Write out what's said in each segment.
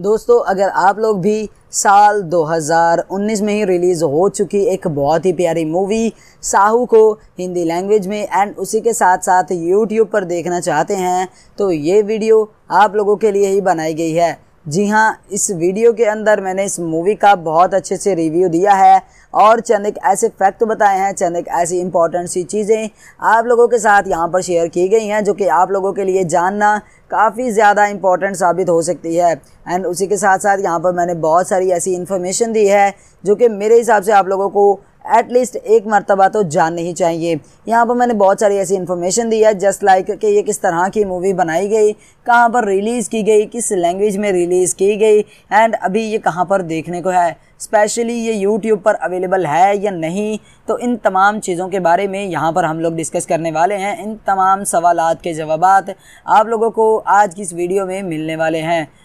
दोस्तों अगर आप लोग भी साल 2019 में ही रिलीज़ हो चुकी एक बहुत ही प्यारी मूवी साहू को हिंदी लैंग्वेज में एंड उसी के साथ साथ यूट्यूब पर देखना चाहते हैं तो ये वीडियो आप लोगों के लिए ही बनाई गई है जी हाँ इस वीडियो के अंदर मैंने इस मूवी का बहुत अच्छे से रिव्यू दिया है और चंद एक ऐसे फैक्ट बताए हैं चंद एक ऐसी इंपॉर्टेंट सी चीज़ें आप लोगों के साथ यहाँ पर शेयर की गई हैं जो कि आप लोगों के लिए जानना काफ़ी ज़्यादा इंपॉर्टेंट साबित हो सकती है एंड उसी के साथ साथ यहाँ पर मैंने बहुत सारी ऐसी इन्फॉर्मेशन दी है जो कि मेरे हिसाब से आप लोगों को एटलीस्ट एक मरतबा तो जाननी ही चाहिए यहाँ पर मैंने बहुत सारी ऐसी इन्फॉर्मेशन दी है जस्ट लाइक like कि ये किस तरह की मूवी बनाई गई कहाँ पर रिलीज़ की गई किस लैंग्वेज में रिलीज़ की गई एंड अभी ये कहाँ पर देखने को है स्पेशली ये यूट्यूब पर अवेलेबल है या नहीं तो इन तमाम चीज़ों के बारे में यहाँ पर हम लोग डिस्कस करने वाले हैं इन तमाम सवाल के जवाब आप लोगों को आज की इस वीडियो में मिलने वाले हैं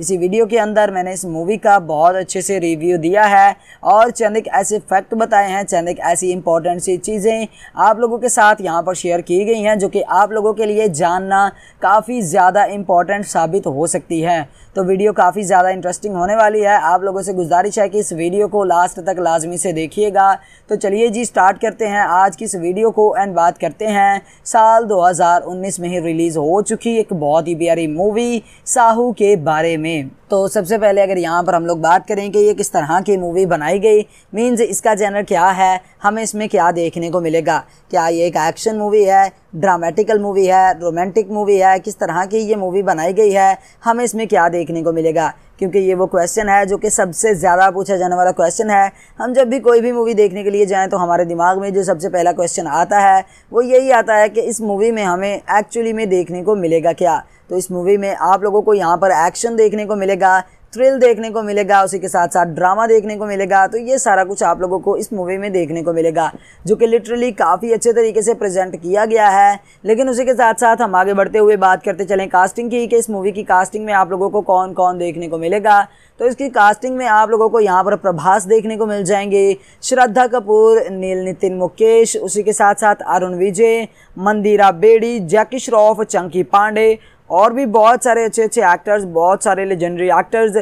इसी वीडियो के अंदर मैंने इस मूवी का बहुत अच्छे से रिव्यू दिया है और चंद एक ऐसे फैक्ट बताए हैं चंद एक ऐसी इंपॉर्टेंट सी चीज़ें आप लोगों के साथ यहाँ पर शेयर की गई हैं जो कि आप लोगों के लिए जानना काफ़ी ज़्यादा इम्पॉर्टेंट साबित हो सकती है तो वीडियो काफ़ी ज़्यादा इंटरेस्टिंग होने वाली है आप लोगों से गुजारिश है कि इस वीडियो को लास्ट तक लाजमी से देखिएगा तो चलिए जी स्टार्ट करते हैं आज की इस वीडियो को एंड बात करते हैं साल 2019 में ही रिलीज़ हो चुकी एक बहुत ही प्यारी मूवी साहू के बारे में तो सबसे पहले अगर यहाँ पर हम लोग बात करें कि ये किस तरह की मूवी बनाई गई मीन्स इसका जैनर क्या है हमें इसमें क्या देखने को मिलेगा क्या ये एक एक्शन मूवी है ड्रामेटिकल मूवी है रोमांटिक मूवी है किस तरह की ये मूवी बनाई गई है हमें इसमें क्या देखने को मिलेगा क्योंकि ये वो क्वेश्चन है जो कि सबसे ज़्यादा पूछा जाने वाला क्वेश्चन है हम जब भी कोई भी मूवी देखने के लिए जाएँ तो हमारे दिमाग में जो सबसे पहला क्वेश्चन आता है वो यही आता है कि इस मूवी में हमें एक्चुअली में देखने को मिलेगा क्या तो इस मूवी में आप लोगों को यहाँ पर एक्शन देखने को मिलेगा थ्रिल देखने को मिलेगा उसी के साथ साथ ड्रामा देखने को मिलेगा तो ये सारा कुछ आप लोगों को इस मूवी में देखने को मिलेगा जो कि लिटरली काफ़ी अच्छे तरीके से प्रेजेंट किया गया है लेकिन उसी के साथ साथ हम आगे बढ़ते हुए बात करते चलें कास्टिंग की कि इस मूवी की कास्टिंग में आप लोगों को कौन कौन देखने को मिलेगा तो इसकी कास्टिंग में आप लोगों को यहाँ पर प्रभास देखने को मिल जाएंगे श्रद्धा कपूर नील नितिन मुकेश उसी के साथ साथ अरुण विजय मंदिरा बेड़ी जैकी श्रॉफ चंकी पांडे और भी बहुत सारे अच्छे अच्छे एक्टर्स बहुत सारे लेजेंडरी एक्टर्स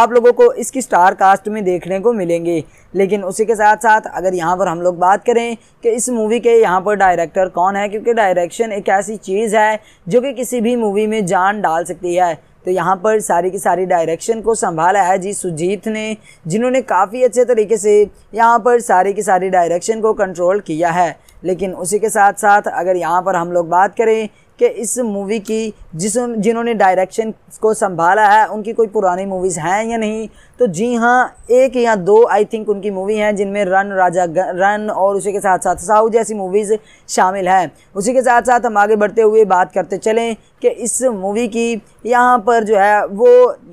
आप लोगों को इसकी स्टार कास्ट में देखने को मिलेंगे लेकिन उसी के साथ साथ अगर यहाँ पर हम लोग बात करें कि इस मूवी के यहाँ पर डायरेक्टर कौन है क्योंकि डायरेक्शन एक ऐसी चीज़ है जो कि किसी भी मूवी में जान डाल सकती है तो यहाँ पर सारी की सारी डायरेक्शन को संभाला है जी सुजीत ने जिन्होंने काफ़ी अच्छे तरीके से यहाँ पर सारी की सारी डायरेक्शन को कंट्रोल किया है लेकिन उसी के साथ साथ अगर यहाँ पर हम लोग बात करें कि इस मूवी की जिस जिन्होंने डायरेक्शन को संभाला है उनकी कोई पुरानी मूवीज़ हैं या नहीं तो जी हाँ एक या दो आई थिंक उनकी मूवी हैं जिनमें रन राजा रन और उसी के साथ साथ साहू जैसी मूवीज़ शामिल हैं उसी के साथ साथ हम आगे बढ़ते हुए बात करते चलें कि इस मूवी की यहाँ पर जो है वो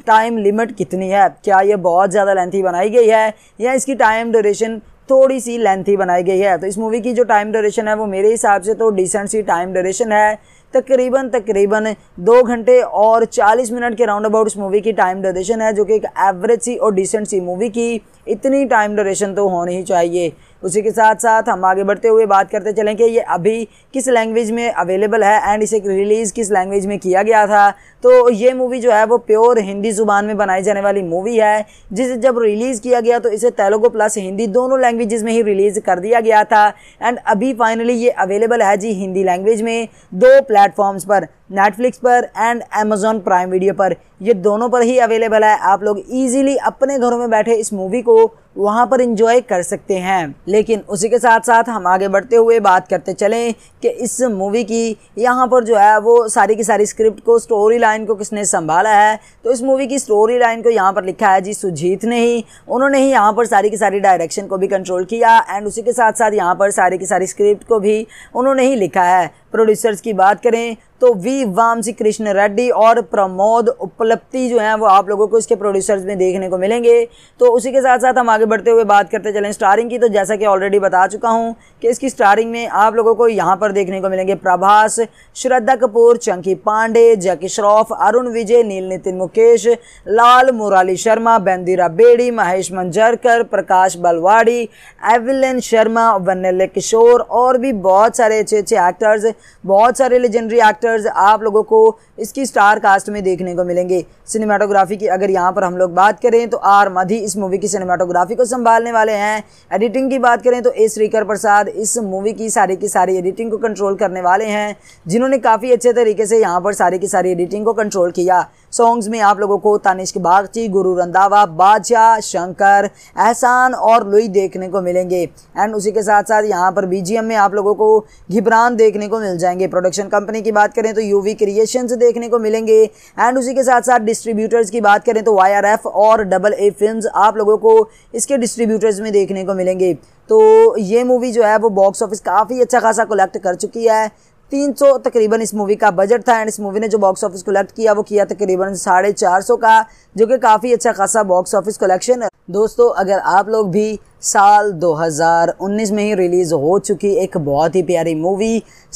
टाइम लिमिट कितनी है क्या ये बहुत ज़्यादा लेंथी बनाई गई है या इसकी टाइम डोरेशन थोड़ी सी लेंथी बनाई गई है तो इस मूवी की जो टाइम डोरेशन है वो मेरे हिसाब से तो डिसेंट सी टाइम डोरेशन है तकरीबन तकरीबन दो घंटे और चालीस मिनट के राउंड अबाउट इस मूवी की टाइम ड्यूरेशन है जो कि एक एवरेज सी और डिसेंट सी मूवी की इतनी टाइम ड्यूरेशन तो होनी ही चाहिए उसी के साथ साथ हम आगे बढ़ते हुए बात करते चलें कि ये अभी किस लैंग्वेज में अवेलेबल है एंड इसे रिलीज़ किस लैंग्वेज में किया गया था तो ये मूवी जो है वो प्योर हिंदी ज़ुबान में बनाई जाने वाली मूवी है जिसे जब रिलीज़ किया गया तो इसे तेलुगु प्लस हिंदी दोनों लैंग्वेज में ही रिलीज़ कर दिया गया था एंड अभी फाइनली ये अवेलेबल है जी हिंदी लैंग्वेज में दो प्लेटफॉर्म्स पर नेटफ्लिक्स पर एंड अमेजोन प्राइम वीडियो पर ये दोनों पर ही अवेलेबल है आप लोग इजीली अपने घरों में बैठे इस मूवी को वहाँ पर इंजॉय कर सकते हैं लेकिन उसी के साथ साथ हम आगे बढ़ते हुए बात करते चलें कि इस मूवी की यहाँ पर जो है वो सारी की सारी स्क्रिप्ट को स्टोरी लाइन को किसने संभाला है तो इस मूवी की स्टोरी लाइन को यहाँ पर लिखा है जी सुजीत ने ही उन्होंने ही यहाँ पर सारी की सारी डायरेक्शन को भी कंट्रोल किया एंड उसी के साथ साथ यहाँ पर सारी की सारी स्क्रिप्ट को भी उन्होंने ही लिखा है प्रोड्यूसर्स की बात करें तो वी वामसी कृष्ण रेड्डी और प्रमोद उपलब्धि जो हैं वो आप लोगों को इसके प्रोड्यूसर्स में देखने को मिलेंगे तो उसी के साथ साथ हम आगे बढ़ते हुए बात करते चलें स्टारिंग की तो जैसा कि ऑलरेडी बता चुका हूं कि इसकी स्टारिंग में आप लोगों को यहाँ पर देखने को मिलेंगे प्रभास श्रद्धा कपूर चंकी पांडे जैकी श्रॉफ अरुण विजय नील नितिन मुकेश लाल मुराली शर्मा बेंदिरा बेड़ी महेश मंजरकर प्रकाश बलवाड़ी एविलन शर्मा वनल्य किशोर और भी बहुत सारे अच्छे अच्छे एक्टर्स बहुत सारे लेजेंडरी एक्टर्स आप लोगों को इसकी स्टार कास्ट में देखने को मिलेंगे सिनेमाटोग्राफी की अगर यहाँ पर हम लोग बात करें तो आर मधि इस मूवी की सिनेमाटोग्राफी को संभालने वाले हैं एडिटिंग की बात करें तो ए श्रीकर प्रसाद इस मूवी की सारी की सारी एडिटिंग को कंट्रोल करने वाले हैं जिन्होंने काफ़ी अच्छे तरीके से यहाँ पर सारी की सारी एडिटिंग को कंट्रोल किया सॉन्ग्स में आप लोगों को तानिश के बागची गुरु रंधावा बादशाह शंकर एहसान और लुई देखने को मिलेंगे एंड उसी के साथ साथ यहाँ पर बीजीएम में आप लोगों को घिबरान देखने को मिल जाएंगे प्रोडक्शन कंपनी की बात करें तो यूवी क्रिएशंस देखने को मिलेंगे एंड उसी के साथ साथ डिस्ट्रीब्यूटर्स की बात करें तो वाई और डबल ए फिल्म आप लोगों को इसके डिस्ट्रीब्यूटर्स में देखने को मिलेंगे तो ये मूवी जो है वो बॉक्स ऑफिस काफ़ी अच्छा खासा कलेक्ट कर चुकी है 300 तकरीबन इस मूवी का बजट था एंड इस मूवी ने जो बॉक्स ऑफिस कलेक्ट किया वो किया तकरीबन साढ़े चार सौ का जो कि काफ़ी अच्छा खासा बॉक्स ऑफिस कलेक्शन है दोस्तों अगर आप लोग भी साल 2019 में ही रिलीज़ हो चुकी एक बहुत ही प्यारी मूवी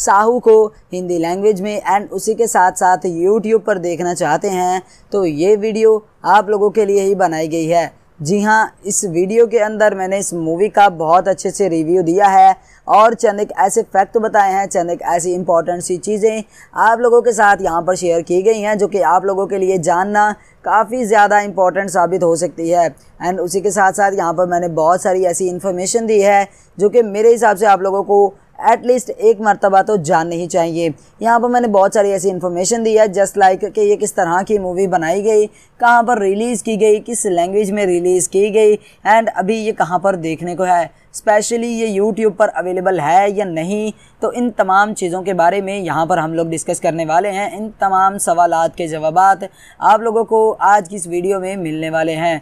साहू को हिंदी लैंग्वेज में एंड उसी के साथ साथ यूट्यूब पर देखना चाहते हैं तो ये वीडियो आप लोगों के लिए ही बनाई गई है जी हाँ इस वीडियो के अंदर मैंने इस मूवी का बहुत अच्छे से रिव्यू दिया है और चंद एक ऐसे फैक्ट बताए हैं चंद एक ऐसी इंपॉर्टेंट सी चीज़ें आप लोगों के साथ यहाँ पर शेयर की गई हैं जो कि आप लोगों के लिए जानना काफ़ी ज़्यादा इंपॉर्टेंट साबित हो सकती है एंड उसी के साथ साथ यहाँ पर मैंने बहुत सारी ऐसी इन्फॉर्मेशन दी है जो कि मेरे हिसाब से आप लोगों को एटलीस्ट एक मरतबा तो जाननी ही चाहिए यहाँ पर मैंने बहुत सारी ऐसी इन्फॉर्मेशन दी है जस्ट लाइक like कि ये किस तरह की मूवी बनाई गई कहाँ पर रिलीज़ की गई किस लैंग्वेज में रिलीज़ की गई एंड अभी ये कहाँ पर देखने को है स्पेशली ये यूट्यूब पर अवेलेबल है या नहीं तो इन तमाम चीज़ों के बारे में यहाँ पर हम लोग डिस्कस करने वाले हैं इन तमाम सवाल के जवाब आप लोगों को आज की इस वीडियो में मिलने वाले हैं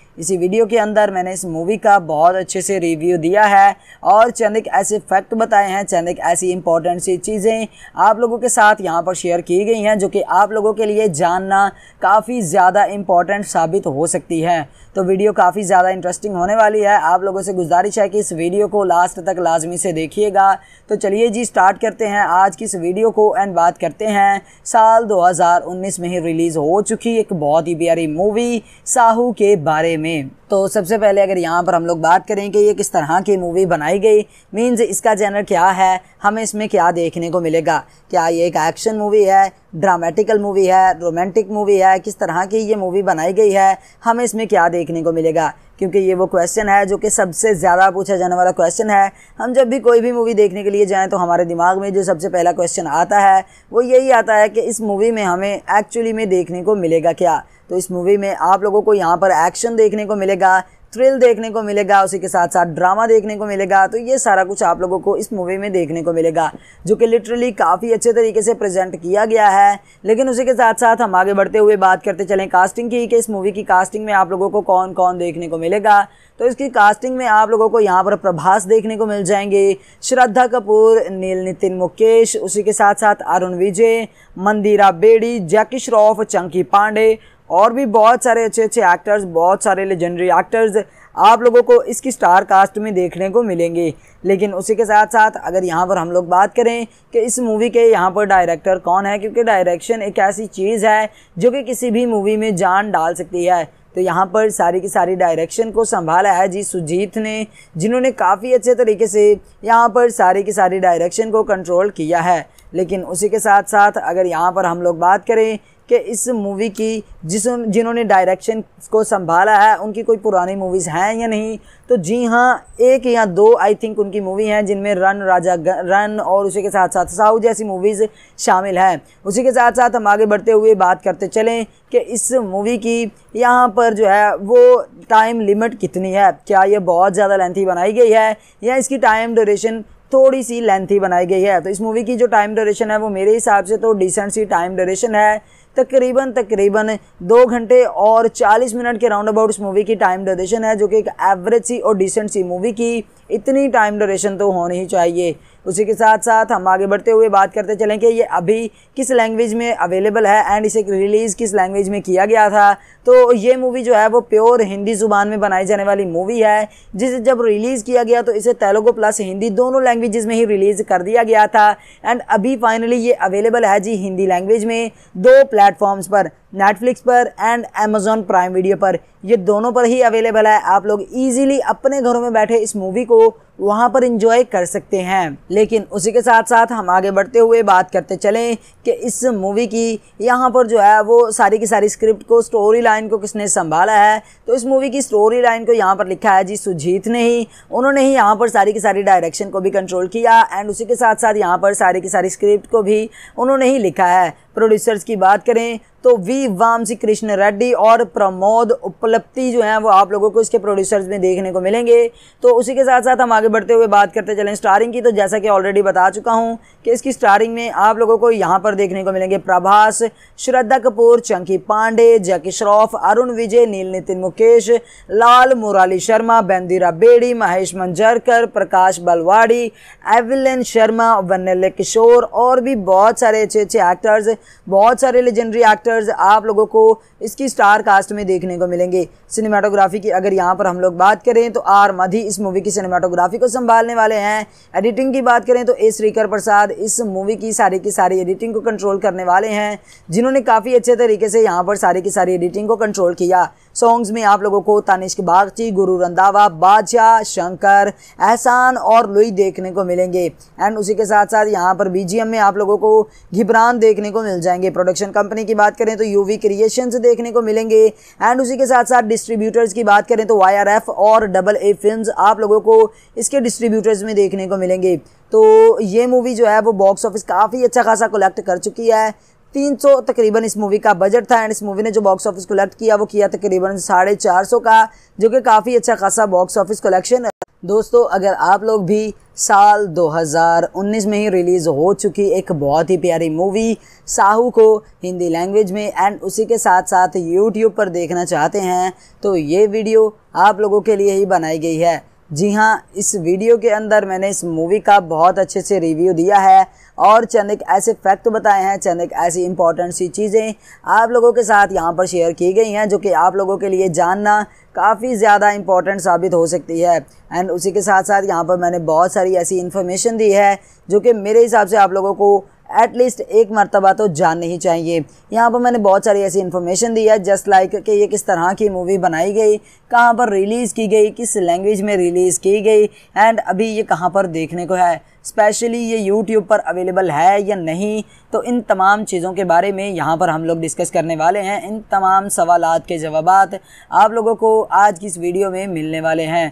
इसी वीडियो के अंदर मैंने इस मूवी का बहुत अच्छे से रिव्यू दिया है और चंद एक ऐसे फैक्ट बताए हैं चंद एक ऐसी इंपॉर्टेंट सी चीज़ें आप लोगों के साथ यहाँ पर शेयर की गई हैं जो कि आप लोगों के लिए जानना काफ़ी ज़्यादा इम्पॉर्टेंट साबित हो सकती है तो वीडियो काफ़ी ज़्यादा इंटरेस्टिंग होने वाली है आप लोगों से गुजारिश है कि इस वीडियो को लास्ट तक लाजमी से देखिएगा तो चलिए जी स्टार्ट करते हैं आज की इस वीडियो को एंड बात करते हैं साल 2019 में ही रिलीज़ हो चुकी एक बहुत ही प्यारी मूवी साहू के बारे में तो सबसे पहले अगर यहाँ पर हम लोग बात करें कि ये किस तरह की मूवी बनाई गई मीन्स इसका जेनर क्या है हमें इसमें क्या देखने को मिलेगा क्या ये एक एक्शन मूवी है ड्रामेटिकल मूवी है रोमांटिक मूवी है किस तरह की ये मूवी बनाई गई है हमें इसमें क्या देखने को मिलेगा क्योंकि ये वो क्वेश्चन है जो कि सबसे ज़्यादा पूछा जाने वाला क्वेश्चन है हम जब भी कोई भी मूवी देखने के लिए जाएं तो हमारे दिमाग में जो सबसे पहला क्वेश्चन आता है वो यही आता है कि इस मूवी में हमें एक्चुअली में देखने को मिलेगा क्या तो इस मूवी में आप लोगों को यहाँ पर एक्शन देखने को मिलेगा थ्रिल देखने को मिलेगा उसी के साथ साथ ड्रामा देखने को मिलेगा तो ये सारा कुछ आप लोगों को इस मूवी में देखने को मिलेगा जो कि लिटरली काफ़ी अच्छे तरीके से प्रेजेंट किया गया है लेकिन उसी के साथ साथ हम आगे बढ़ते हुए बात करते चलें कास्टिंग की कि इस मूवी की कास्टिंग में आप लोगों को कौन कौन देखने को मिलेगा तो इसकी कास्टिंग में आप लोगों को यहाँ पर प्रभास देखने को मिल जाएंगे श्रद्धा कपूर नील नितिन मुकेश उसी के साथ साथ अरुण विजय मंदिरा बेड़ी जैकी श्रॉफ चंकी पांडे और भी बहुत सारे अच्छे अच्छे एक्टर्स बहुत सारे लेजेंडरी एक्टर्स आप लोगों को इसकी स्टार कास्ट में देखने को मिलेंगे लेकिन उसी के साथ साथ अगर यहाँ पर हम लोग बात करें कि इस मूवी के यहाँ पर डायरेक्टर कौन है क्योंकि डायरेक्शन एक ऐसी चीज़ है जो कि किसी भी मूवी में जान डाल सकती है तो यहाँ पर सारी की सारी डायरेक्शन को संभाला है जी सुजीत ने जिन्होंने काफ़ी अच्छे तरीके से यहाँ पर सारी की सारी डायरेक्शन को कंट्रोल किया है लेकिन उसी के साथ साथ अगर यहाँ पर हम लोग बात करें कि इस मूवी की जिस जिन्होंने डायरेक्शन को संभाला है उनकी कोई पुरानी मूवीज़ हैं या नहीं तो जी हाँ एक या दो आई थिंक उनकी मूवी हैं जिनमें रन राजा रन और उसी के साथ साथ साहू जैसी मूवीज़ शामिल हैं उसी के साथ साथ हम आगे बढ़ते हुए बात करते चलें कि इस मूवी की यहाँ पर जो है वो टाइम लिमिट कितनी है क्या ये बहुत ज़्यादा लेंथी बनाई गई है या इसकी टाइम ड्यूरेशन थोड़ी सी लेंथी बनाई गई है तो इस मूवी की जो टाइम ड्यूरेशन है वो मेरे हिसाब से तो डिसेंट सी टाइम ड्यूरेशन है तकरीबन तकरीबन दो घंटे और चालीस मिनट के राउंड अबाउट इस मूवी की टाइम ड्यूरेशन है जो कि एक एवरेज सी और डिसेंट सी मूवी की इतनी टाइम ड्यूरेशन तो होनी ही चाहिए उसी के साथ साथ हम आगे बढ़ते हुए बात करते चलें कि ये अभी किस लैंग्वेज में अवेलेबल है एंड इसे रिलीज़ किस लैंग्वेज में किया गया था तो ये मूवी जो है वो प्योर हिंदी ज़ुबान में बनाई जाने वाली मूवी है जिसे जब रिलीज़ किया गया तो इसे तेलुगु प्लस हिंदी दोनों लैंग्वेज में ही रिलीज़ कर दिया गया था एंड अभी फाइनली ये अवेलेबल है जी हिंदी लैंग्वेज में दो प्लेटफॉर्म्स पर नेटफ्लिक्स पर एंड अमेजोन प्राइम वीडियो पर ये दोनों पर ही अवेलेबल है आप लोग इजीली अपने घरों में बैठे इस मूवी को वहाँ पर इंजॉय कर सकते हैं लेकिन उसी के साथ साथ हम आगे बढ़ते हुए बात करते चलें कि इस मूवी की यहाँ पर जो है वो सारी की सारी स्क्रिप्ट को स्टोरी लाइन को किसने संभाला है तो इस मूवी की स्टोरी लाइन को यहाँ पर लिखा है जी सुजीत ने ही उन्होंने ही यहाँ पर सारी की सारी डायरेक्शन को भी कंट्रोल किया एंड उसी के साथ साथ यहाँ पर सारी की सारी स्क्रिप्ट को भी उन्होंने ही लिखा है प्रोड्यूसर्स की बात करें तो वी वामसी कृष्ण रेड्डी और प्रमोद उपलब्धि जो हैं वो आप लोगों को इसके प्रोड्यूसर्स में देखने को मिलेंगे तो उसी के साथ साथ हम आगे बढ़ते हुए बात करते चलें स्टारिंग की तो जैसा कि ऑलरेडी बता चुका हूं कि इसकी स्टारिंग में आप लोगों को यहाँ पर देखने को मिलेंगे प्रभास श्रद्धा कपूर चंकी पांडे जैकी श्रॉफ अरुण विजय नील नितिन मुकेश लाल मुराली शर्मा बेंदिरा बेड़ी महेश मंजरकर प्रकाश बलवाड़ी एविलन शर्मा वनल्य किशोर और भी बहुत सारे अच्छे अच्छे एक्टर्स बहुत सारे लेजेंडरी एक्टर्स आप लोगों को इसकी स्टार कास्ट में देखने को मिलेंगे सिनेमाटोग्राफी की अगर यहाँ पर हम लोग बात करें तो आर मधी इस मूवी की सिनेमाटोग्राफी को संभालने वाले हैं एडिटिंग की बात करें तो ए श्रीकर प्रसाद इस मूवी की सारी की सारी एडिटिंग को कंट्रोल करने वाले हैं जिन्होंने काफ़ी अच्छे तरीके से यहाँ पर सारी की सारी एडिटिंग को कंट्रोल किया सॉन्ग्स में आप लोगों को तानिश के बागची गुरु रंधावा बादशाह शंकर एहसान और लुई देखने को मिलेंगे एंड उसी के साथ साथ यहाँ पर बीजीएम में आप लोगों को घिबरान देखने को मिल जाएंगे प्रोडक्शन कंपनी की बात करें तो यूवी क्रिएशंस देखने को मिलेंगे एंड उसी के साथ साथ डिस्ट्रीब्यूटर्स की बात करें तो वाई और डबल ए फिल्म आप लोगों को इसके डिस्ट्रीब्यूटर्स में देखने को मिलेंगे तो ये मूवी जो है वो बॉक्स ऑफिस काफ़ी अच्छा खासा कलेक्ट कर चुकी है 300 तकरीबन इस मूवी का बजट था एंड इस मूवी ने जो बॉक्स ऑफिस कलेक्ट किया वो किया तकरीबन साढ़े चार सौ का जो कि काफ़ी अच्छा खासा बॉक्स ऑफिस कलेक्शन दोस्तों अगर आप लोग भी साल 2019 में ही रिलीज़ हो चुकी एक बहुत ही प्यारी मूवी साहू को हिंदी लैंग्वेज में एंड उसी के साथ साथ यूट्यूब पर देखना चाहते हैं तो ये वीडियो आप लोगों के लिए ही बनाई गई है जी हाँ इस वीडियो के अंदर मैंने इस मूवी का बहुत अच्छे से रिव्यू दिया है और चंद एक ऐसे फैक्ट बताए हैं चंद एक ऐसी इंपॉर्टेंट सी चीज़ें आप लोगों के साथ यहाँ पर शेयर की गई हैं जो कि आप लोगों के लिए जानना काफ़ी ज़्यादा इंपॉर्टेंट साबित हो सकती है एंड उसी के साथ साथ यहाँ पर मैंने बहुत सारी ऐसी इन्फॉर्मेशन दी है जो कि मेरे हिसाब से आप लोगों को एटलीस्ट एक मरतबा तो जाननी ही चाहिए यहाँ पर मैंने बहुत सारी ऐसी इन्फॉर्मेशन दी है जस्ट लाइक कि ये किस तरह की मूवी बनाई गई कहाँ पर रिलीज़ की गई किस लैंग्वेज में रिलीज़ की गई एंड अभी ये कहाँ पर देखने को है स्पेशली ये यूट्यूब पर अवेलेबल है या नहीं तो इन तमाम चीज़ों के बारे में यहाँ पर हम लोग डिस्कस करने वाले हैं इन तमाम सवाल के जवाब आप लोगों को आज की इस वीडियो में मिलने वाले हैं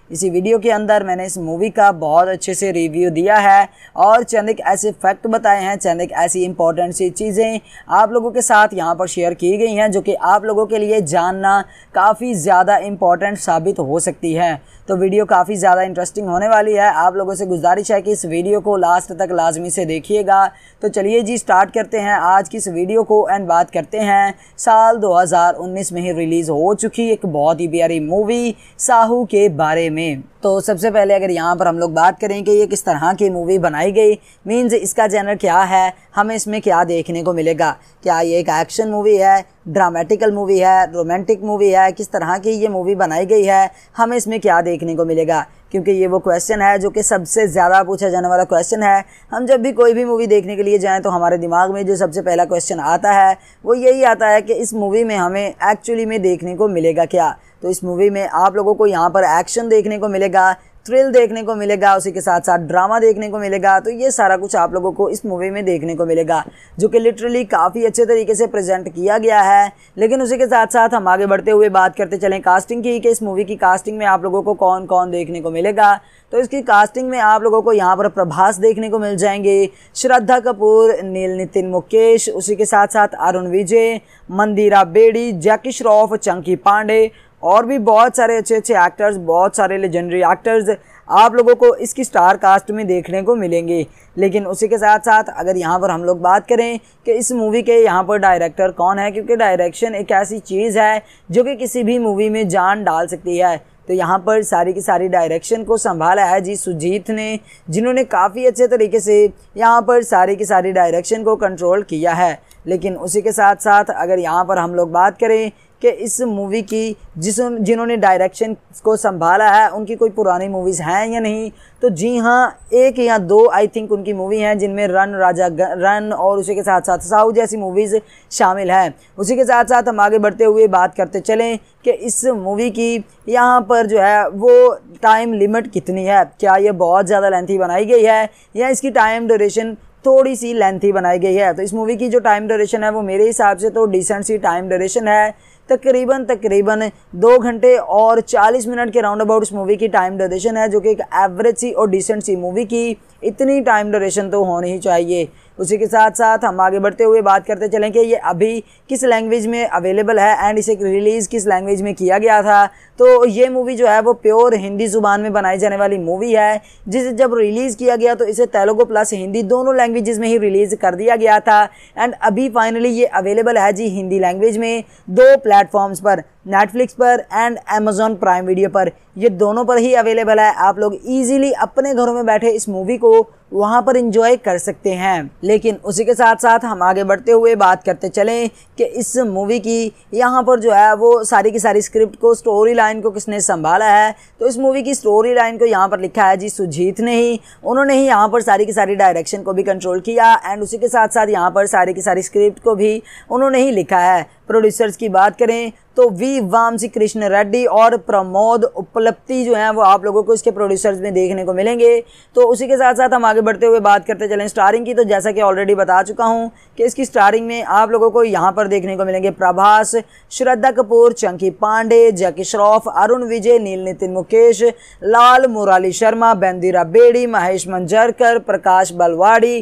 इसी वीडियो के अंदर मैंने इस मूवी का बहुत अच्छे से रिव्यू दिया है और चंद एक ऐसे फैक्ट बताए हैं चंद एक ऐसी इंपॉर्टेंट सी चीज़ें आप लोगों के साथ यहाँ पर शेयर की गई हैं जो कि आप लोगों के लिए जानना काफ़ी ज़्यादा इम्पॉर्टेंट साबित हो सकती है तो वीडियो काफ़ी ज़्यादा इंटरेस्टिंग होने वाली है आप लोगों से गुजारिश है कि इस वीडियो को लास्ट तक लाजमी से देखिएगा तो चलिए जी स्टार्ट करते हैं आज की इस वीडियो को एंड बात करते हैं साल 2019 में ही रिलीज़ हो चुकी एक बहुत ही प्यारी मूवी साहू के बारे में तो सबसे पहले अगर यहाँ पर हम लोग बात करें कि ये किस तरह की मूवी बनाई गई मींस इसका जैनर क्या है हमें इसमें क्या देखने को मिलेगा क्या ये एक एक्शन मूवी है ड्रामेटिकल मूवी है रोमांटिक मूवी है किस तरह की ये मूवी बनाई गई है हमें इसमें क्या देखने को मिलेगा क्योंकि ये वो क्वेश्चन है जो कि सबसे ज़्यादा पूछा जाने वाला क्वेश्चन है हम जब भी कोई भी मूवी देखने के लिए जाएँ तो हमारे दिमाग में जो सबसे पहला क्वेश्चन आता है वो यही आता है कि इस मूवी में हमें एक्चुअली में देखने को मिलेगा क्या तो इस मूवी में आप लोगों को यहाँ पर एक्शन देखने को मिलेगा थ्रिल देखने को मिलेगा उसी के साथ साथ ड्रामा देखने को मिलेगा तो ये सारा कुछ आप लोगों को इस मूवी में देखने को मिलेगा जो कि लिटरली काफ़ी अच्छे तरीके से प्रेजेंट किया गया है लेकिन उसी के साथ साथ हम आगे बढ़ते हुए बात करते चलें कास्टिंग की कि इस मूवी की कास्टिंग में आप लोगों को कौन कौन देखने को मिलेगा तो इसकी कास्टिंग में आप लोगों को यहाँ पर प्रभास देखने को मिल जाएंगे श्रद्धा कपूर नील नितिन मुकेश उसी के साथ साथ अरुण विजय मंदिरा बेड़ी जैकी श्रॉफ चंकी पांडे और भी बहुत सारे अच्छे अच्छे एक्टर्स बहुत सारे लेजेंडरी एक्टर्स आप लोगों को इसकी स्टार कास्ट में देखने को मिलेंगे लेकिन उसी के साथ साथ अगर यहाँ पर हम लोग बात करें कि इस मूवी के यहाँ पर डायरेक्टर कौन है क्योंकि डायरेक्शन एक ऐसी चीज़ है जो कि किसी भी मूवी में जान डाल सकती है तो यहाँ पर सारी की सारी डायरेक्शन को संभाला है जी सुजीत ने जिन्होंने काफ़ी अच्छे तरीके से यहाँ पर सारी की सारी डायरेक्शन को कंट्रोल किया है लेकिन उसी के साथ साथ अगर यहाँ पर हम लोग बात करें कि इस मूवी की जिस जिन्होंने डायरेक्शन को संभाला है उनकी कोई पुरानी मूवीज़ हैं या नहीं तो जी हाँ एक या दो आई थिंक उनकी मूवी हैं जिनमें रन राजा रन और उसी के साथ साथ साहू जैसी मूवीज़ शामिल हैं उसी के साथ साथ हम आगे बढ़ते हुए बात करते चलें कि इस मूवी की यहाँ पर जो है वो टाइम लिमिट कितनी है क्या ये बहुत ज़्यादा लेंथी बनाई गई है या इसकी टाइम ड्यूरेशन थोड़ी सी लेंथी बनाई गई है तो इस मूवी की जो टाइम ड्यूरेशन है वो मेरे हिसाब से तो डिसेंट सी टाइम ड्यूरेशन है तकरीबन तकरीबन दो घंटे और चालीस मिनट के राउंड अबाउट इस मूवी की टाइम ड्यूरेशन है जो कि एक एवरेज सी और डिसेंट सी मूवी की इतनी टाइम ड्यूरेशन तो होनी ही चाहिए उसी के साथ साथ हम आगे बढ़ते हुए बात करते चलें कि ये अभी किस लैंग्वेज में अवेलेबल है एंड इसे रिलीज़ किस लैंग्वेज में किया गया था तो ये मूवी जो है वो प्योर हिंदी ज़ुबान में बनाई जाने वाली मूवी है जिसे जब रिलीज़ किया गया तो इसे तेलुगु प्लस हिंदी दोनों लैंग्वेज में ही रिलीज़ कर दिया गया था एंड अभी फाइनली ये अवेलेबल है जी हिंदी लैंग्वेज में दो प्लेटफॉर्म्स पर नेटफ्लिक्स पर एंड अमेजोन प्राइम वीडियो पर ये दोनों पर ही अवेलेबल है आप लोग ईजिली अपने घरों में बैठे इस मूवी को वहाँ पर इंजॉय कर सकते हैं लेकिन उसी के साथ साथ हम आगे बढ़ते हुए बात करते चलें कि इस मूवी की यहाँ पर जो है वो सारी की सारी स्क्रिप्ट को स्टोरी लाइन को किसने संभाला है तो इस मूवी की स्टोरी लाइन को यहाँ पर लिखा है जी सुजीत ने ही उन्होंने ही यहाँ पर सारी की सारी डायरेक्शन को भी कंट्रोल किया एंड उसी के साथ साथ यहाँ पर सारी की सारी स्क्रिप्ट को भी उन्होंने ही लिखा है प्रोड्यूसर्स की बात करें तो वी वामसी कृष्ण रेड्डी और प्रमोद उपलब्धि जो हैं वो आप लोगों को इसके प्रोड्यूसर्स में देखने को मिलेंगे तो उसी के साथ साथ हम आगे बढ़ते हुए बात करते चलें स्टारिंग की तो जैसा कि ऑलरेडी बता चुका हूं कि इसकी स्टारिंग में आप लोगों को यहाँ पर देखने को मिलेंगे प्रभास श्रद्धा कपूर चंकी पांडे जैकी श्रॉफ अरुण विजय नील नितिन मुकेश लाल मुराली शर्मा बेंदीरा बेड़ी महेश मंजरकर प्रकाश बलवाड़ी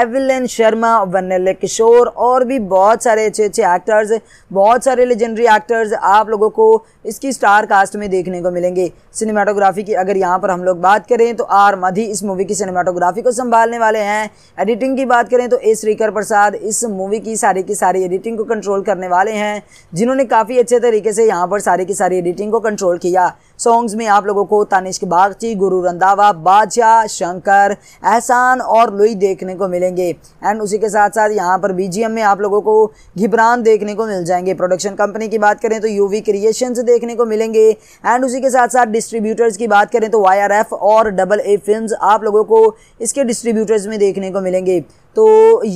एविलन शर्मा वनल्य किशोर और भी बहुत सारे अच्छे अच्छे एक्टर्स बहुत सारे लेजेंडरी एक्टर्स आप लोगों को इसकी स्टार कास्ट में देखने को मिलेंगे सिनेमाटोग्राफी की अगर यहाँ पर हम लोग बात करें तो आर मधी इस मूवी की सिनेमाटोग्राफी को संभालने वाले हैं एडिटिंग की बात करें तो ए श्रीकर प्रसाद इस मूवी की सारी की सारी एडिटिंग को कंट्रोल करने वाले हैं जिन्होंने काफ़ी अच्छे तरीके से यहाँ पर सारी की सारी एडिटिंग को कंट्रोल किया सॉन्ग्स में आप लोगों को तानिश के बागची गुरु रंधावा बादशाह शंकर एहसान और लुई देखने को मिलेंगे एंड उसी के साथ साथ यहाँ पर बीजीएम में आप लोगों को घिबरान देखने को मिल जाएंगे प्रोडक्शन कंपनी की बात करें तो यूवी क्रिएशन देखने को मिलेंगे एंड उसी के साथ साथ डिस्ट्रीब्यूटर्स की बात करें तो वाई और डबल ए फिल्म आप लोगों को इसके डिस्ट्रीब्यूटर्स में देखने को मिलेंगे तो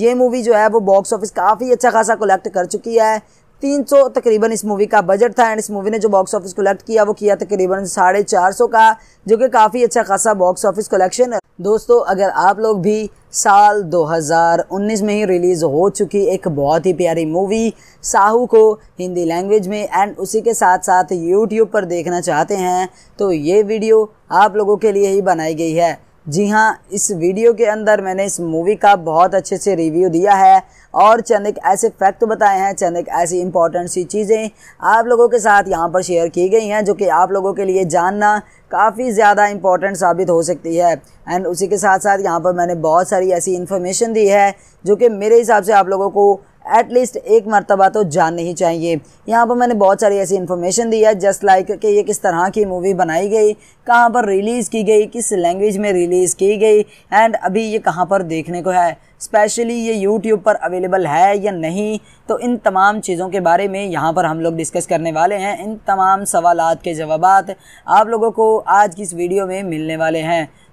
ये मूवी जो है वो बॉक्स ऑफिस काफ़ी अच्छा खासा कलेक्ट कर चुकी है 300 तकरीबन इस मूवी का बजट था एंड इस मूवी ने जो बॉक्स ऑफिस कलेक्ट किया वो किया तकरीबन साढ़े चार सौ का जो कि काफ़ी अच्छा खासा बॉक्स ऑफिस कलेक्शन है दोस्तों अगर आप लोग भी साल 2019 में ही रिलीज़ हो चुकी एक बहुत ही प्यारी मूवी साहू को हिंदी लैंग्वेज में एंड उसी के साथ साथ यूट्यूब पर देखना चाहते हैं तो ये वीडियो आप लोगों के लिए ही बनाई गई है जी हाँ इस वीडियो के अंदर मैंने इस मूवी का बहुत अच्छे से रिव्यू दिया है और चंद एक ऐसे फैक्ट बताए हैं चंद एक ऐसी इंपॉर्टेंट सी चीज़ें आप लोगों के साथ यहाँ पर शेयर की गई हैं जो कि आप लोगों के लिए जानना काफ़ी ज़्यादा इंपॉर्टेंट साबित हो सकती है एंड उसी के साथ साथ यहाँ पर मैंने बहुत सारी ऐसी इन्फॉर्मेशन दी है जो कि मेरे हिसाब से आप लोगों को एटलीस्ट एक मरतबा तो जाननी ही चाहिए यहाँ पर मैंने बहुत सारी ऐसी इन्फॉर्मेशन दी है जस्ट लाइक कि ये किस तरह की मूवी बनाई गई कहाँ पर रिलीज़ की गई किस लैंग्वेज में रिलीज़ की गई एंड अभी ये कहाँ पर देखने को है स्पेशली ये यूट्यूब पर अवेलेबल है या नहीं तो इन तमाम चीज़ों के बारे में यहाँ पर हम लोग डिस्कस करने वाले हैं इन तमाम सवाल के जवाब आप लोगों को आज की इस वीडियो में मिलने वाले हैं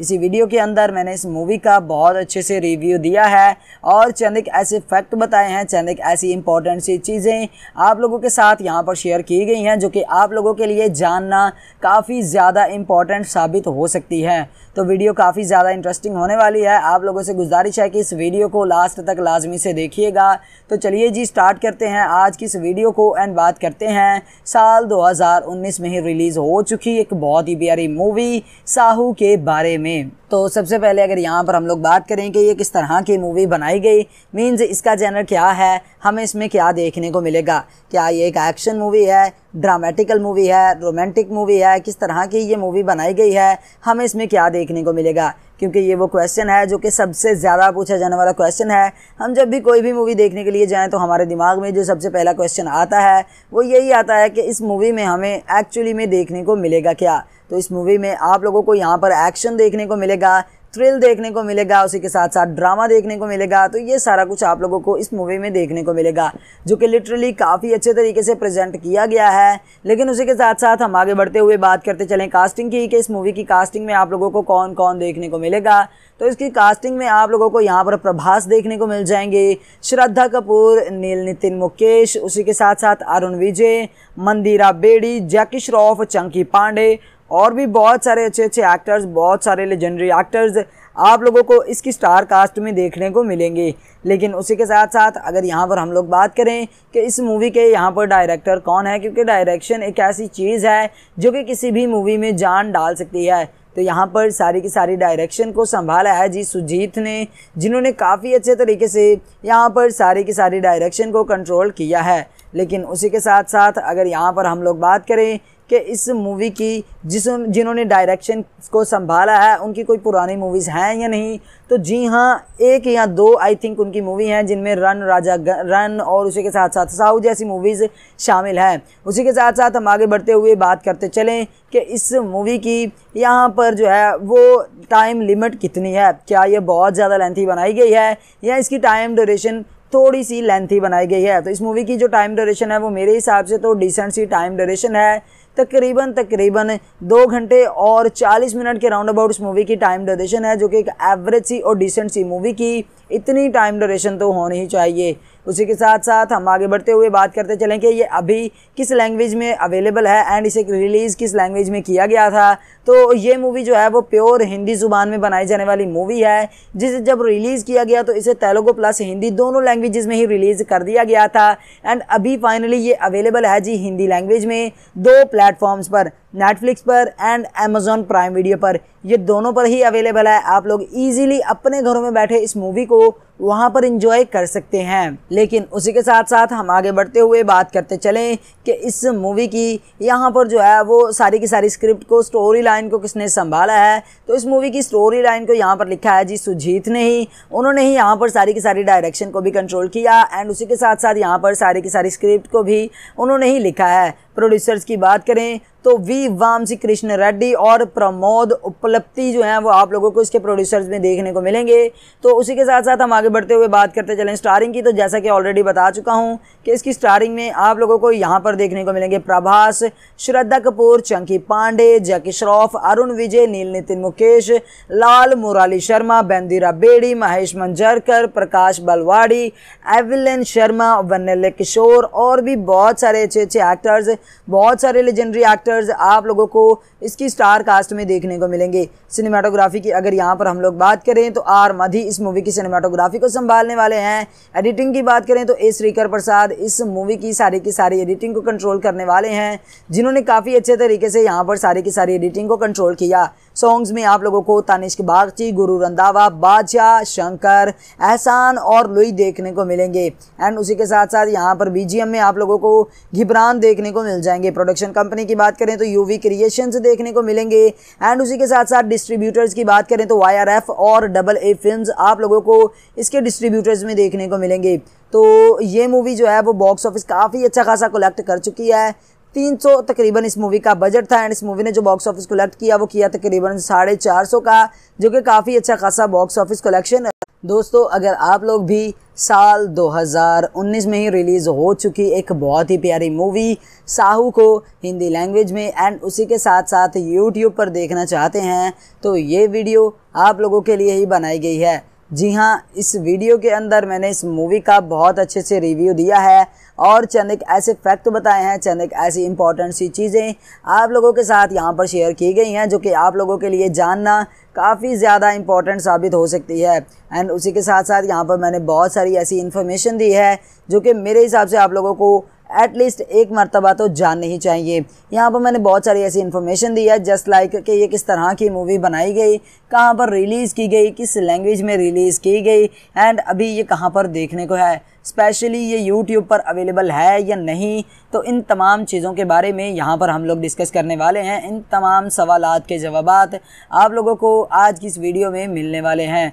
इसी वीडियो के अंदर मैंने इस मूवी का बहुत अच्छे से रिव्यू दिया है और चंद एक ऐसे फैक्ट बताए हैं चंद एक ऐसी इंपॉर्टेंट सी चीज़ें आप लोगों के साथ यहाँ पर शेयर की गई हैं जो कि आप लोगों के लिए जानना काफ़ी ज़्यादा इंपॉर्टेंट साबित हो सकती है तो वीडियो काफ़ी ज़्यादा इंटरेस्टिंग होने वाली है आप लोगों से गुजारिश है कि इस वीडियो को लास्ट तक लाजमी से देखिएगा तो चलिए जी स्टार्ट करते हैं आज की इस वीडियो को एंड बात करते हैं साल 2019 में ही रिलीज़ हो चुकी एक बहुत ही प्यारी मूवी साहू के बारे में में तो सबसे पहले अगर यहाँ पर हम लोग बात करें कि ये किस तरह की मूवी बनाई गई मीन्स इसका जैनर क्या है हमें इसमें क्या देखने को मिलेगा क्या ये एक एक्शन मूवी है ड्रामेटिकल मूवी है रोमांटिक मूवी है किस तरह की ये मूवी बनाई गई है हमें इसमें क्या देखने को मिलेगा क्योंकि ये वो क्वेश्चन है जो कि सबसे ज़्यादा पूछा जाने वाला क्वेश्चन है हम जब भी कोई भी मूवी देखने के लिए जाएं तो हमारे दिमाग में जो सबसे पहला क्वेश्चन आता है वो यही आता है कि इस मूवी में हमें एक्चुअली में देखने को मिलेगा क्या तो इस मूवी में आप लोगों को यहाँ पर एक्शन देखने को मिलेगा थ्रिल देखने को मिलेगा उसी के साथ साथ ड्रामा देखने को मिलेगा तो ये सारा कुछ आप लोगों को इस मूवी में देखने को मिलेगा जो कि लिटरली काफ़ी अच्छे तरीके से प्रेजेंट किया गया है लेकिन उसी के साथ साथ हम आगे बढ़ते हुए बात करते चलें कास्टिंग की कि इस मूवी की कास्टिंग में आप लोगों को कौन कौन देखने को मिलेगा तो इसकी कास्टिंग में आप लोगों को यहाँ पर प्रभास देखने को मिल जाएंगे श्रद्धा कपूर नील नितिन मुकेश उसी के साथ साथ अरुण विजय मंदिरा बेड़ी जैकी श्रॉफ चंकी पांडे और भी बहुत सारे अच्छे अच्छे एक्टर्स बहुत सारे लेजेंडरी एक्टर्स आप लोगों को इसकी स्टार कास्ट में देखने को मिलेंगे लेकिन उसी के साथ साथ अगर यहाँ पर हम लोग बात करें कि इस मूवी के यहाँ पर डायरेक्टर कौन है क्योंकि डायरेक्शन एक ऐसी चीज़ है जो कि किसी भी मूवी में जान डाल सकती है तो यहाँ पर सारी की सारी डायरेक्शन को संभाला है जी सुजीत ने जिन्होंने काफ़ी अच्छे तरीके से यहाँ पर सारी की सारी डायरेक्शन को कंट्रोल किया है लेकिन उसी के साथ साथ अगर यहाँ पर हम लोग बात करें कि इस मूवी की जिस जिन्होंने डायरेक्शन को संभाला है उनकी कोई पुरानी मूवीज़ हैं या नहीं तो जी हाँ एक या दो आई थिंक उनकी मूवी हैं जिनमें रन राजा रन और उसी के साथ साथ साहू जैसी मूवीज़ शामिल हैं उसी के साथ साथ हम आगे बढ़ते हुए बात करते चलें कि इस मूवी की यहाँ पर जो है वो टाइम लिमिट कितनी है क्या ये बहुत ज़्यादा लेंथी बनाई गई है या इसकी टाइम ड्यूरेशन थोड़ी सी लेंथी बनाई गई है तो इस मूवी की जो टाइम ड्यूरेशन है वो मेरे हिसाब से तो डिसेंट सी टाइम ड्यूरेशन है तकरीबन तकरीबन दो घंटे और चालीस मिनट के राउंड अबाउट इस मूवी की टाइम ड्यूरेशन है जो कि एक एवरेज सी और डिसेंट सी मूवी की इतनी टाइम ड्यूरेशन तो होनी ही चाहिए उसी के साथ साथ हम आगे बढ़ते हुए बात करते चलें कि ये अभी किस लैंग्वेज में अवेलेबल है एंड इसे रिलीज़ किस लैंग्वेज में किया गया था तो ये मूवी जो है वो प्योर हिंदी ज़ुबान में बनाई जाने वाली मूवी है जिसे जब रिलीज़ किया गया तो इसे तेलुगु प्लस हिंदी दोनों लैंग्वेज में ही रिलीज़ कर दिया गया था एंड अभी फाइनली ये अवेलेबल है जी हिंदी लैंग्वेज में दो प्लेटफॉर्म्स पर नेटफ्लिक्स पर एंड अमेजोन प्राइम वीडियो पर ये दोनों पर ही अवेलेबल है आप लोग इजीली अपने घरों में बैठे इस मूवी को वहाँ पर इंजॉय कर सकते हैं लेकिन उसी के साथ साथ हम आगे बढ़ते हुए बात करते चलें कि इस मूवी की यहाँ पर जो है वो सारी की सारी स्क्रिप्ट को स्टोरी लाइन को किसने संभाला है तो इस मूवी की स्टोरी लाइन को यहाँ पर लिखा है जी सुजीत ने ही उन्होंने ही यहाँ पर सारी की सारी डायरेक्शन को भी कंट्रोल किया एंड उसी के साथ साथ यहाँ पर सारी की सारी स्क्रिप्ट को भी उन्होंने ही लिखा है प्रोड्यूसर्स की बात करें तो वी वामसी कृष्ण रेड्डी और प्रमोद उपलब्धि जो है वो आप लोगों को इसके प्रोड्यूसर्स में देखने को मिलेंगे तो उसी के साथ साथ हम आगे बढ़ते हुए बात करते चलें स्टारिंग की तो जैसा कि ऑलरेडी बता चुका हूँ कि इसकी स्टारिंग में आप लोगों को यहाँ पर देखने को मिलेंगे प्रभास श्रद्धा कपूर चंकी पांडे जैकी श्रॉफ अरुण विजय नील नितिन मुकेश लाल मुराली शर्मा बेंदीरा बेड़ी महेश मंजरकर प्रकाश बलवाड़ी एविलन शर्मा वनल किशोर और भी बहुत सारे अच्छे अच्छे एक्टर्स बहुत सारे लेजेंडरी एक्टर्स एक्टर्स आप लोगों को इसकी स्टार कास्ट में देखने को मिलेंगे सिनेमाटोग्राफी की अगर यहाँ पर हम लोग बात करें तो आर मधी इस मूवी की सिनेमाटोग्राफी को संभालने वाले हैं एडिटिंग की बात करें तो ए श्रीकर प्रसाद इस मूवी की सारी की सारी एडिटिंग को कंट्रोल करने वाले हैं जिन्होंने काफ़ी अच्छे तरीके से यहाँ पर सारी की सारी एडिटिंग को कंट्रोल किया सॉन्ग्स में आप लोगों को तानिश के बागची गुरु रंधावा बादशाह शंकर एहसान और लुई देखने को मिलेंगे एंड उसी के साथ साथ यहाँ पर बी में आप लोगों को घिबरान देखने को मिल जाएंगे प्रोडक्शन कंपनी की बात करें तो यूवी क्रिएशन देखने को मिलेंगे एंड उसी के साथ साथ डिस्ट्रीब्यूटर्स की बात करें तो वाई और डबल ए फिल्म आप लोगों को इसके डिस्ट्रीब्यूटर्स में देखने को मिलेंगे तो ये मूवी जो है वो बॉक्स ऑफिस काफ़ी अच्छा खासा कलेक्ट कर चुकी है 300 तकरीबन इस मूवी का बजट था एंड इस मूवी ने जो बॉक्स ऑफिस कलेक्ट किया वो किया तकरीबन साढ़े चार सौ का जो कि काफ़ी अच्छा खासा बॉक्स ऑफिस कलेक्शन है दोस्तों अगर आप लोग भी साल 2019 में ही रिलीज़ हो चुकी एक बहुत ही प्यारी मूवी साहू को हिंदी लैंग्वेज में एंड उसी के साथ साथ यूट्यूब पर देखना चाहते हैं तो ये वीडियो आप लोगों के लिए ही बनाई गई है जी हाँ इस वीडियो के अंदर मैंने इस मूवी का बहुत अच्छे से रिव्यू दिया है और चंद एक ऐसे फैक्ट तो बताए हैं चंद एक ऐसी इंपॉर्टेंट सी चीज़ें आप लोगों के साथ यहाँ पर शेयर की गई हैं जो कि आप लोगों के लिए जानना काफ़ी ज़्यादा इंपॉर्टेंट साबित हो सकती है एंड उसी के साथ साथ यहाँ पर मैंने बहुत सारी ऐसी इन्फॉर्मेशन दी है जो कि मेरे हिसाब से आप लोगों को एटलीस्ट एक मरतबा तो जाननी ही चाहिए यहाँ पर मैंने बहुत सारी ऐसी इन्फॉर्मेशन दी है जस्ट लाइक कि ये किस तरह की मूवी बनाई गई कहाँ पर रिलीज़ की गई किस लैंग्वेज में रिलीज़ की गई एंड अभी ये कहाँ पर देखने को है स्पेशली ये यूट्यूब पर अवेलेबल है या नहीं तो इन तमाम चीज़ों के बारे में यहाँ पर हम लोग डिस्कस करने वाले हैं इन तमाम सवाल के जवाब आप लोगों को आज की इस वीडियो में मिलने वाले हैं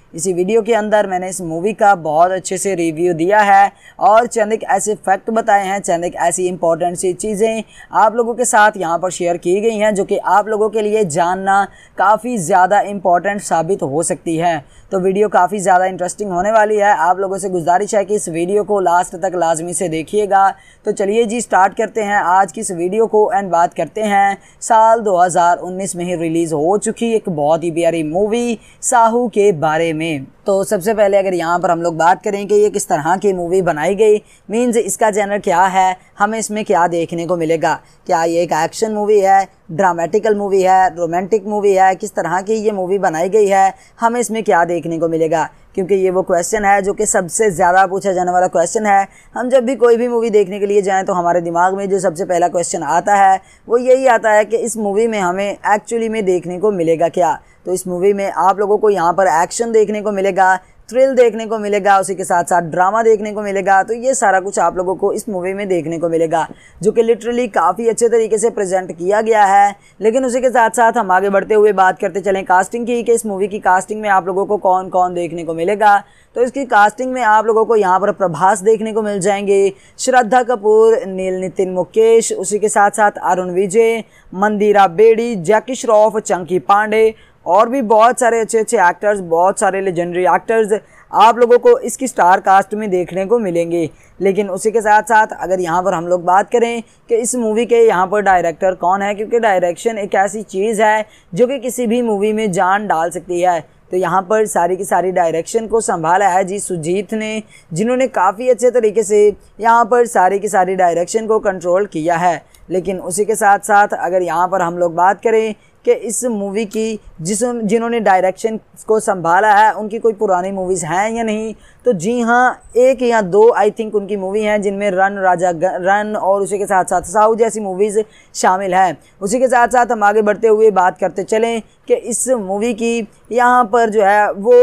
इसी वीडियो के अंदर मैंने इस मूवी का बहुत अच्छे से रिव्यू दिया है और चंद एक ऐसे फैक्ट बताए हैं चंद एक ऐसी इंपॉर्टेंट सी चीज़ें आप लोगों के साथ यहाँ पर शेयर की गई हैं जो कि आप लोगों के लिए जानना काफ़ी ज़्यादा इंपॉर्टेंट साबित हो सकती है तो वीडियो काफ़ी ज़्यादा इंटरेस्टिंग होने वाली है आप लोगों से गुजारिश है कि इस वीडियो को लास्ट तक लाजमी से देखिएगा तो चलिए जी स्टार्ट करते हैं आज की इस वीडियो को एंड बात करते हैं साल 2019 में ही रिलीज़ हो चुकी एक बहुत ही प्यारी मूवी साहू के बारे में में तो सबसे पहले अगर यहाँ पर हम लोग बात करें कि ये किस तरह की मूवी बनाई गई मीन्स इसका जैनर क्या है हमें इसमें क्या देखने को मिलेगा क्या ये एक एक्शन मूवी है ड्रामेटिकल मूवी है रोमांटिक मूवी है किस तरह की ये मूवी बनाई गई है हमें इसमें क्या देखने को मिलेगा क्योंकि ये वो क्वेश्चन है जो कि सबसे ज़्यादा पूछा जाने वाला क्वेश्चन है हम जब भी कोई भी मूवी देखने के लिए जाएं तो हमारे दिमाग में जो सबसे पहला क्वेश्चन आता है वो यही आता है कि इस मूवी में हमें एक्चुअली में देखने को मिलेगा क्या तो इस मूवी में आप लोगों को यहाँ पर एक्शन देखने को मिलेगा थ्रिल देखने को मिलेगा उसी के साथ साथ ड्रामा देखने को मिलेगा तो ये सारा कुछ आप लोगों को इस मूवी में देखने को मिलेगा जो कि लिटरली काफ़ी अच्छे तरीके से प्रेजेंट किया गया है लेकिन उसी के साथ साथ हम आगे बढ़ते हुए बात करते चलें कास्टिंग की कि इस मूवी की कास्टिंग में आप लोगों को कौन कौन देखने को मिलेगा तो इसकी कास्टिंग में आप लोगों को यहाँ पर प्रभास देखने को मिल जाएंगे श्रद्धा कपूर नील नितिन मुकेश उसी के साथ साथ अरुण विजय मंदिरा बेड़ी जैकी श्रॉफ चंकी पांडे और भी बहुत सारे अच्छे अच्छे एक्टर्स बहुत सारे लेजेंडरी एक्टर्स आप लोगों को इसकी स्टार कास्ट में देखने को मिलेंगे लेकिन उसी के साथ साथ अगर यहाँ पर हम लोग बात करें कि इस मूवी के यहाँ पर डायरेक्टर कौन है क्योंकि डायरेक्शन एक ऐसी चीज़ है जो कि किसी भी मूवी में जान डाल सकती है तो यहाँ पर सारी की सारी डायरेक्शन को संभाला है जी सुजीत ने जिन्होंने काफ़ी अच्छे तरीके से यहाँ पर सारी की सारी डायरेक्शन को कंट्रोल किया है लेकिन उसी के साथ साथ अगर यहाँ पर हम लोग बात करें कि इस मूवी की जिस जिन्होंने डायरेक्शन को संभाला है उनकी कोई पुरानी मूवीज़ हैं या नहीं तो जी हाँ एक या दो आई थिंक उनकी मूवी हैं जिनमें रन राजा रन और उसी के साथ साथ साहू जैसी मूवीज़ शामिल हैं उसी के साथ साथ हम आगे बढ़ते हुए बात करते चलें कि इस मूवी की यहाँ पर जो है वो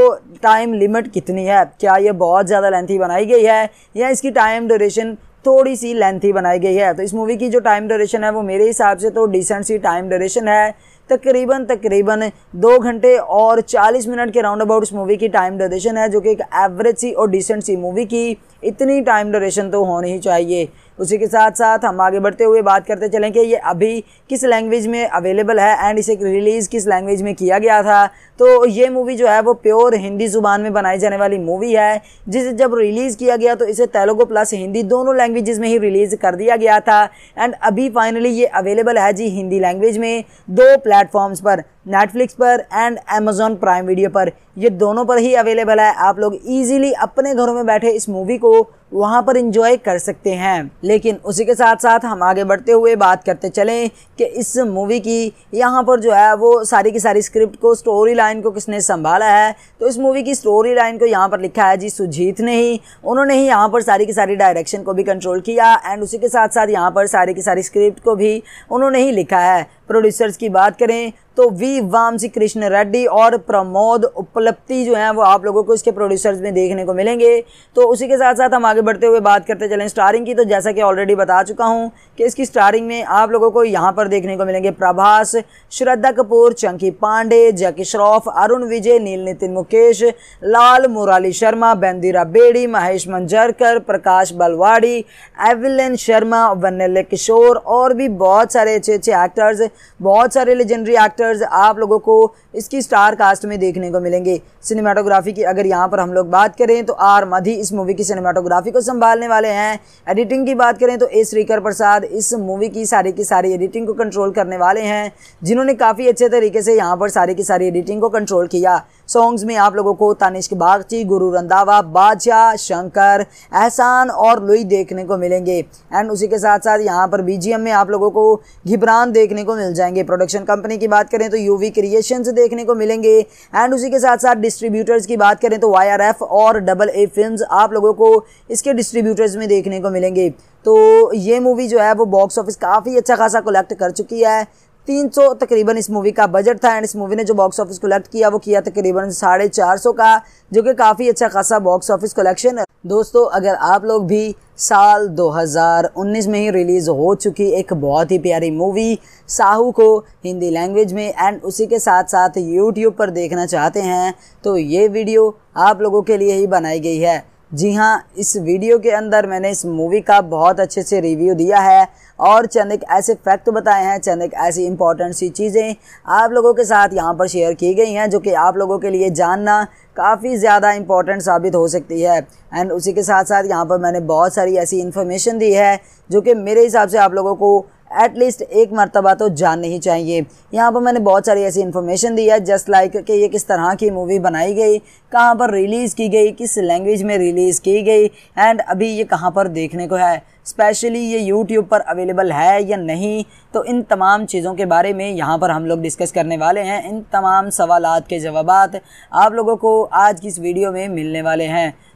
टाइम लिमिट कितनी है क्या ये बहुत ज़्यादा लेंथी बनाई गई है या इसकी टाइम ड्यूरेशन थोड़ी सी लेंथी बनाई गई है तो इस मूवी की जो टाइम ड्यूरेशन है वो मेरे हिसाब से तो डिसेंट सी टाइम ड्यूरेशन है तकरीबन तकरीबन दो घंटे और चालीस मिनट के राउंड अबाउट इस मूवी की टाइम ड्यूरेशन है जो कि एक एवरेज सी और डिसेंट सी मूवी की इतनी टाइम ड्यूरेशन तो होनी ही चाहिए उसी के साथ साथ हम आगे बढ़ते हुए बात करते चलें कि ये अभी किस लैंग्वेज में अवेलेबल है एंड इसे रिलीज़ किस लैंग्वेज में किया गया था तो ये मूवी जो है वो प्योर हिंदी ज़ुबान में बनाई जाने वाली मूवी है जिसे जब रिलीज़ किया गया तो इसे तेलुगु प्लस हिंदी दोनों लैंग्वेज में ही रिलीज़ कर दिया गया था एंड अभी फाइनली ये अवेलेबल है जी हिंदी लैंग्वेज में दो प्लेटफॉर्म्स पर नेटफ्लिक्स पर एंड अमेजोन प्राइम वीडियो पर ये दोनों पर ही अवेलेबल है आप लोग इजीली अपने घरों में बैठे इस मूवी को वहाँ पर इंजॉय कर सकते हैं लेकिन उसी के साथ साथ हम आगे बढ़ते हुए बात करते चलें कि इस मूवी की यहाँ पर जो है वो सारी की सारी स्क्रिप्ट को स्टोरी लाइन को किसने संभाला है तो इस मूवी की स्टोरी लाइन को यहाँ पर लिखा है जी सुजीत ने ही उन्होंने ही यहाँ पर सारी की सारी डायरेक्शन को भी कंट्रोल किया एंड उसी के साथ साथ यहाँ पर सारी की सारी स्क्रिप्ट को भी उन्होंने ही लिखा है प्रोड्यूसर्स की बात करें तो वी वामसी कृष्ण रेड्डी और प्रमोद उपलब्धि जो है वो आप लोगों को इसके प्रोड्यूसर्स में देखने को मिलेंगे तो उसी के साथ साथ हम आगे बढ़ते हुए बात करते चलें स्टारिंग की तो जैसा कि ऑलरेडी बता चुका हूँ कि इसकी स्टारिंग में आप लोगों को यहाँ पर देखने को मिलेंगे प्रभास श्रद्धा कपूर चंकी पांडे जैकी श्रॉफ अरुण विजय नील नितिन मुकेश लाल मुराली शर्मा बेंदीरा बेड़ी महेश मंजरकर प्रकाश बलवाड़ी एविलन शर्मा वनल किशोर और भी बहुत सारे अच्छे अच्छे एक्टर्स बहुत सारे लेजेंडरी एक्टर्स एक्टर्स आप लोगों को इसकी स्टार कास्ट में देखने को मिलेंगे सिनेमाटोग्राफी की अगर यहाँ पर हम लोग बात करें तो आर मधी इस मूवी की सिनेमाटोग्राफी को संभालने वाले हैं एडिटिंग की बात करें तो ए श्रीकर प्रसाद इस मूवी की सारी की सारी एडिटिंग को कंट्रोल करने वाले हैं जिन्होंने काफ़ी अच्छे तरीके से यहाँ पर सारी की सारी एडिटिंग को कंट्रोल किया सॉन्ग्स में आप लोगों को तानिश्क बागची गुरु रंधावा बादशाह शंकर एहसान और लुई देखने को मिलेंगे एंड उसी के साथ साथ यहाँ पर बीजीएम में आप लोगों को घिबरान देखने को मिल जाएंगे प्रोडक्शन कंपनी की बात करें तो यूवी क्रिएशन देखने को मिलेंगे एंड उसी के साथ साथ डिस्ट्रीब्यूटर्स की बात करें तो वाई और डबल ए फिल्म आप लोगों को इसके डिस्ट्रीब्यूटर्स में देखने को मिलेंगे तो ये मूवी जो है वो बॉक्स ऑफिस काफ़ी अच्छा खासा कलेक्ट कर चुकी है तीन सौ तकरीबन इस मूवी का बजट था एंड इस मूवी ने जो बॉक्स ऑफिस कलेक्ट किया वो किया तकरीबन साढ़े चार सौ का जो कि काफ़ी अच्छा खासा बॉक्स ऑफिस कलेक्शन है दोस्तों अगर आप लोग भी साल 2019 में ही रिलीज़ हो चुकी एक बहुत ही प्यारी मूवी साहू को हिंदी लैंग्वेज में एंड उसी के साथ साथ यूट्यूब पर देखना चाहते हैं तो ये वीडियो आप लोगों के लिए ही बनाई गई है जी हाँ इस वीडियो के अंदर मैंने इस मूवी का बहुत अच्छे से रिव्यू दिया है और चंद एक ऐसे फैक्ट तो बताए हैं चंद एक ऐसी इंपॉर्टेंट सी चीज़ें आप लोगों के साथ यहाँ पर शेयर की गई हैं जो कि आप लोगों के लिए जानना काफ़ी ज़्यादा इंपॉर्टेंट साबित हो सकती है एंड उसी के साथ साथ यहाँ पर मैंने बहुत सारी ऐसी इन्फॉर्मेशन दी है जो कि मेरे हिसाब से आप लोगों को एटलीस्ट एक मरतबा तो जाननी ही चाहिए यहाँ पर मैंने बहुत सारी ऐसी इन्फॉर्मेशन दी है जस्ट लाइक कि ये किस तरह की मूवी बनाई गई कहाँ पर रिलीज़ की गई किस लैंग्वेज में रिलीज़ की गई एंड अभी ये कहाँ पर देखने को है स्पेशली ये यूट्यूब पर अवेलेबल है या नहीं तो इन तमाम चीज़ों के बारे में यहाँ पर हम लोग डिस्कस करने वाले हैं इन तमाम सवाल के जवाब आप लोगों को आज की इस वीडियो में मिलने वाले हैं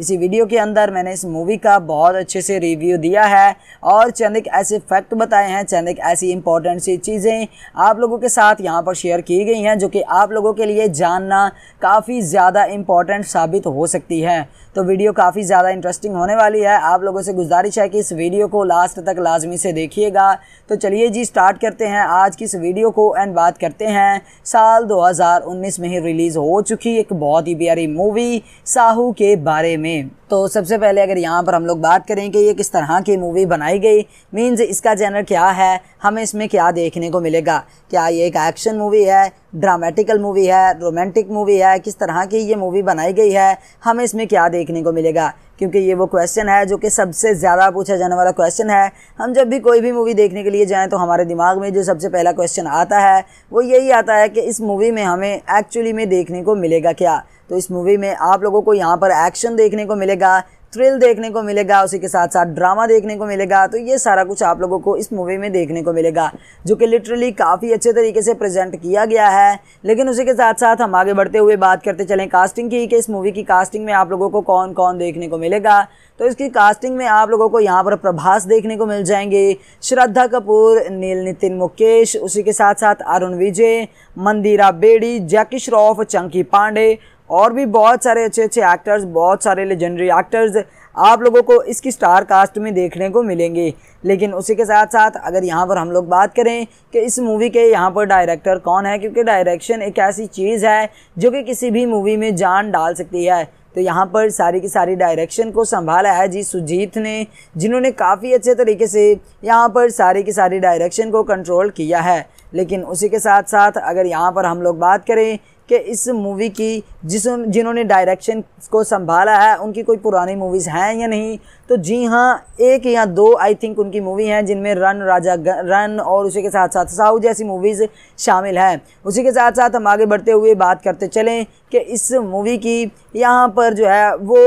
इसी वीडियो के अंदर मैंने इस मूवी का बहुत अच्छे से रिव्यू दिया है और चंद एक ऐसे फैक्ट बताए हैं चंद एक ऐसी इंपॉर्टेंट सी चीज़ें आप लोगों के साथ यहाँ पर शेयर की गई हैं जो कि आप लोगों के लिए जानना काफ़ी ज़्यादा इंपॉर्टेंट साबित हो सकती है तो वीडियो काफ़ी ज़्यादा इंटरेस्टिंग होने वाली है आप लोगों से गुजारिश है कि इस वीडियो को लास्ट तक लाजमी से देखिएगा तो चलिए जी स्टार्ट करते हैं आज की इस वीडियो को एंड बात करते हैं साल 2019 में ही रिलीज़ हो चुकी एक बहुत ही प्यारी मूवी साहू के बारे में में तो सबसे पहले अगर यहाँ पर हम लोग बात करें कि ये किस तरह की मूवी बनाई गई मीन्स इसका जैनर क्या है हमें इसमें क्या देखने को मिलेगा क्या ये एक एक्शन मूवी है ड्रामेटिकल मूवी है रोमांटिक मूवी है किस तरह की ये मूवी बनाई गई है हमें इसमें क्या देखने को मिलेगा क्योंकि ये वो क्वेश्चन है जो कि सबसे ज़्यादा पूछा जाने वाला क्वेश्चन है हम जब भी कोई भी मूवी देखने के लिए जाएं तो हमारे दिमाग में जो सबसे पहला क्वेश्चन आता है वो यही आता है कि इस मूवी में हमें एक्चुअली में देखने को मिलेगा क्या तो इस मूवी में आप लोगों को यहाँ पर एक्शन देखने को मिलेगा थ्रिल देखने को मिलेगा उसी के साथ साथ ड्रामा देखने को मिलेगा तो ये सारा कुछ आप लोगों को इस मूवी में देखने को मिलेगा जो कि लिटरली काफ़ी अच्छे तरीके से प्रेजेंट किया गया है लेकिन उसी के साथ साथ हम आगे बढ़ते हुए बात करते चलें कास्टिंग की कि इस मूवी की कास्टिंग में आप लोगों को कौन कौन देखने को मिलेगा तो इसकी कास्टिंग में आप लोगों को यहाँ पर प्रभास देखने को मिल जाएंगे श्रद्धा कपूर नील नितिन मुकेश उसी के साथ साथ अरुण विजय मंदिरा बेड़ी जैकी श्रॉफ चंकी पांडे और भी बहुत सारे अच्छे अच्छे एक्टर्स बहुत सारे लेजेंडरी एक्टर्स आप लोगों को इसकी स्टार कास्ट में देखने को मिलेंगे लेकिन उसी के साथ साथ अगर यहाँ पर हम लोग बात करें कि इस मूवी के यहाँ पर डायरेक्टर कौन है क्योंकि डायरेक्शन एक ऐसी चीज़ है जो कि किसी भी मूवी में जान डाल सकती है तो यहाँ पर सारी की सारी डायरेक्शन को संभाला है जी सुजीत ने जिन्होंने काफ़ी अच्छे तरीके से यहाँ पर सारी की सारी डायरेक्शन को कंट्रोल किया है लेकिन उसी के साथ साथ अगर यहाँ पर हम लोग बात करें कि इस मूवी की जिस जिन्होंने डायरेक्शन को संभाला है उनकी कोई पुरानी मूवीज़ हैं या नहीं तो जी हाँ एक या दो आई थिंक उनकी मूवी हैं जिनमें रन राजा रन और उसी के साथ साथ साहू जैसी मूवीज़ शामिल हैं उसी के साथ साथ हम आगे बढ़ते हुए बात करते चलें कि इस मूवी की यहाँ पर जो है वो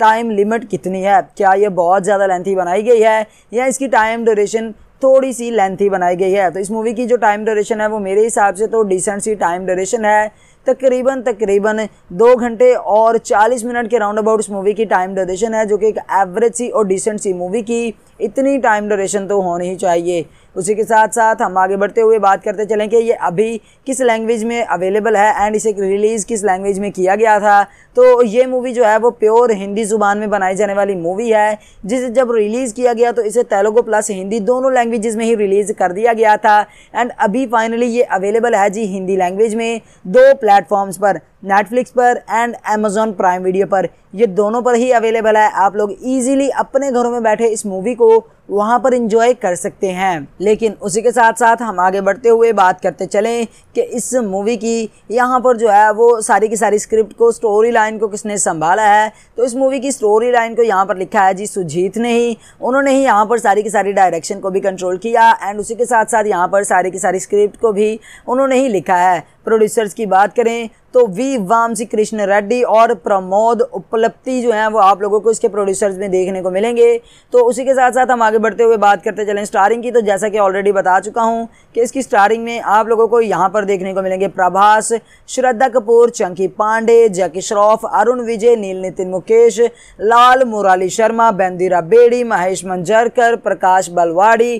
टाइम लिमिट कितनी है क्या ये बहुत ज़्यादा लेंथी बनाई गई है या इसकी टाइम ड्यूरेशन थोड़ी सी लेंथी बनाई गई है तो इस मूवी की जो टाइम ड्यूरेशन है वो मेरे हिसाब से तो डिसेंट सी टाइम ड्यूरेशन है तकरीबन तकरीबन दो घंटे और चालीस मिनट के राउंड अबाउट इस मूवी की टाइम ड्यूरेशन है जो कि एक एवरेज सी और डिसेंट सी मूवी की इतनी टाइम ड्यूरेशन तो होनी ही चाहिए उसी के साथ साथ हम आगे बढ़ते हुए बात करते चलें कि ये अभी किस लैंग्वेज में अवेलेबल है एंड इसे रिलीज़ किस लैंग्वेज में किया गया था तो ये मूवी जो है वो प्योर हिंदी ज़ुबान में बनाई जाने वाली मूवी है जिसे जब रिलीज़ किया गया तो इसे तेलुगु प्लस हिंदी दोनों लैंग्वेज में ही रिलीज़ कर दिया गया था एंड अभी फाइनली ये अवेलेबल है जी हिंदी लैंग्वेज में दो प्लेटफॉर्म्स पर नेटफ्लिक्स पर एंड अमेजोन प्राइम वीडियो पर ये दोनों पर ही अवेलेबल है आप लोग ईजिली अपने घरों में बैठे इस मूवी को वहाँ पर इंजॉय कर सकते हैं लेकिन उसी के साथ साथ हम आगे बढ़ते हुए बात करते चलें कि इस मूवी की यहाँ पर जो है वो सारी की सारी स्क्रिप्ट को स्टोरी लाइन को किसने संभाला है तो इस मूवी की स्टोरी लाइन को यहाँ पर लिखा है जी सुजीत ने ही उन्होंने ही यहाँ पर सारी की सारी डायरेक्शन को भी कंट्रोल किया एंड उसी के साथ साथ यहाँ पर सारी की सारी स्क्रिप्ट को भी उन्होंने ही लिखा है प्रोड्यूसर्स की बात करें तो वी वामसी कृष्ण रेड्डी और प्रमोद उपलब्धि जो हैं वो आप लोगों को इसके प्रोड्यूसर्स में देखने को मिलेंगे तो उसी के साथ साथ हम आगे आगे बढ़ते हुए बात करते चलें स्टारिंग की तो जैसा कि ऑलरेडी बता चुका हूं कि इसकी स्टारिंग में आप लोगों को यहां पर देखने को मिलेंगे प्रभास श्रद्धा कपूर चंकी पांडे जैकी श्रॉफ अरुण विजय नील नितिन मुकेश लाल मुरली शर्मा बेंदीरा बेड़ी महेश मंजरकर प्रकाश बलवाड़ी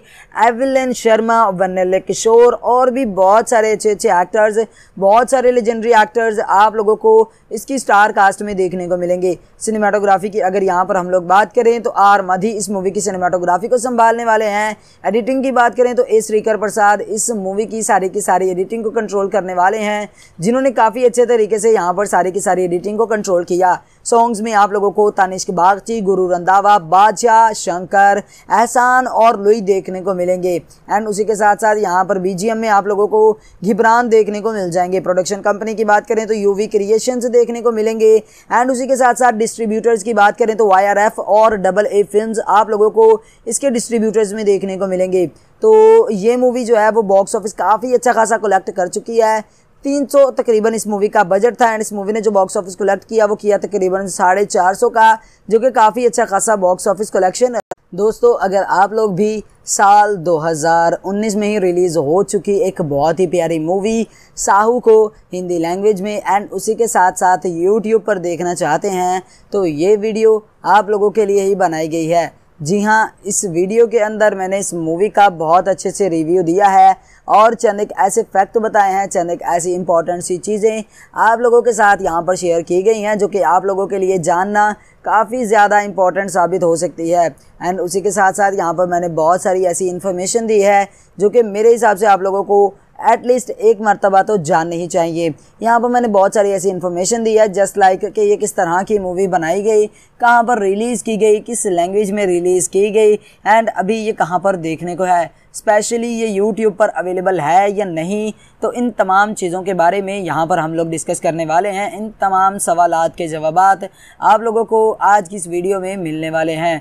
एविलन शर्मा वनल्य किशोर और भी बहुत सारे अच्छे अच्छे एक्टर्स बहुत सारे लेजेंडरी एक्टर्स आप लोगों को इसकी स्टार कास्ट में देखने को मिलेंगे सिनेमाटोग्राफी की अगर यहाँ पर हम लोग बात करें तो आर मधी इस मूवी की सिनेमाटोग्राफी काफ़ी को संभालने वाले हैं एडिटिंग की बात करें तो ए श्रीकर प्रसाद इस मूवी की सारी की सारी एडिटिंग को कंट्रोल करने वाले हैं जिन्होंने काफ़ी अच्छे तरीके से यहाँ पर सारी की सारी एडिटिंग को कंट्रोल किया सॉन्ग्स में आप लोगों को तानिश्क बागची गुरु रंधावा बादशाह शंकर एहसान और लुई देखने को मिलेंगे एंड उसी के साथ साथ यहाँ पर बीजीएम में आप लोगों को घिबरान देखने को मिल जाएंगे प्रोडक्शन कंपनी की बात करें तो यूवी क्रिएशन देखने को मिलेंगे एंड उसी के साथ साथ डिस्ट्रीब्यूटर्स की बात करें तो वाई और डबल ए फिल्म आप लोगों को इसके डिस्ट्रीब्यूटर्स में देखने को मिलेंगे तो ये मूवी जो है वो बॉक्स ऑफिस काफ़ी अच्छा खासा कलेक्ट कर चुकी है तीन सौ तकरीबन इस मूवी का बजट था एंड इस मूवी ने जो बॉक्स ऑफिस कलेक्ट किया वो किया तकरीबन साढ़े चार सौ का जो कि काफ़ी अच्छा खासा बॉक्स ऑफिस कलेक्शन है दोस्तों अगर आप लोग भी साल 2019 में ही रिलीज़ हो चुकी एक बहुत ही प्यारी मूवी साहू को हिंदी लैंग्वेज में एंड उसी के साथ साथ यूट्यूब पर देखना चाहते हैं तो ये वीडियो आप लोगों के लिए ही बनाई गई है जी हाँ इस वीडियो के अंदर मैंने इस मूवी का बहुत अच्छे से रिव्यू दिया है और चंद एक ऐसे फैक्ट बताए हैं चंद एक ऐसी इंपॉर्टेंट सी चीज़ें आप लोगों के साथ यहाँ पर शेयर की गई हैं जो कि आप लोगों के लिए जानना काफ़ी ज़्यादा इंपॉर्टेंट साबित हो सकती है एंड उसी के साथ साथ यहाँ पर मैंने बहुत सारी ऐसी इन्फॉर्मेशन दी है जो कि मेरे हिसाब से आप लोगों को एटलीस्ट एक मरतबा तो जाननी ही चाहिए यहाँ पर मैंने बहुत सारी ऐसी इन्फॉर्मेशन दी है जस्ट लाइक कि ये किस तरह की मूवी बनाई गई कहाँ पर रिलीज़ की गई किस लैंग्वेज में रिलीज़ की गई एंड अभी ये कहाँ पर देखने को है स्पेशली ये यूट्यूब पर अवेलेबल है या नहीं तो इन तमाम चीज़ों के बारे में यहाँ पर हम लोग डिस्कस करने वाले हैं इन तमाम सवाल के जवाब आप लोगों को आज की इस वीडियो में मिलने वाले हैं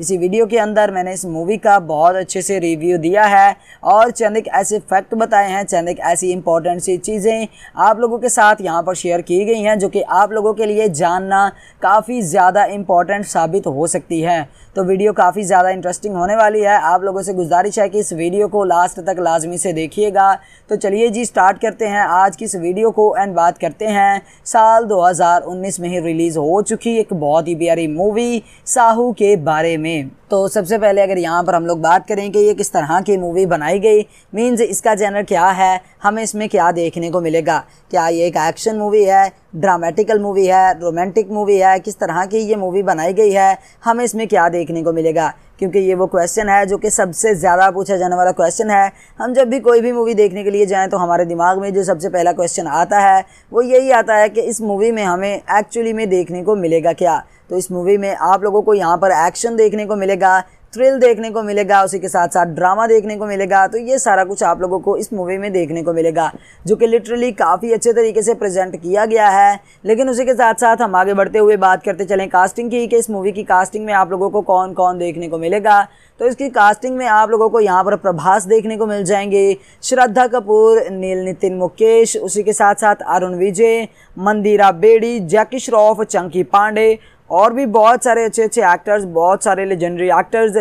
इसी वीडियो के अंदर मैंने इस मूवी का बहुत अच्छे से रिव्यू दिया है और चंद एक ऐसे फैक्ट बताए हैं चंद एक ऐसी इंपॉर्टेंट सी चीज़ें आप लोगों के साथ यहाँ पर शेयर की गई हैं जो कि आप लोगों के लिए जानना काफ़ी ज़्यादा इंपॉर्टेंट साबित हो सकती है तो वीडियो काफ़ी ज़्यादा इंटरेस्टिंग होने वाली है आप लोगों से गुजारिश है कि इस वीडियो को लास्ट तक लाजमी से देखिएगा तो चलिए जी स्टार्ट करते हैं आज की इस वीडियो को एंड बात करते हैं साल दो में ही रिलीज़ हो चुकी एक बहुत ही प्यारी मूवी साहू के बारे में में तो सबसे पहले अगर यहाँ पर हम लोग बात करें कि ये किस तरह की मूवी बनाई गई मीन्स इसका जेनर क्या है हमें इसमें क्या देखने को मिलेगा क्या ये एक एक्शन मूवी है ड्रामेटिकल मूवी है रोमांटिक मूवी है किस तरह की ये मूवी बनाई गई है हमें इसमें क्या देखने को मिलेगा क्योंकि ये वो क्वेश्चन है जो कि सबसे ज़्यादा पूछा जाने वाला क्वेश्चन है हम जब भी कोई भी मूवी देखने के लिए जाएँ तो हमारे दिमाग में जो सबसे पहला क्वेश्चन आता है वो यही आता है कि इस मूवी में हमें एक्चुअली में देखने को मिलेगा क्या तो इस मूवी में आप लोगों को यहाँ पर एक्शन देखने को मिलेगा थ्रिल देखने को मिलेगा उसी के साथ साथ ड्रामा देखने को मिलेगा तो ये सारा कुछ आप लोगों को इस मूवी में देखने को मिलेगा जो कि लिटरली काफ़ी अच्छे तरीके से प्रेजेंट किया गया है लेकिन उसी के साथ साथ हम आगे बढ़ते हुए बात करते चलें कास्टिंग की कि इस मूवी की कास्टिंग में आप लोगों को कौन कौन देखने को मिलेगा तो इसकी कास्टिंग में आप लोगों को यहाँ पर प्रभास देखने को मिल जाएंगे श्रद्धा कपूर नील नितिन मुकेश उसी के साथ साथ अरुण विजय मंदिरा बेड़ी जैकी श्रॉफ चंकी पांडे और भी बहुत सारे अच्छे अच्छे एक्टर्स बहुत सारे लेजेंडरी एक्टर्स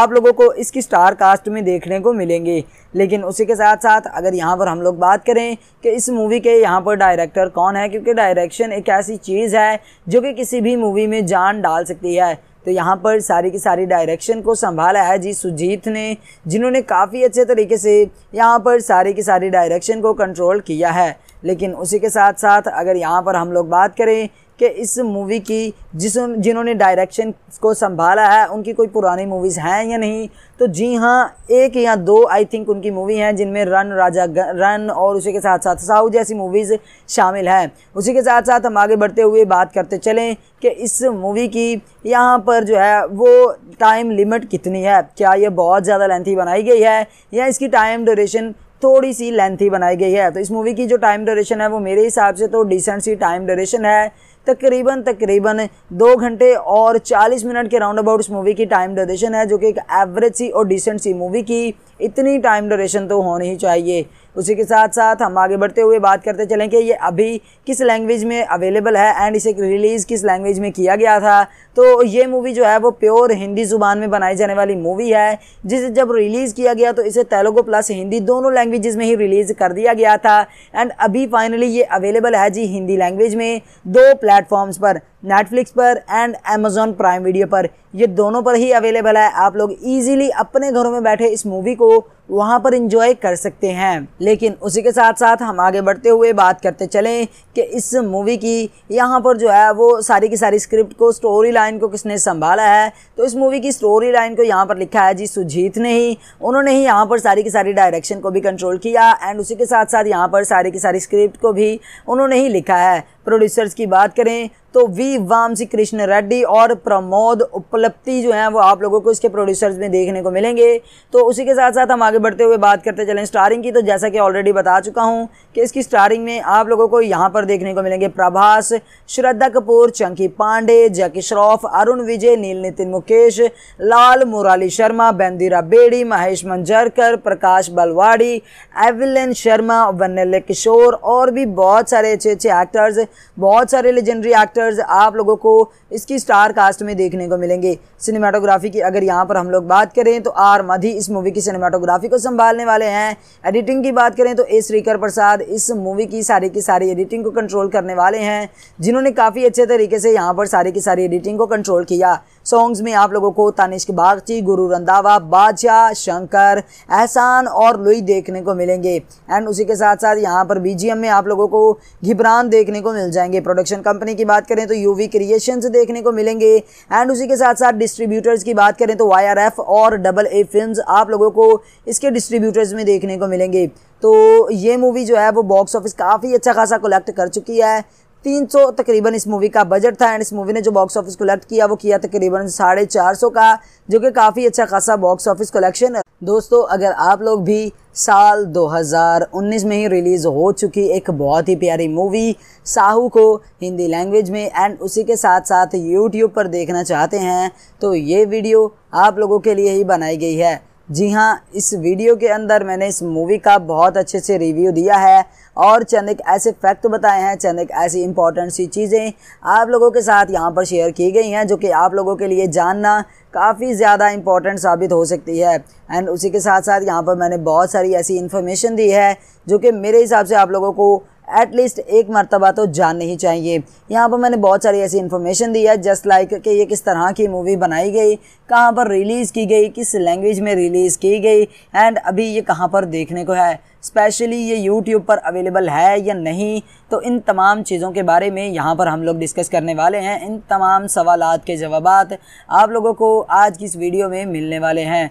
आप लोगों को इसकी स्टार कास्ट में देखने को मिलेंगे लेकिन उसी के साथ साथ अगर यहाँ पर हम लोग बात करें कि इस मूवी के यहाँ पर डायरेक्टर कौन है क्योंकि डायरेक्शन एक ऐसी चीज़ है जो कि किसी भी मूवी में जान डाल सकती है तो यहाँ पर सारी की सारी डायरेक्शन को संभाला है जी सुजीत ने जिन्होंने काफ़ी अच्छे तरीके से यहाँ पर सारी की सारी डायरेक्शन को कंट्रोल किया है लेकिन उसी के साथ साथ अगर यहाँ पर हम लोग बात करें कि इस मूवी की जिस जिन्होंने डायरेक्शन को संभाला है उनकी कोई पुरानी मूवीज़ हैं या नहीं तो जी हाँ एक या दो आई थिंक उनकी मूवी हैं जिनमें रन राजा रन और उसी के साथ साथ साहू जैसी मूवीज़ शामिल हैं उसी के साथ साथ हम आगे बढ़ते हुए बात करते चलें कि इस मूवी की यहाँ पर जो है वो टाइम लिमिट कितनी है क्या ये बहुत ज़्यादा लेंथी बनाई गई है या इसकी टाइम ड्योरेशन थोड़ी सी लेंथी बनाई गई है तो इस मूवी की जो टाइम डोरेशन है वो मेरे हिसाब से तो डिसेंट सी टाइम डोरेशन है तकरीबन तकरीबन दो घंटे और चालीस मिनट के राउंड अबाउट इस मूवी की टाइम ड्यूरेशन है जो कि एक एवरेज सी और डिसेंट सी मूवी की इतनी टाइम ड्यूरेशन तो होनी ही चाहिए उसी के साथ साथ हम आगे बढ़ते हुए बात करते चलें कि ये अभी किस लैंग्वेज में अवेलेबल है एंड इसे रिलीज़ किस लैंग्वेज में किया गया था तो ये मूवी जो है वो प्योर हिंदी ज़ुबान में बनाई जाने वाली मूवी है जिसे जब रिलीज़ किया गया तो इसे तेलुगु प्लस हिंदी दोनों लैंग्वेज में ही रिलीज़ कर दिया गया था एंड अभी फाइनली ये अवेलेबल है जी हिंदी लैंग्वेज में दो प्लेटफॉर्म्स पर नेटफ्लिक्स पर एंड अमेजोन प्राइम वीडियो पर ये दोनों पर ही अवेलेबल है आप लोग इजीली अपने घरों में बैठे इस मूवी को वहाँ पर इंजॉय कर सकते हैं लेकिन उसी के साथ साथ हम आगे बढ़ते हुए बात करते चलें कि इस मूवी की यहाँ पर जो है वो सारी की सारी स्क्रिप्ट को स्टोरी लाइन को किसने संभाला है तो इस मूवी की स्टोरी लाइन को यहाँ पर लिखा है जी सुजीत ने ही उन्होंने ही यहाँ पर सारी की सारी डायरेक्शन को भी कंट्रोल किया एंड उसी के साथ साथ यहाँ पर सारी की सारी स्क्रिप्ट को भी उन्होंने ही लिखा है प्रोड्यूसर्स की बात करें तो वी वामसी कृष्ण रेड्डी और प्रमोद उपलब्धि जो है वो आप लोगों को इसके प्रोड्यूसर्स में देखने को मिलेंगे तो उसी के साथ साथ हम आगे बढ़ते हुए बात करते चलें स्टारिंग की तो जैसा कि ऑलरेडी बता चुका हूँ कि इसकी स्टारिंग में आप लोगों को यहाँ पर देखने को मिलेंगे प्रभास श्रद्धा कपूर चंकी पांडे जैकी श्रॉफ अरुण विजय नील नितिन मुकेश लाल मुराली शर्मा बेंदिरा बेड़ी महेश मंजरकर प्रकाश बलवाड़ी एविलन शर्मा वनल्य किशोर और भी बहुत सारे अच्छे अच्छे एक्टर्स बहुत सारे लेजेंडरी एक्टर्स पोस्टर्स आप लोगों को इसकी स्टार कास्ट में देखने को मिलेंगे सिनेमाटोग्राफी की अगर यहाँ पर हम लोग बात करें तो आर मधि इस मूवी की सिनेमाटोग्राफी को संभालने वाले हैं एडिटिंग की बात करें तो ए श्रीकर प्रसाद इस मूवी की सारी की सारी एडिटिंग को कंट्रोल करने वाले हैं जिन्होंने काफ़ी अच्छे तरीके से यहाँ पर सारी की सारी एडिटिंग को कंट्रोल किया सॉन्ग्स में आप लोगों को तानिश के बागची गुरु रंधावा बादशाह शंकर एहसान और लुई देखने को मिलेंगे एंड उसी के साथ साथ यहाँ पर बीजीएम में आप लोगों को घिबरान देखने को मिल जाएंगे प्रोडक्शन कंपनी की बात करें तो यूवी क्रिएशंस देखने को मिलेंगे एंड उसी के साथ साथ डिस्ट्रीब्यूटर्स की बात करें तो वाई और डबल ए फिल्म आप लोगों को इसके डिस्ट्रीब्यूटर्स में देखने को मिलेंगे तो ये मूवी जो है वो बॉक्स ऑफिस काफ़ी अच्छा खासा कलेक्ट कर चुकी है 300 तकरीबन इस मूवी का बजट था एंड इस मूवी ने जो बॉक्स ऑफिस कलेक्ट किया वो किया तकरीबन साढ़े चार सौ का जो कि काफ़ी अच्छा खासा बॉक्स ऑफिस कलेक्शन है दोस्तों अगर आप लोग भी साल 2019 में ही रिलीज़ हो चुकी एक बहुत ही प्यारी मूवी साहू को हिंदी लैंग्वेज में एंड उसी के साथ साथ यूट्यूब पर देखना चाहते हैं तो ये वीडियो आप लोगों के लिए ही बनाई गई है जी हाँ इस वीडियो के अंदर मैंने इस मूवी का बहुत अच्छे से रिव्यू दिया है और चंद एक ऐसे फैक्ट बताए हैं चंद एक ऐसी इंपॉर्टेंट सी चीज़ें आप लोगों के साथ यहाँ पर शेयर की गई हैं जो कि आप लोगों के लिए जानना काफ़ी ज़्यादा इंपॉर्टेंट साबित हो सकती है एंड उसी के साथ साथ यहाँ पर मैंने बहुत सारी ऐसी इन्फॉर्मेशन दी है जो कि मेरे हिसाब से आप लोगों को एटलीस्ट एक मरतबा तो जाननी ही चाहिए यहाँ पर मैंने बहुत सारी ऐसी इन्फॉर्मेशन दी है जस्ट लाइक कि ये किस तरह की मूवी बनाई गई कहाँ पर रिलीज़ की गई किस लैंग्वेज में रिलीज़ की गई एंड अभी ये कहाँ पर देखने को है स्पेशली ये यूट्यूब पर अवेलेबल है या नहीं तो इन तमाम चीज़ों के बारे में यहाँ पर हम लोग डिस्कस करने वाले हैं इन तमाम सवाल के जवाब आप लोगों को आज की इस वीडियो में मिलने वाले हैं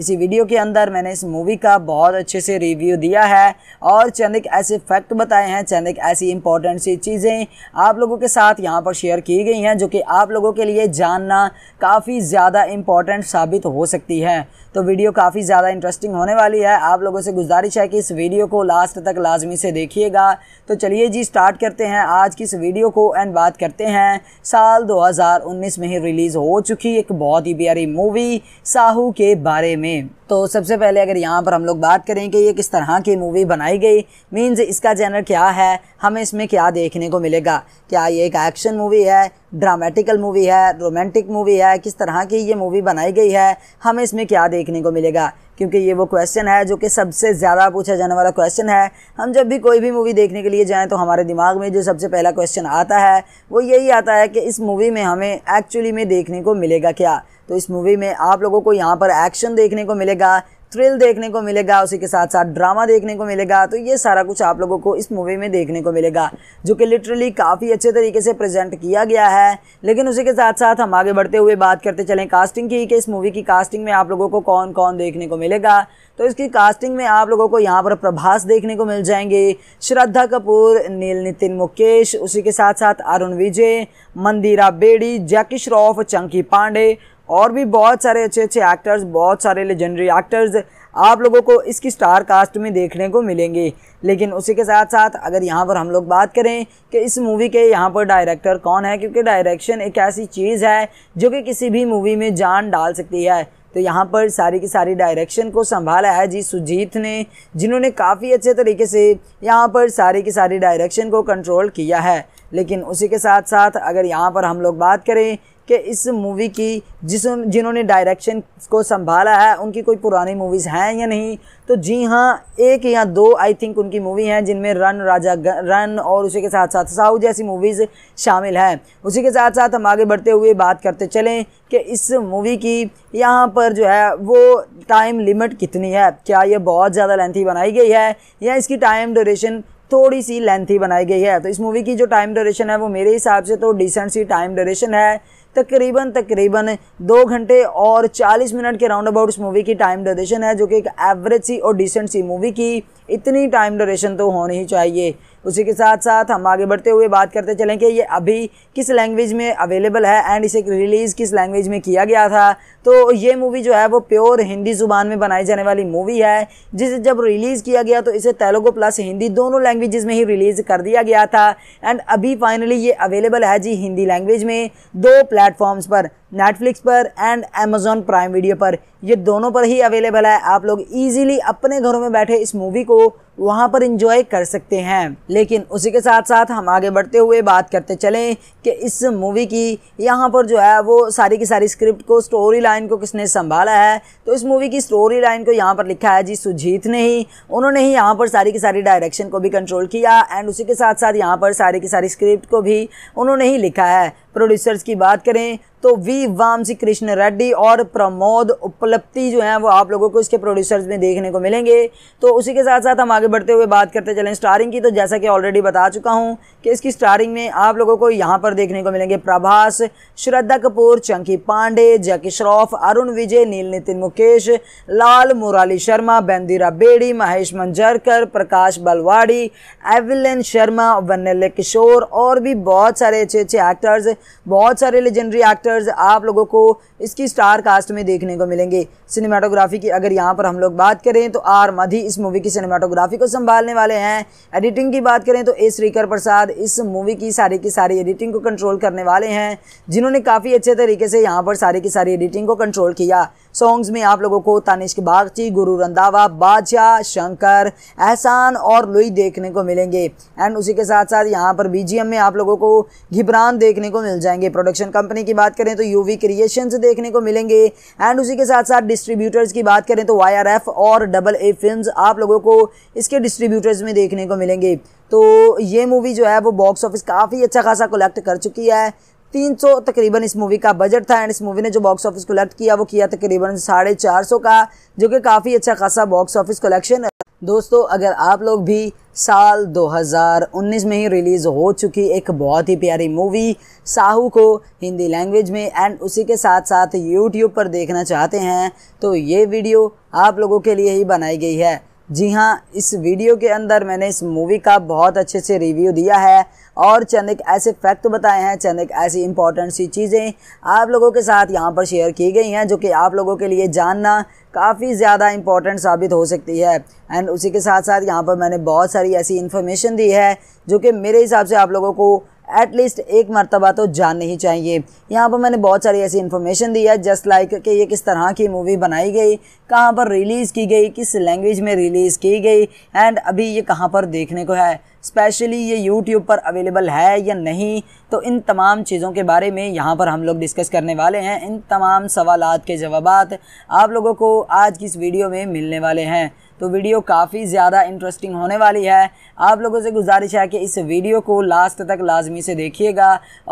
इसी वीडियो के अंदर मैंने इस मूवी का बहुत अच्छे से रिव्यू दिया है और चंद एक ऐसे फैक्ट बताए हैं चंद एक ऐसी इंपॉर्टेंट सी चीज़ें आप लोगों के साथ यहाँ पर शेयर की गई हैं जो कि आप लोगों के लिए जानना काफ़ी ज़्यादा इंपॉर्टेंट साबित हो सकती है तो वीडियो काफ़ी ज़्यादा इंटरेस्टिंग होने वाली है आप लोगों से गुजारिश है कि इस वीडियो को लास्ट तक लाजमी से देखिएगा तो चलिए जी स्टार्ट करते हैं आज की इस वीडियो को एंड बात करते हैं साल 2019 में ही रिलीज़ हो चुकी एक बहुत ही प्यारी मूवी साहू के बारे में में तो सबसे पहले अगर यहाँ पर हम लोग बात करें कि ये किस तरह की मूवी बनाई गई मीन्स इसका जेनर क्या है हमें इसमें क्या देखने को मिलेगा क्या ये एक एक्शन मूवी है ड्रामेटिकल मूवी है रोमांटिक मूवी है किस तरह की ये मूवी बनाई गई है हमें इसमें क्या देखने को मिलेगा क्योंकि ये वो क्वेश्चन है जो कि सबसे ज़्यादा पूछा जाने वाला क्वेश्चन है हम जब भी कोई भी मूवी देखने के लिए जाएं तो हमारे दिमाग में जो सबसे पहला क्वेश्चन आता है वो यही आता है कि इस मूवी में हमें एक्चुअली में देखने को मिलेगा क्या तो इस मूवी में आप लोगों को यहाँ पर एक्शन देखने को मिलेगा थ्रिल देखने को मिलेगा उसी के साथ साथ ड्रामा देखने को मिलेगा तो ये सारा कुछ आप लोगों को इस मूवी में देखने को मिलेगा जो कि लिटरली काफ़ी अच्छे तरीके से प्रेजेंट किया गया है लेकिन उसी के साथ साथ हम आगे बढ़ते हुए बात करते चलें कास्टिंग की कि इस मूवी की कास्टिंग में आप लोगों को कौन कौन देखने को मिलेगा तो इसकी कास्टिंग में आप लोगों को यहाँ पर प्रभास देखने को मिल जाएंगे श्रद्धा कपूर नील नितिन मुकेश उसी के साथ साथ अरुण विजय मंदिरा बेड़ी जैकी श्रॉफ चंकी पांडे और भी बहुत सारे अच्छे अच्छे एक्टर्स बहुत सारे लेजेंडरी एक्टर्स आप लोगों को इसकी स्टार कास्ट में देखने को मिलेंगे लेकिन उसी के साथ साथ अगर यहाँ पर हम लोग बात करें कि इस मूवी के यहाँ पर डायरेक्टर कौन है क्योंकि डायरेक्शन एक ऐसी चीज़ है जो कि किसी भी मूवी में जान डाल सकती है तो यहाँ पर सारी की सारी डायरेक्शन को संभाला है जी सुजीत ने जिन्होंने काफ़ी अच्छे तरीके से यहाँ पर सारी की सारी डायरेक्शन को कंट्रोल किया है लेकिन उसी के साथ साथ अगर यहाँ पर हम लोग बात करें कि इस मूवी की जिस जिन्होंने डायरेक्शन को संभाला है उनकी कोई पुरानी मूवीज़ हैं या नहीं तो जी हाँ एक या दो आई थिंक उनकी मूवी हैं जिनमें रन राजा रन और उसी के साथ साथ साहू जैसी मूवीज़ शामिल हैं उसी के साथ साथ हम आगे बढ़ते हुए बात करते चलें कि इस मूवी की यहाँ पर जो है वो टाइम लिमिट कितनी है क्या ये बहुत ज़्यादा लेंथी बनाई गई है या इसकी टाइम ड्यूरेशन थोड़ी सी लेंथी बनाई गई है तो इस मूवी की जो टाइम ड्यूरेशन है वो मेरे हिसाब से तो डिसेंट सी टाइम ड्यूरेशन है तकरीबन तकरीबन दो घंटे और चालीस मिनट के राउंड अबाउट इस मूवी की टाइम ड्यूरेशन है जो कि एक एवरेज सी और डिसेंट सी मूवी की इतनी टाइम ड्यूरेशन तो होनी ही चाहिए उसी के साथ साथ हम आगे बढ़ते हुए बात करते चलें कि ये अभी किस लैंग्वेज में अवेलेबल है एंड इसे रिलीज़ किस लैंग्वेज में किया गया था तो ये मूवी जो है वो प्योर हिंदी ज़ुबान में बनाई जाने वाली मूवी है जिसे जब रिलीज़ किया गया तो इसे तेलुगु प्लस हिंदी दोनों लैंग्वेज में ही रिलीज़ कर दिया गया था एंड अभी फाइनली ये अवेलेबल है जी हिंदी लैंग्वेज में दो प्लेटफॉर्म्स पर नेटफ्लिक्स पर एंड अमेजोन प्राइम वीडियो पर ये दोनों पर ही अवेलेबल है आप लोग ईजिली अपने घरों में बैठे इस मूवी को वहाँ पर इंजॉय कर सकते हैं लेकिन उसी के साथ साथ हम आगे बढ़ते हुए बात करते चलें कि इस मूवी की यहाँ पर जो है वो सारी की सारी स्क्रिप्ट को स्टोरी लाइन को किसने संभाला है तो इस मूवी की स्टोरी लाइन को यहाँ पर लिखा है जी सुजीत ने ही उन्होंने ही यहाँ पर सारी की सारी डायरेक्शन को भी कंट्रोल किया एंड उसी के साथ साथ यहाँ पर सारी की सारी स्क्रिप्ट को भी उन्होंने ही लिखा है प्रोड्यूसर्स की बात करें तो वी वामसी कृष्ण रेड्डी और प्रमोद उपलब्धि जो हैं वो आप लोगों को इसके प्रोड्यूसर्स में देखने को मिलेंगे तो उसी के साथ साथ हम आगे बढ़ते हुए बात करते चलें स्टारिंग की तो जैसा कि ऑलरेडी बता चुका हूं कि इसकी स्टारिंग में आप लोगों को यहां पर देखने को मिलेंगे प्रभास श्रद्धा कपूर चंकी पांडे जैकी श्रॉफ अरुण विजय नील नितिन मुकेश लाल मुरली शर्मा बेंदिरा बेड़ी महेश मंजरकर प्रकाश बलवाड़ी एविलन शर्मा वनल किशोर और भी बहुत सारे अच्छे अच्छे एक्टर्स बहुत सारे लेजेंडरी एक्टर्स आप लोगों को इसकी स्टार कास्ट में देखने को मिलेंगे सिनेमाटोग्राफी की अगर यहाँ पर हम लोग बात करें तो आर मधी इस मूवी की सिनेमाटोग्राफी काफ़ी को संभालने वाले हैं एडिटिंग की बात करें तो ए श्रीकर प्रसाद इस मूवी की सारी की सारी एडिटिंग को कंट्रोल करने वाले हैं जिन्होंने काफ़ी अच्छे तरीके से यहाँ पर सारी की सारी एडिटिंग को कंट्रोल किया सॉन्ग्स में आप लोगों को तानिश्क बागची गुरु रंधावा बादशाह शंकर एहसान और लुई देखने को मिलेंगे एंड उसी के साथ साथ यहाँ पर बीजीएम में आप लोगों को घिबरान देखने को मिल जाएंगे प्रोडक्शन कंपनी की बात करें तो यूवी क्रिएशंस देखने को मिलेंगे एंड उसी के साथ साथ डिस्ट्रीब्यूटर्स की बात करें तो वाई और डबल ए फिल्म आप लोगों को इसके डिस्ट्रीब्यूटर्स में देखने को मिलेंगे तो ये मूवी जो है वो बॉक्स ऑफिस काफ़ी अच्छा खासा कलेक्ट कर चुकी है 300 तकरीबन इस मूवी का बजट था एंड इस मूवी ने जो बॉक्स ऑफिस कलेक्ट किया वो किया तकरीबन साढ़े चार सौ का जो कि काफ़ी अच्छा खासा बॉक्स ऑफिस कलेक्शन दोस्तों अगर आप लोग भी साल 2019 में ही रिलीज़ हो चुकी एक बहुत ही प्यारी मूवी साहू को हिंदी लैंग्वेज में एंड उसी के साथ साथ यूट्यूब पर देखना चाहते हैं तो ये वीडियो आप लोगों के लिए ही बनाई गई है जी हाँ इस वीडियो के अंदर मैंने इस मूवी का बहुत अच्छे से रिव्यू दिया है और चंद एक ऐसे फैक्ट बताए हैं चंद एक ऐसी इंपॉर्टेंट सी चीज़ें आप लोगों के साथ यहाँ पर शेयर की गई हैं जो कि आप लोगों के लिए जानना काफ़ी ज़्यादा इंपॉर्टेंट साबित हो सकती है एंड उसी के साथ साथ यहाँ पर मैंने बहुत सारी ऐसी इन्फॉर्मेशन दी है जो कि मेरे हिसाब से आप लोगों को एटलीस्ट एक मरतबा तो जाननी ही चाहिए यहाँ पर मैंने बहुत सारी ऐसी इन्फॉर्मेशन दी है जस्ट लाइक कि ये किस तरह की मूवी बनाई गई कहाँ पर रिलीज़ की गई किस लैंग्वेज में रिलीज़ की गई एंड अभी ये कहाँ पर देखने को है स्पेशली ये यूट्यूब पर अवेलेबल है या नहीं तो इन तमाम चीज़ों के बारे में यहाँ पर हम लोग डिस्कस करने वाले हैं इन तमाम सवाल के जवाब आप लोगों को आज की इस वीडियो में मिलने वाले हैं तो वीडियो काफ़ी ज़्यादा इंटरेस्टिंग होने वाली है आप लोगों से गुजारिश है कि इस वीडियो को लास्ट तक लाजमी से देखिएगा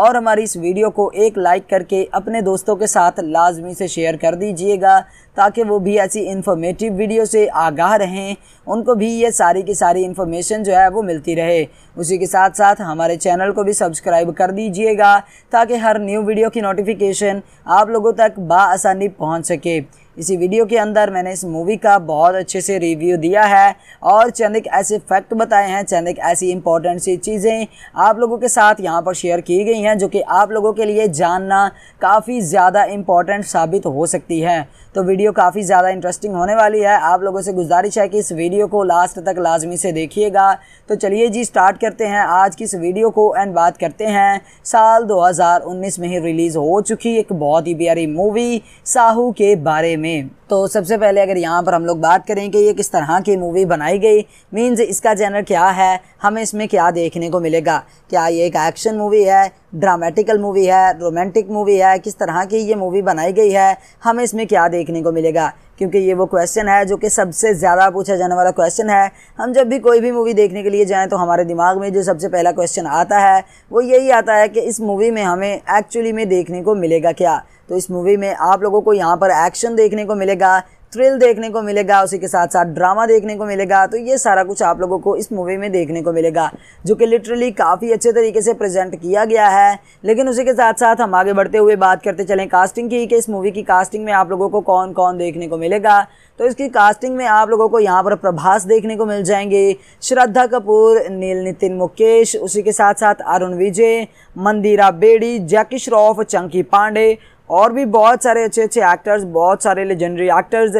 और हमारी इस वीडियो को एक लाइक करके अपने दोस्तों के साथ लाजमी से शेयर कर दीजिएगा ताकि वो भी ऐसी इन्फॉर्मेटिव वीडियो से आगाह रहें उनको भी ये सारी की सारी इन्फॉर्मेशन जो है वो मिलती रहे उसी के साथ साथ हमारे चैनल को भी सब्सक्राइब कर दीजिएगा ताकि हर न्यू वीडियो की नोटिफिकेशन आप लोगों तक बासानी पहुँच सके इसी वीडियो के अंदर मैंने इस मूवी का बहुत अच्छे से रिव्यू दिया है और चंद एक ऐसे फैक्ट बताए हैं चंद एक ऐसी इंपॉर्टेंट सी चीज़ें आप लोगों के साथ यहाँ पर शेयर की गई हैं जो कि आप लोगों के लिए जानना काफ़ी ज़्यादा इंपॉर्टेंट साबित हो सकती है तो वीडियो काफ़ी ज़्यादा इंटरेस्टिंग होने वाली है आप लोगों से गुजारिश है कि इस वीडियो को लास्ट तक लाजमी से देखिएगा तो चलिए जी स्टार्ट करते हैं आज की इस वीडियो को एंड बात करते हैं साल 2019 में ही रिलीज़ हो चुकी एक बहुत ही प्यारी मूवी साहू के बारे में में तो सबसे पहले अगर यहाँ पर हम लोग बात करें कि ये किस तरह की मूवी बनाई गई मीन्स इसका जैनर क्या है हमें इसमें क्या देखने को मिलेगा क्या ये एक एक्शन मूवी है ड्रामेटिकल मूवी है रोमांटिक मूवी है किस तरह की ये मूवी बनाई गई है हमें इसमें क्या देखने को मिलेगा क्योंकि ये वो क्वेश्चन है जो कि सबसे ज़्यादा पूछा जाने वाला क्वेश्चन है हम जब भी कोई भी मूवी देखने के लिए जाएं तो हमारे दिमाग में जो सबसे पहला क्वेश्चन आता है वो यही आता है कि इस मूवी में हमें एक्चुअली में देखने को मिलेगा क्या तो इस मूवी में आप लोगों को यहाँ पर एक्शन देखने को मिलेगा थ्रिल देखने को मिलेगा उसी के साथ साथ ड्रामा देखने को मिलेगा तो ये सारा कुछ आप लोगों को इस मूवी में देखने को मिलेगा जो कि लिटरली काफ़ी अच्छे तरीके से प्रेजेंट किया गया है लेकिन उसी के साथ साथ हम आगे बढ़ते हुए बात करते चलें कास्टिंग की कि इस मूवी की कास्टिंग में आप लोगों को कौन कौन देखने को मिलेगा तो इसकी कास्टिंग में आप लोगों को यहाँ पर प्रभास देखने को मिल जाएंगे श्रद्धा कपूर नील नितिन मुकेश उसी के साथ साथ अरुण विजय मंदिरा बेड़ी जैकी श्रॉफ चंकी पांडे और भी बहुत सारे अच्छे अच्छे एक्टर्स बहुत सारे लेजेंडरी एक्टर्स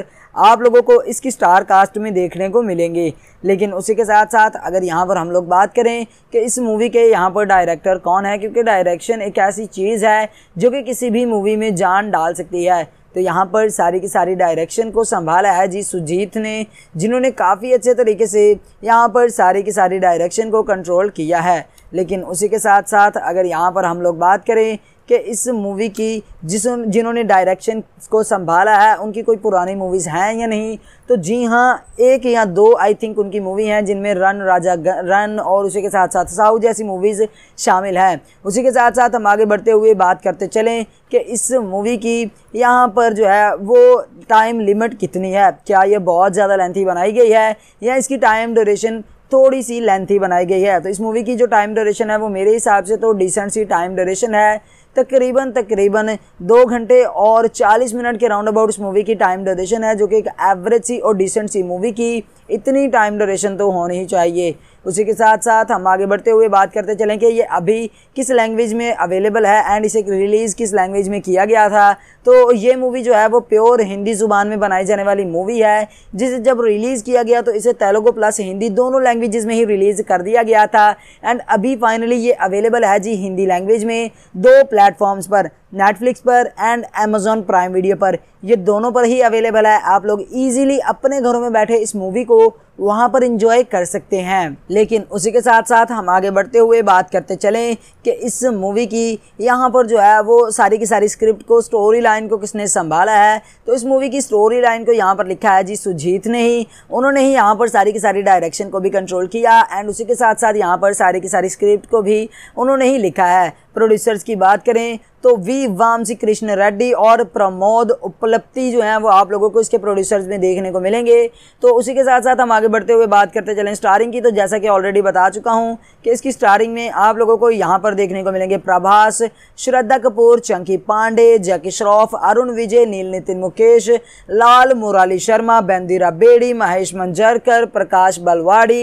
आप लोगों को इसकी स्टार कास्ट में देखने को मिलेंगे लेकिन उसी के साथ साथ अगर यहाँ पर हम लोग बात करें कि इस मूवी के यहाँ पर डायरेक्टर कौन है क्योंकि डायरेक्शन एक ऐसी चीज़ है जो कि किसी भी मूवी में जान डाल सकती है तो यहाँ पर सारी की सारी डायरेक्शन को संभाला है जी सुजीत ने जिन्होंने काफ़ी अच्छे तरीके से यहाँ पर सारी की सारी डायरेक्शन को कंट्रोल किया है लेकिन उसी के साथ साथ अगर यहाँ पर हम लोग बात करें कि इस मूवी की जिस जिन्होंने डायरेक्शन को संभाला है उनकी कोई पुरानी मूवीज़ हैं या नहीं तो जी हाँ एक या दो आई थिंक उनकी मूवी हैं जिनमें रन राजा रन और उसी के साथ साथ साहू जैसी मूवीज़ शामिल हैं उसी के साथ साथ हम आगे बढ़ते हुए बात करते चलें कि इस मूवी की यहाँ पर जो है वो टाइम लिमिट कितनी है क्या ये बहुत ज़्यादा लेंथी बनाई गई है या इसकी टाइम डोरेशन थोड़ी सी लेंथी बनाई गई है तो इस मूवी की जो टाइम डोरेशन है वो मेरे हिसाब से तो डिसेंट सी टाइम डोरेशन है तकरीबन तकरीबन दो घंटे और चालीस मिनट के राउंड अबाउट इस मूवी की टाइम डोरेशन है जो कि एक एवरेज सी और डिसेंट सी मूवी की इतनी टाइम डोरेशन तो होनी ही चाहिए उसी के साथ साथ हम आगे बढ़ते हुए बात करते चलें कि ये अभी किस लैंग्वेज में अवेलेबल है एंड इसे रिलीज़ किस लैंग्वेज में किया गया था तो ये मूवी जो है वो प्योर हिंदी ज़ुबान में बनाई जाने वाली मूवी है जिसे जब रिलीज़ किया गया तो इसे तेलुगु प्लस हिंदी दोनों लैंग्वेज में ही रिलीज़ कर दिया गया था एंड अभी फाइनली ये अवेलेबल है जी हिंदी लैंग्वेज में दो प्लेटफॉर्म्स पर नेटफ्लिक्स पर एंड अमेजोन प्राइम वीडियो पर ये दोनों पर ही अवेलेबल है आप लोग इजीली अपने घरों में बैठे इस मूवी को वहाँ पर इंजॉय कर सकते हैं लेकिन उसी के साथ साथ हम आगे बढ़ते हुए बात करते चलें कि इस मूवी की यहाँ पर जो है वो सारी की सारी स्क्रिप्ट को स्टोरी लाइन लाइन को किसने संभाला है तो इस मूवी की स्टोरी लाइन को यहाँ पर लिखा है जी सुजीत ने ही उन्होंने ही यहाँ पर सारी की सारी डायरेक्शन को भी कंट्रोल किया एंड उसी के साथ साथ यहाँ पर सारी की सारी स्क्रिप्ट को भी उन्होंने ही लिखा है प्रोड्यूसर्स की बात करें तो वी वामसी कृष्ण रेड्डी और प्रमोद उपलब्धि जो हैं वो आप लोगों को इसके प्रोड्यूसर्स में देखने को मिलेंगे तो उसी के साथ साथ हम आगे बढ़ते हुए बात करते चलें स्टारिंग की तो जैसा कि ऑलरेडी बता चुका हूं कि इसकी स्टारिंग में आप लोगों को यहाँ पर देखने को मिलेंगे प्रभास श्रद्धा कपूर चंकी पांडे जैकी श्रॉफ अरुण विजय नील नितिन मुकेश लाल मुराली शर्मा बेंदिरा बेड़ी महेश मंजरकर प्रकाश बलवाड़ी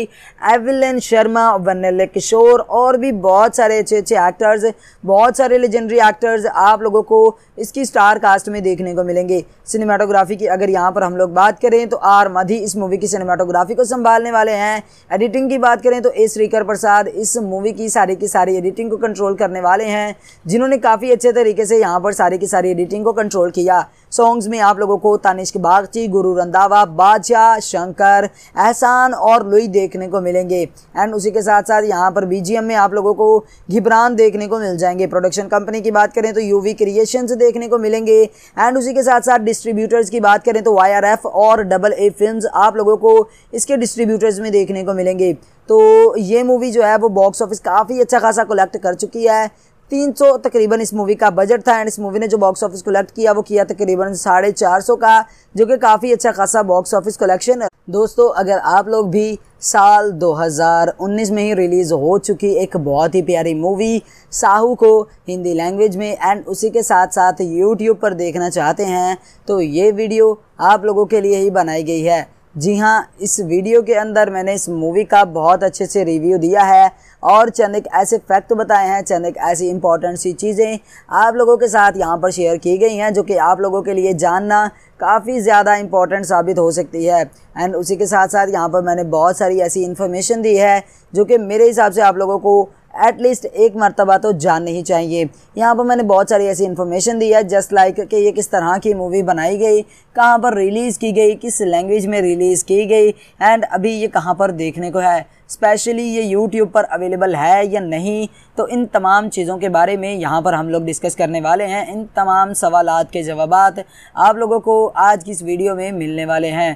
एविलन शर्मा वनल्य किशोर और भी बहुत सारे अच्छे अच्छे एक्टर्स बहुत सारे लेजेंडरी एक्टर्स आप लोगों को इसकी स्टार कास्ट में देखने को मिलेंगे सिनेमाटोग्राफी की अगर यहाँ पर हम लोग बात करें तो आर मधी इस मूवी की सिनेमाटोग्राफी को संभालने वाले हैं एडिटिंग की बात करें तो ए श्रीकर प्रसाद इस मूवी की सारी की सारी एडिटिंग को कंट्रोल करने वाले हैं जिन्होंने काफ़ी अच्छे तरीके से यहाँ पर सारी की सारी एडिटिंग को कंट्रोल किया सॉन्ग्स में आप लोगों को तानिश के बागची गुरु रंधावा बादशाह शंकर एहसान और लुई देखने को मिलेंगे एंड उसी के साथ साथ यहाँ पर बीजीएम में आप लोगों को घिबरान देखने को मिल जाएंगे प्रोडक्शन कंपनी की बात करें तो यूवी क्रिएशंस देखने को मिलेंगे एंड उसी के साथ साथ डिस्ट्रीब्यूटर्स की बात करें तो वाई और डबल ए फिल्म आप लोगों को इसके डिस्ट्रीब्यूटर्स में देखने को मिलेंगे तो ये मूवी जो है वो बॉक्स ऑफिस काफ़ी अच्छा खासा कलेक्ट कर चुकी है 300 तकरीबन इस मूवी का बजट था एंड इस मूवी ने जो बॉक्स ऑफिस कलेक्ट किया वो किया तकरीबन साढ़े चार सौ का जो कि काफ़ी अच्छा खासा बॉक्स ऑफिस कलेक्शन है दोस्तों अगर आप लोग भी साल 2019 में ही रिलीज़ हो चुकी एक बहुत ही प्यारी मूवी साहू को हिंदी लैंग्वेज में एंड उसी के साथ साथ यूट्यूब पर देखना चाहते हैं तो ये वीडियो आप लोगों के लिए ही बनाई गई है जी हाँ इस वीडियो के अंदर मैंने इस मूवी का बहुत अच्छे से रिव्यू दिया है और चंद एक ऐसे फैक्ट बताए हैं चंद एक ऐसी इंपॉर्टेंट सी चीज़ें आप लोगों के साथ यहाँ पर शेयर की गई हैं जो कि आप लोगों के लिए जानना काफ़ी ज़्यादा इंपॉर्टेंट साबित हो सकती है एंड उसी के साथ साथ यहाँ पर मैंने बहुत सारी ऐसी इन्फॉर्मेशन दी है जो कि मेरे हिसाब से आप लोगों को एटलीस्ट एक मरतबा तो जाननी ही चाहिए यहाँ पर मैंने बहुत सारी ऐसी इन्फॉर्मेशन दी है जस्ट लाइक कि ये किस तरह की मूवी बनाई गई कहाँ पर रिलीज़ की गई किस लैंग्वेज में रिलीज़ की गई एंड अभी ये कहाँ पर देखने को है स्पेशली ये यूट्यूब पर अवेलेबल है या नहीं तो इन तमाम चीज़ों के बारे में यहाँ पर हम लोग डिस्कस करने वाले हैं इन तमाम सवाल के जवाब आप लोगों को आज की इस वीडियो में मिलने वाले हैं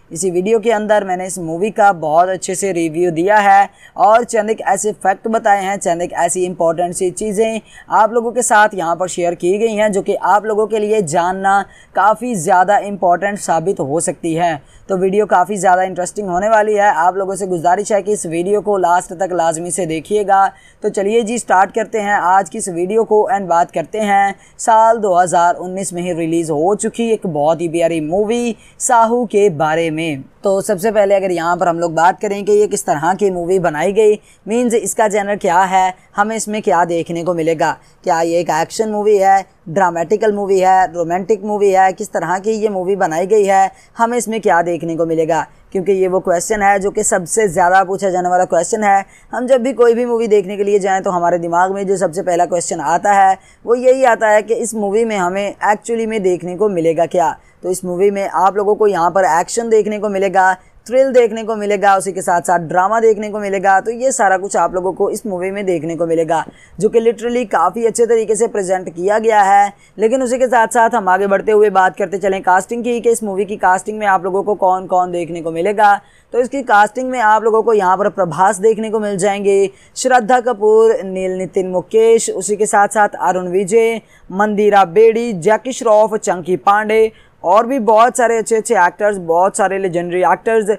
इसी वीडियो के अंदर मैंने इस मूवी का बहुत अच्छे से रिव्यू दिया है और चंद एक ऐसे फैक्ट बताए हैं चंद एक ऐसी इंपॉर्टेंट सी चीज़ें आप लोगों के साथ यहाँ पर शेयर की गई हैं जो कि आप लोगों के लिए जानना काफ़ी ज़्यादा इम्पॉर्टेंट साबित हो सकती है तो वीडियो काफ़ी ज़्यादा इंटरेस्टिंग होने वाली है आप लोगों से गुजारिश है कि इस वीडियो को लास्ट तक लाजमी से देखिएगा तो चलिए जी स्टार्ट करते हैं आज की इस वीडियो को एंड बात करते हैं साल 2019 में ही रिलीज़ हो चुकी एक बहुत ही प्यारी मूवी साहू के बारे में तो सबसे पहले अगर यहाँ पर हम लोग बात करें कि ये किस तरह की मूवी बनाई गई मीन्स इसका जैनर क्या है हमें इसमें क्या देखने को मिलेगा क्या ये एक एक्शन मूवी है ड्रामेटिकल मूवी है रोमांटिक मूवी है किस तरह की ये मूवी बनाई गई है हमें इसमें क्या देखने को मिलेगा क्योंकि ये वो क्वेश्चन है जो कि सबसे ज़्यादा पूछा जाने वाला क्वेश्चन है हम जब भी कोई भी मूवी देखने के लिए जाएँ तो हमारे दिमाग में जो सबसे पहला क्वेश्चन आता है वो यही आता है कि इस मूवी में हमें एक्चुअली में देखने को मिलेगा क्या तो इस मूवी में आप लोगों को यहाँ पर एक्शन देखने को मिलेगा थ्रिल देखने को मिलेगा उसी के साथ साथ ड्रामा देखने को मिलेगा तो ये सारा कुछ आप लोगों को इस मूवी में देखने को मिलेगा जो कि लिटरली काफ़ी अच्छे तरीके से प्रेजेंट किया गया है लेकिन उसी के साथ साथ हम आगे बढ़ते हुए बात करते चलें कास्टिंग की कि इस मूवी की कास्टिंग में आप लोगों को कौन कौन देखने को मिलेगा तो इसकी कास्टिंग में आप लोगों को यहाँ पर प्रभास देखने को मिल जाएंगे श्रद्धा कपूर नील नितिन मुकेश उसी के साथ साथ अरुण विजय मंदिरा बेड़ी जैकी श्रॉफ चंकी पांडे और भी बहुत सारे अच्छे अच्छे एक्टर्स बहुत सारे लेजेंडरी एक्टर्स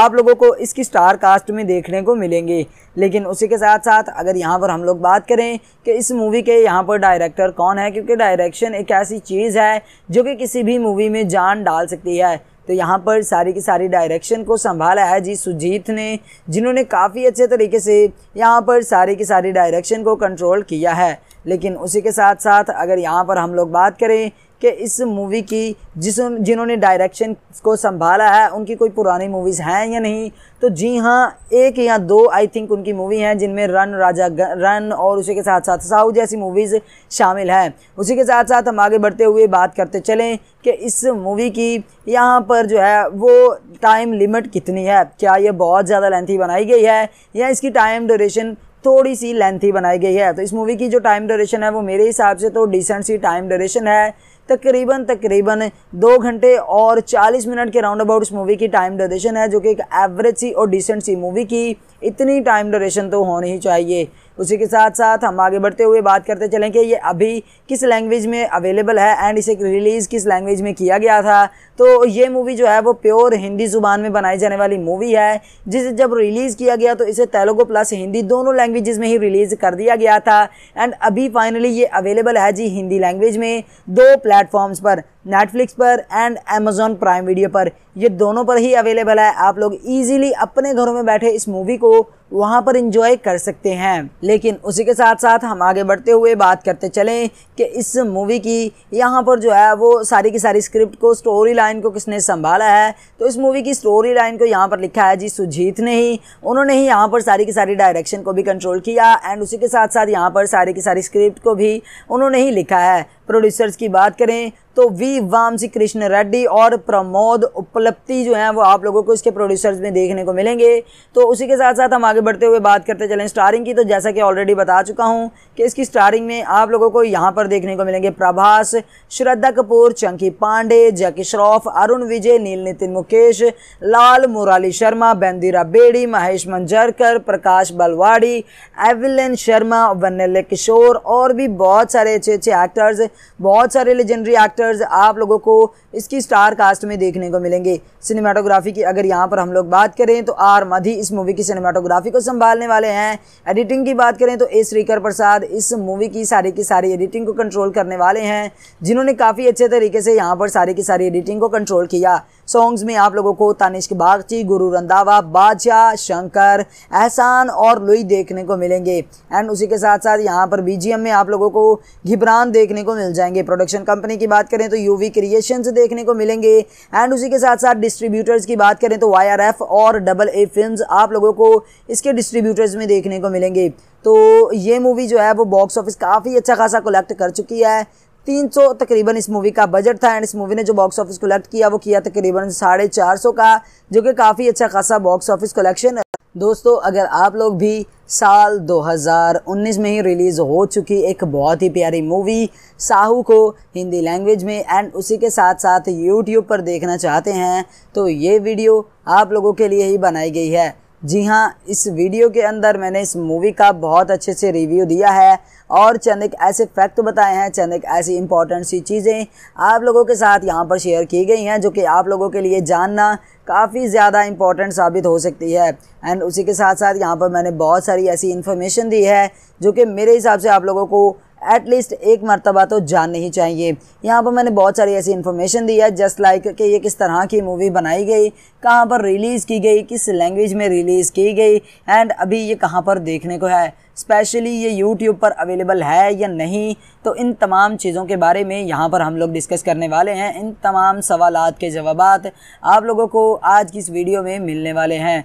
आप लोगों को इसकी स्टार कास्ट में देखने को मिलेंगे लेकिन उसी के साथ साथ अगर यहाँ पर हम लोग बात करें कि इस मूवी के यहाँ पर डायरेक्टर कौन है क्योंकि डायरेक्शन एक ऐसी चीज़ है जो कि किसी भी मूवी में जान डाल सकती है तो यहाँ पर सारी की सारी डायरेक्शन को संभाला है जी सुजीत ने जिन्होंने काफ़ी अच्छे तरीके से यहाँ पर सारी की सारी डायरेक्शन को कंट्रोल किया है लेकिन उसी के साथ साथ अगर यहाँ पर हम लोग बात करें कि इस मूवी की जिस जिन्होंने डायरेक्शन को संभाला है उनकी कोई पुरानी मूवीज़ हैं या नहीं तो जी हाँ एक या दो आई थिंक उनकी मूवी हैं जिनमें रन राजा रन और उसी के साथ साथ साहू जैसी मूवीज़ शामिल हैं उसी के साथ साथ हम आगे बढ़ते हुए बात करते चलें कि इस मूवी की यहाँ पर जो है वो टाइम लिमिट कितनी है क्या ये बहुत ज़्यादा लेंथी बनाई गई है या इसकी टाइम ड्यूरेशन थोड़ी सी लेंथी बनाई गई है तो इस मूवी की जो टाइम ड्यूरेशन है वो मेरे हिसाब से तो डिसेंट सी टाइम ड्यूरेशन है तकरीबन तकरीबन दो घंटे और चालीस मिनट के राउंड अबाउट इस मूवी की टाइम ड्यूरेशन है जो कि एक एवरेज सी और डिसेंट सी मूवी की इतनी टाइम डोरेशन तो होनी ही चाहिए उसी के साथ साथ हम आगे बढ़ते हुए बात करते चलें कि ये अभी किस लैंग्वेज में अवेलेबल है एंड इसे रिलीज़ किस लैंग्वेज में किया गया था तो ये मूवी जो है वो प्योर हिंदी ज़ुबान में बनाई जाने वाली मूवी है जिसे जब रिलीज़ किया गया तो इसे तेलुगु प्लस हिंदी दोनों लैंग्वेज में ही रिलीज़ कर दिया गया था एंड अभी फाइनली ये अवेलेबल है जी हिंदी लैंग्वेज में दो प्लेटफॉर्म्स पर नेटफ्लिक्स पर एंड अमेजोन प्राइम वीडियो पर ये दोनों पर ही अवेलेबल है आप लोग ईजिली अपने घरों में बैठे इस मूवी को वहाँ पर इंजॉय कर सकते हैं लेकिन उसी के साथ साथ हम आगे बढ़ते हुए बात करते चलें कि इस मूवी की यहाँ पर जो है वो सारी की सारी स्क्रिप्ट को स्टोरी लाइन को किसने संभाला है तो इस मूवी की स्टोरी लाइन को यहाँ पर लिखा है जी सुजीत ने ही उन्होंने ही यहाँ पर सारी की सारी डायरेक्शन को भी कंट्रोल किया एंड उसी के साथ साथ यहाँ पर सारी की सारी स्क्रिप्ट को भी उन्होंने ही लिखा है प्रोड्यूसर्स की बात करें तो वी वामसी कृष्ण रेड्डी और प्रमोद उपलब्धि जो हैं वो आप लोगों को इसके प्रोड्यूसर्स में देखने को मिलेंगे तो उसी के साथ साथ हम आगे आगे बढ़ते हुए बात करते चलें स्टारिंग की तो जैसा कि ऑलरेडी बता चुका हूं कि इसकी स्टारिंग में आप लोगों को यहां पर देखने को मिलेंगे प्रभास श्रद्धा कपूर चंकी पांडे जैकी श्रॉफ अरुण विजय नील नितिन मुकेश लाल मुरली शर्मा बेंदीरा बेड़ी महेश मंजरकर प्रकाश बलवाड़ी एविलन शर्मा वन्नल किशोर और भी बहुत सारे अच्छे अच्छे एक्टर्स बहुत सारे लेजेंडरी एक्टर्स आप लोगों को इसकी स्टार कास्ट में देखने को मिलेंगे सिनेमाटोग्राफी की अगर यहाँ पर हम लोग बात करें तो आर मधी इस मूवी की सिनेमाटोग्राफी को संभालने वाले हैं एडिटिंग की बात करें तो ए श्रीकर प्रसाद इस मूवी की सारी की सारी एडिटिंग को कंट्रोल करने वाले हैं जिन्होंने काफ़ी अच्छे तरीके से यहाँ पर सारी की सारी एडिटिंग को कंट्रोल किया सॉन्ग्स में आप लोगों को तानिश के बागची गुरु रंधावा बादशाह शंकर एहसान और लुई देखने को मिलेंगे एंड उसी के साथ साथ यहाँ पर बी में आप लोगों को घिबरान देखने को मिल जाएंगे प्रोडक्शन कंपनी की बात करें तो यूवी क्रिएशन देखने को मिलेंगे एंड उसी के साथ साथ डिस्ट्रीब्यूटर्स की बात करें तो वाई और डबल ए फिल्म आप लोगों को इसके डिस्ट्रीब्यूटर्स में देखने को मिलेंगे तो ये मूवी जो है वो बॉक्स ऑफिस काफ़ी अच्छा खासा कलेक्ट कर चुकी है 300 तकरीबन इस मूवी का बजट था एंड इस मूवी ने जो बॉक्स ऑफिस कलेक्ट किया वो किया तकरीबन साढ़े चार सौ का जो कि काफ़ी अच्छा खासा बॉक्स ऑफिस कलेक्शन है दोस्तों अगर आप लोग भी साल 2019 में ही रिलीज़ हो चुकी एक बहुत ही प्यारी मूवी साहू को हिंदी लैंग्वेज में एंड उसी के साथ साथ यूट्यूब पर देखना चाहते हैं तो ये वीडियो आप लोगों के लिए ही बनाई गई है जी हाँ इस वीडियो के अंदर मैंने इस मूवी का बहुत अच्छे से रिव्यू दिया है और चंद एक ऐसे फैक्ट बताए हैं चंद एक ऐसी इंपॉर्टेंट सी चीज़ें आप लोगों के साथ यहाँ पर शेयर की गई हैं जो कि आप लोगों के लिए जानना काफ़ी ज़्यादा इंपॉर्टेंट साबित हो सकती है एंड उसी के साथ साथ यहाँ पर मैंने बहुत सारी ऐसी इन्फॉर्मेशन दी है जो कि मेरे हिसाब से आप लोगों को एटलीस्ट एक मरतबा तो जाननी ही चाहिए यहाँ पर मैंने बहुत सारी ऐसी इन्फॉर्मेशन दी है जस्ट लाइक कि ये किस तरह की मूवी बनाई गई कहाँ पर रिलीज़ की गई किस लैंग्वेज में रिलीज़ की गई एंड अभी ये कहाँ पर देखने को है स्पेशली ये यूट्यूब पर अवेलेबल है या नहीं तो इन तमाम चीज़ों के बारे में यहाँ पर हम लोग डिस्कस करने वाले हैं इन तमाम सवाल के जवाब आप लोगों को आज की इस वीडियो में मिलने वाले हैं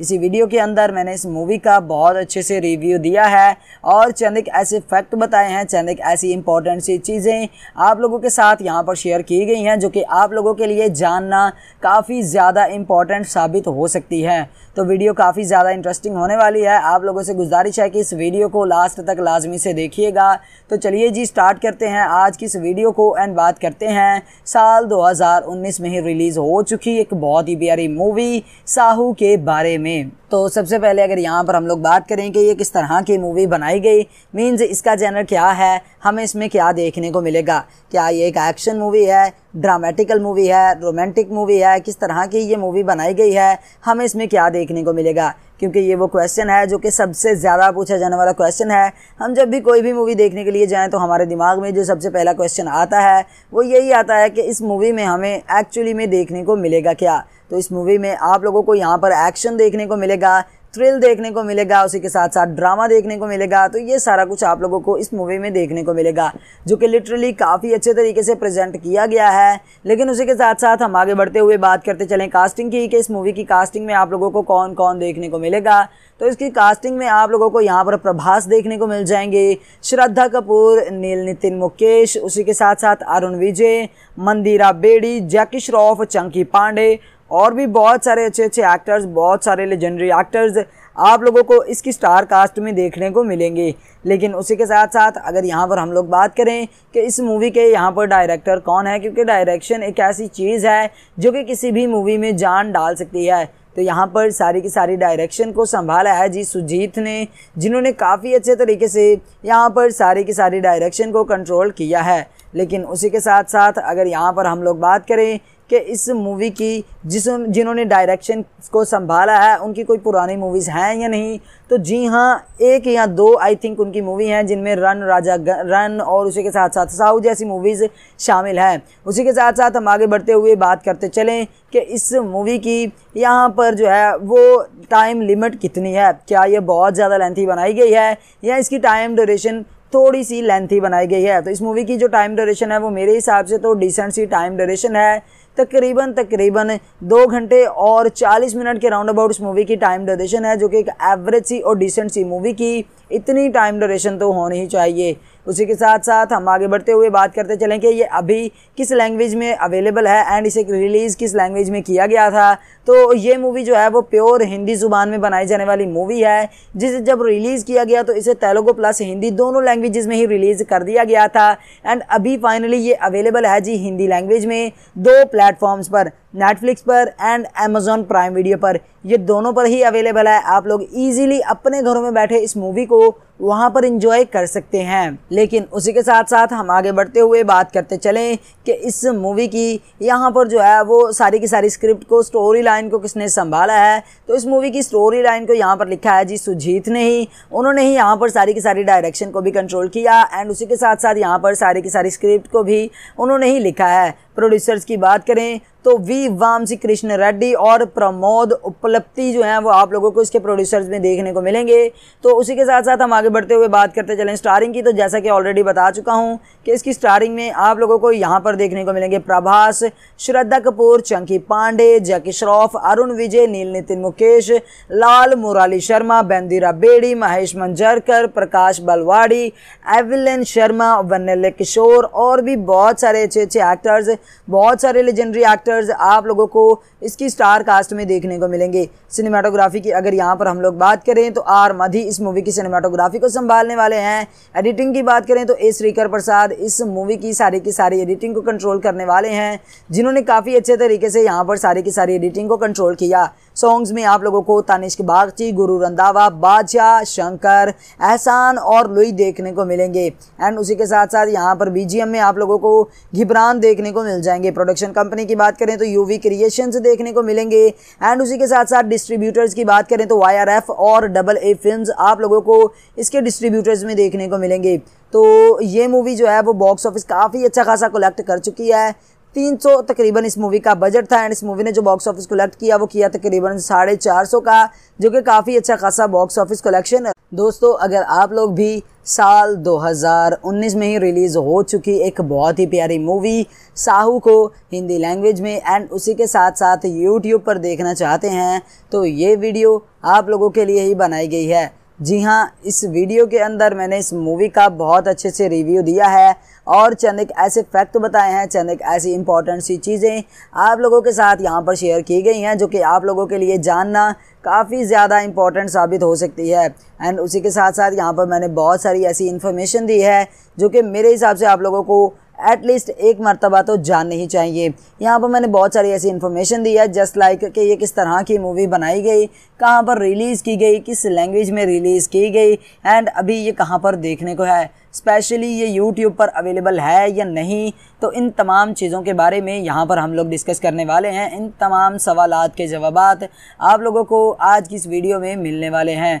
इसी वीडियो के अंदर मैंने इस मूवी का बहुत अच्छे से रिव्यू दिया है और चंद एक ऐसे फैक्ट बताए हैं चंद एक ऐसी इंपॉर्टेंट सी चीज़ें आप लोगों के साथ यहाँ पर शेयर की गई हैं जो कि आप लोगों के लिए जानना काफ़ी ज़्यादा इंपॉर्टेंट साबित हो सकती है तो वीडियो काफ़ी ज़्यादा इंटरेस्टिंग होने वाली है आप लोगों से गुजारिश है कि इस वीडियो को लास्ट तक लाजमी से देखिएगा तो चलिए जी स्टार्ट करते हैं आज की इस वीडियो को एंड बात करते हैं साल 2019 में ही रिलीज़ हो चुकी एक बहुत ही प्यारी मूवी साहू के बारे में में तो सबसे पहले अगर यहाँ पर हम लोग बात करें कि ये किस तरह की मूवी बनाई गई मीन्स इसका जैनर क्या है हमें इसमें क्या देखने को मिलेगा क्या ये एक एक्शन मूवी है ड्रामेटिकल मूवी है रोमांटिक मूवी है किस तरह की ये मूवी बनाई गई है हमें इसमें क्या देखने को मिलेगा क्योंकि ये वो क्वेश्चन है जो कि सबसे ज़्यादा पूछा जाने वाला क्वेश्चन है हम जब भी कोई भी मूवी देखने के लिए जाएं तो हमारे दिमाग में जो सबसे पहला क्वेश्चन आता है वो यही आता है कि इस मूवी में हमें एक्चुअली में देखने को मिलेगा क्या तो इस मूवी में आप लोगों को यहाँ पर एक्शन देखने को मिलेगा थ्रिल देखने को मिलेगा उसी के साथ साथ ड्रामा देखने को मिलेगा तो ये सारा कुछ आप लोगों को इस मूवी में देखने को मिलेगा जो कि लिटरली काफ़ी अच्छे तरीके से प्रेजेंट किया गया है लेकिन उसी के साथ साथ हम आगे बढ़ते हुए बात करते चलें कास्टिंग की कि इस मूवी की कास्टिंग में आप लोगों को कौन कौन देखने को मिलेगा तो इसकी कास्टिंग में आप लोगों को यहाँ पर प्रभास देखने को मिल जाएंगे श्रद्धा कपूर नील नितिन मुकेश उसी के साथ साथ अरुण विजय मंदिरा बेड़ी जैकी श्रॉफ चंकी पांडे और भी बहुत सारे अच्छे अच्छे एक्टर्स बहुत सारे लेजेंडरी एक्टर्स आप लोगों को इसकी स्टार कास्ट में देखने को मिलेंगे लेकिन उसी के साथ साथ अगर यहाँ पर हम लोग बात करें कि इस मूवी के यहाँ पर डायरेक्टर कौन है क्योंकि डायरेक्शन एक ऐसी चीज़ है जो कि किसी भी मूवी में जान डाल सकती है तो यहाँ पर सारी की सारी डायरेक्शन को संभाला है जी सुजीत ने जिन्होंने काफ़ी अच्छे तरीके से यहाँ पर सारी की सारी डायरेक्शन को कंट्रोल किया है लेकिन उसी के साथ साथ अगर यहाँ पर हम लोग बात करें कि इस मूवी की जिस जिन्होंने डायरेक्शन को संभाला है उनकी कोई पुरानी मूवीज़ हैं या नहीं तो जी हाँ एक या दो आई थिंक उनकी मूवी हैं जिनमें रन राजा रन और उसी के साथ साथ साहू जैसी मूवीज़ शामिल हैं उसी के साथ साथ हम आगे बढ़ते हुए बात करते चलें कि इस मूवी की यहाँ पर जो है वो टाइम लिमिट कितनी है क्या ये बहुत ज़्यादा लेंथी बनाई गई है या इसकी टाइम ड्यूरेशन थोड़ी सी लेंथी बनाई गई है तो इस मूवी की जो टाइम ड्यूरेशन है वो मेरे हिसाब से तो डिसेंट सी टाइम ड्यूरेशन है तकरीबन तकरीबन दो घंटे और चालीस मिनट के राउंड अबाउट इस मूवी की टाइम ड्यूरेशन है जो कि एक एवरेज सी और डिसेंट सी मूवी की इतनी टाइम ड्यूरेशन तो होनी ही चाहिए उसी के साथ साथ हम आगे बढ़ते हुए बात करते चलें कि ये अभी किस लैंग्वेज में अवेलेबल है एंड इसे रिलीज़ किस लैंग्वेज में किया गया था तो ये मूवी जो है वो प्योर हिंदी ज़ुबान में बनाई जाने वाली मूवी है जिसे जब रिलीज़ किया गया तो इसे तेलुगु प्लस हिंदी दोनों लैंग्वेज में ही रिलीज़ कर दिया गया था एंड अभी फाइनली ये अवेलेबल है जी हिंदी लैंग्वेज में दो प्लेटफॉर्म्स पर नेटफ्लिक्स पर एंड अमेजोन प्राइम वीडियो पर ये दोनों पर ही अवेलेबल है आप लोग इजीली अपने घरों में बैठे इस मूवी को वहाँ पर इंजॉय कर सकते हैं लेकिन उसी के साथ साथ हम आगे बढ़ते हुए बात करते चलें कि इस मूवी की यहाँ पर जो है वो सारी की सारी स्क्रिप्ट को स्टोरी लाइन को किसने संभाला है तो इस मूवी की स्टोरी लाइन को यहाँ पर लिखा है जी सुजीत ने ही उन्होंने ही यहाँ पर सारी की सारी डायरेक्शन को भी कंट्रोल किया एंड उसी के साथ साथ यहाँ पर सारी की सारी स्क्रिप्ट को भी उन्होंने ही लिखा है प्रोड्यूसर्स की बात करें तो वी वामसी कृष्ण रेड्डी और प्रमोद उपलब्धि जो है वो आप लोगों को इसके प्रोड्यूसर्स में देखने को मिलेंगे तो उसी के साथ साथ हम आगे बढ़ते हुए बात करते चलें स्टारिंग की तो जैसा कि ऑलरेडी बता चुका हूँ कि इसकी स्टारिंग में आप लोगों को यहाँ पर देखने को मिलेंगे प्रभास श्रद्धा कपूर चंकी पांडे जैकी श्रॉफ अरुण विजय नील नितिन मुकेश लाल मुराली शर्मा बेंदिरा बेड़ी महेश मंजरकर प्रकाश बलवाड़ी एविलन शर्मा वनल किशोर और भी बहुत सारे अच्छे अच्छे एक्टर्स बहुत सारे लेजेंडरी एक्टर्स कैरेक्टर्स आप लोगों को इसकी स्टार कास्ट में देखने को मिलेंगे सिनेमाटोग्राफी की अगर यहाँ पर हम लोग बात करें तो आर मधी इस मूवी की सिनेमाटोग्राफी को संभालने वाले हैं एडिटिंग की बात करें तो ए श्रीकर प्रसाद इस मूवी की सारी की सारी एडिटिंग को कंट्रोल करने वाले हैं जिन्होंने काफ़ी अच्छे तरीके से यहाँ पर सारी की सारी एडिटिंग को कंट्रोल किया सॉन्ग्स में आप लोगों को तानिश्क बागची गुरु रंधावा बादशाह शंकर एहसान और लुई देखने को मिलेंगे एंड उसी के साथ साथ यहाँ पर बी में आप लोगों को घिबरान देखने को मिल जाएंगे प्रोडक्शन कंपनी की बात करें तो यूवी क्रिएशन देखने को मिलेंगे एंड उसी के साथ साथ डिस्ट्रीब्यूटर्स की बात करें तो वाई और डबल ए फिल्म आप लोगों को इसके डिस्ट्रीब्यूटर्स में देखने को मिलेंगे तो ये मूवी जो है वो बॉक्स ऑफिस काफ़ी अच्छा खासा कलेक्ट कर चुकी है तीन सौ तकरीबन इस मूवी का बजट था एंड इस मूवी ने जो बॉक्स ऑफिस कलेक्ट किया वो किया तकरीबन साढ़े चार सौ का जो कि काफ़ी अच्छा खासा बॉक्स ऑफिस कलेक्शन है दोस्तों अगर आप लोग भी साल 2019 में ही रिलीज़ हो चुकी एक बहुत ही प्यारी मूवी साहू को हिंदी लैंग्वेज में एंड उसी के साथ साथ यूट्यूब पर देखना चाहते हैं तो ये वीडियो आप लोगों के लिए ही बनाई गई है जी हाँ इस वीडियो के अंदर मैंने इस मूवी का बहुत अच्छे से रिव्यू दिया है और चंद एक ऐसे फैक्ट तो बताए हैं चंद एक ऐसी इंपॉर्टेंट सी चीज़ें आप लोगों के साथ यहाँ पर शेयर की गई हैं जो कि आप लोगों के लिए जानना काफ़ी ज़्यादा इंपॉर्टेंट साबित हो सकती है एंड उसी के साथ साथ यहाँ पर मैंने बहुत सारी ऐसी इन्फॉर्मेशन दी है जो कि मेरे हिसाब से आप लोगों को एटलीस्ट एक मरतबा तो जाननी ही चाहिए यहाँ पर मैंने बहुत सारी ऐसी इन्फॉर्मेशन दी है जस्ट लाइक कि ये किस तरह की मूवी बनाई गई कहाँ पर रिलीज़ की गई किस लैंग्वेज में रिलीज़ की गई एंड अभी ये कहाँ पर देखने को है स्पेशली ये यूट्यूब पर अवेलेबल है या नहीं तो इन तमाम चीज़ों के बारे में यहाँ पर हम लोग डिस्कस करने वाले हैं इन तमाम सवाल के जवाब आप लोगों को आज की इस वीडियो में मिलने वाले हैं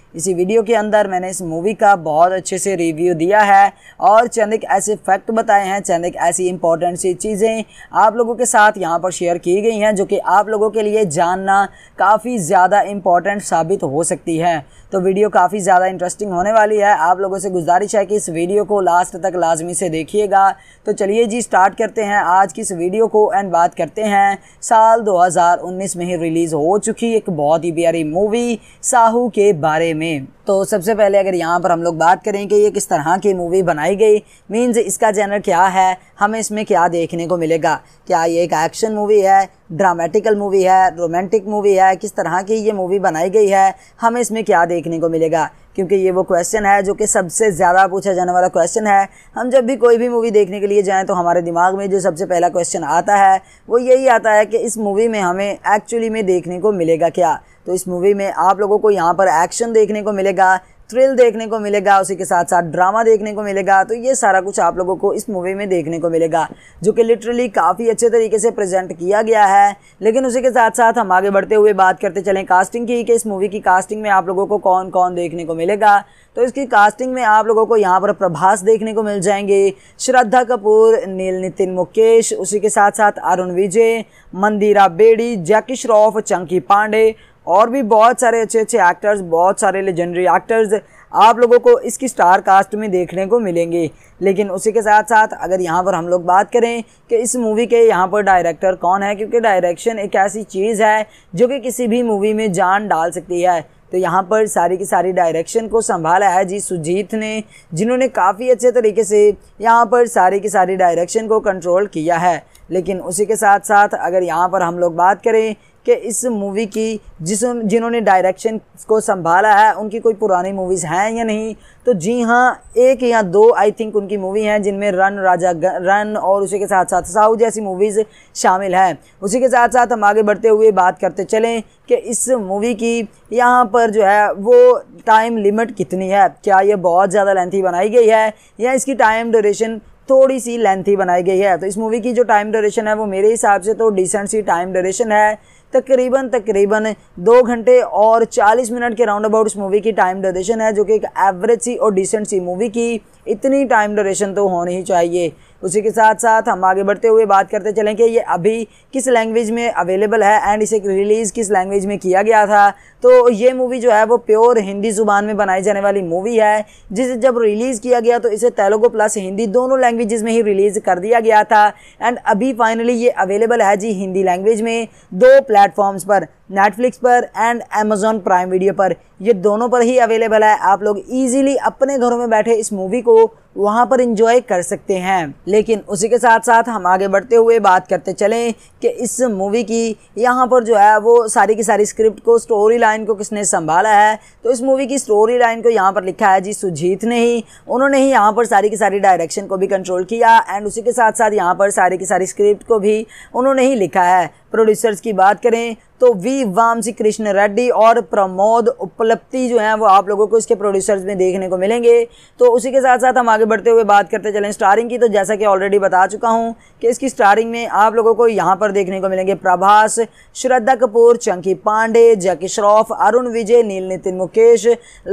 इसी वीडियो के अंदर मैंने इस मूवी का बहुत अच्छे से रिव्यू दिया है और चंद एक ऐसे फैक्ट बताए हैं चंद एक ऐसी इंपॉर्टेंट सी चीज़ें आप लोगों के साथ यहाँ पर शेयर की गई हैं जो कि आप लोगों के लिए जानना काफ़ी ज़्यादा इम्पॉर्टेंट साबित हो सकती है तो वीडियो काफ़ी ज़्यादा इंटरेस्टिंग होने वाली है आप लोगों से गुजारिश है कि इस वीडियो को लास्ट तक लाजमी से देखिएगा तो चलिए जी स्टार्ट करते हैं आज की इस वीडियो को एंड बात करते हैं साल 2019 में ही रिलीज़ हो चुकी एक बहुत ही प्यारी मूवी साहू के बारे में तो सबसे पहले अगर यहाँ पर हम लोग बात करें कि ये किस तरह की मूवी बनाई गई मीन्स इसका जैनर क्या है हमें इसमें क्या देखने को मिलेगा क्या ये एक एक्शन मूवी है ड्रामेटिकल मूवी है रोमांटिक मूवी है किस तरह की ये मूवी बनाई गई है हमें इसमें क्या देखने को मिलेगा क्योंकि ये वो क्वेश्चन है जो कि सबसे ज़्यादा पूछा जाने वाला क्वेश्चन है हम जब भी कोई भी मूवी देखने के लिए जाएँ तो हमारे दिमाग में जो सबसे पहला क्वेश्चन आता है वो यही आता है कि इस मूवी में हमें एक्चुअली में देखने को मिलेगा क्या तो इस मूवी में आप लोगों को यहाँ पर एक्शन देखने को मिलेगा थ्रिल देखने को मिलेगा उसी के साथ साथ ड्रामा देखने को मिलेगा तो ये सारा कुछ आप लोगों को इस मूवी में देखने को मिलेगा जो कि लिटरली काफ़ी अच्छे तरीके से प्रेजेंट किया गया है लेकिन उसी के साथ साथ हम आगे बढ़ते हुए बात करते चलें कास्टिंग की कि इस मूवी की कास्टिंग में आप लोगों को कौन कौन देखने को मिलेगा तो इसकी कास्टिंग में आप लोगों को यहाँ पर प्रभास देखने को मिल जाएंगे श्रद्धा कपूर नील नितिन मुकेश उसी के साथ साथ अरुण विजय मंदिरा बेड़ी जैकी श्रॉफ चंकी पांडे और भी बहुत सारे अच्छे अच्छे एक्टर्स बहुत सारे लेजेंडरी एक्टर्स आप लोगों को इसकी स्टार कास्ट में देखने को मिलेंगे लेकिन उसी के साथ साथ अगर यहाँ पर हम लोग बात करें कि इस मूवी के यहाँ पर डायरेक्टर कौन है क्योंकि डायरेक्शन एक ऐसी चीज़ है जो कि किसी भी मूवी में जान डाल सकती है तो यहाँ पर सारी की सारी डायरेक्शन को संभाला है जी सुजीत ने जिन्होंने काफ़ी अच्छे तरीके से यहाँ पर सारी की सारी डायरेक्शन को कंट्रोल किया है लेकिन उसी के साथ साथ अगर यहाँ पर हम लोग बात करें कि इस मूवी की जिस जिन्होंने डायरेक्शन को संभाला है उनकी कोई पुरानी मूवीज़ हैं या नहीं तो जी हाँ एक या दो आई थिंक उनकी मूवी हैं जिनमें रन राजा रन और उसी के साथ साथ साहू जैसी मूवीज़ शामिल हैं उसी के साथ साथ हम आगे बढ़ते हुए बात करते चलें कि इस मूवी की यहाँ पर जो है वो टाइम लिमिट कितनी है क्या ये बहुत ज़्यादा लेंथी बनाई गई है या इसकी टाइम ड्यूरेशन थोड़ी सी लेंथी बनाई गई है तो इस मूवी की जो टाइम ड्यूरेशन है वो मेरे हिसाब से तो डिसेंट सी टाइम ड्यूरेशन है तकरीबन तकरीबन दो घंटे और चालीस मिनट के राउंड अबाउट इस मूवी की टाइम ड्यूरेशन है जो कि एक एवरेज सी और डिसेंट सी मूवी की इतनी टाइम ड्यूरेशन तो होनी ही चाहिए उसी के साथ साथ हम आगे बढ़ते हुए बात करते चलें कि ये अभी किस लैंग्वेज में अवेलेबल है एंड इसे रिलीज़ किस लैंग्वेज में किया गया था तो ये मूवी जो है वो प्योर हिंदी ज़ुबान में बनाई जाने वाली मूवी है जिसे जब रिलीज़ किया गया तो इसे तेलुगु प्लस हिंदी दोनों लैंग्वेज में ही रिलीज़ कर दिया गया था एंड अभी फाइनली ये अवेलेबल है जी हिंदी लैंग्वेज में दो प्लेटफॉर्म्स पर नेटफ्लिक्स पर एंड अमेजोन प्राइम वीडियो पर ये दोनों पर ही अवेलेबल है आप लोग इजीली अपने घरों में बैठे इस मूवी को वहाँ पर इंजॉय कर सकते हैं लेकिन उसी के साथ साथ हम आगे बढ़ते हुए बात करते चलें कि इस मूवी की यहाँ पर जो है वो सारी की सारी स्क्रिप्ट को स्टोरी लाइन को किसने संभाला है तो इस मूवी की स्टोरी लाइन को यहाँ पर लिखा है जी सुजीत ने ही उन्होंने ही यहाँ पर सारी की सारी डायरेक्शन को भी कंट्रोल किया एंड उसी के साथ साथ यहाँ पर सारी की सारी स्क्रिप्ट को भी उन्होंने ही लिखा है प्रोड्यूसर्स की बात करें तो वी वामसी कृष्ण रेड्डी और प्रमोद उपलब्धि जो हैं वो आप लोगों को इसके प्रोड्यूसर्स में देखने को मिलेंगे तो उसी के साथ साथ हम आगे बढ़ते हुए बात करते चलें स्टारिंग की तो जैसा कि ऑलरेडी बता चुका हूं कि इसकी स्टारिंग में आप लोगों को यहाँ पर देखने को मिलेंगे प्रभास श्रद्धा कपूर चंकी पांडे जैकी श्रॉफ अरुण विजय नील नितिन मुकेश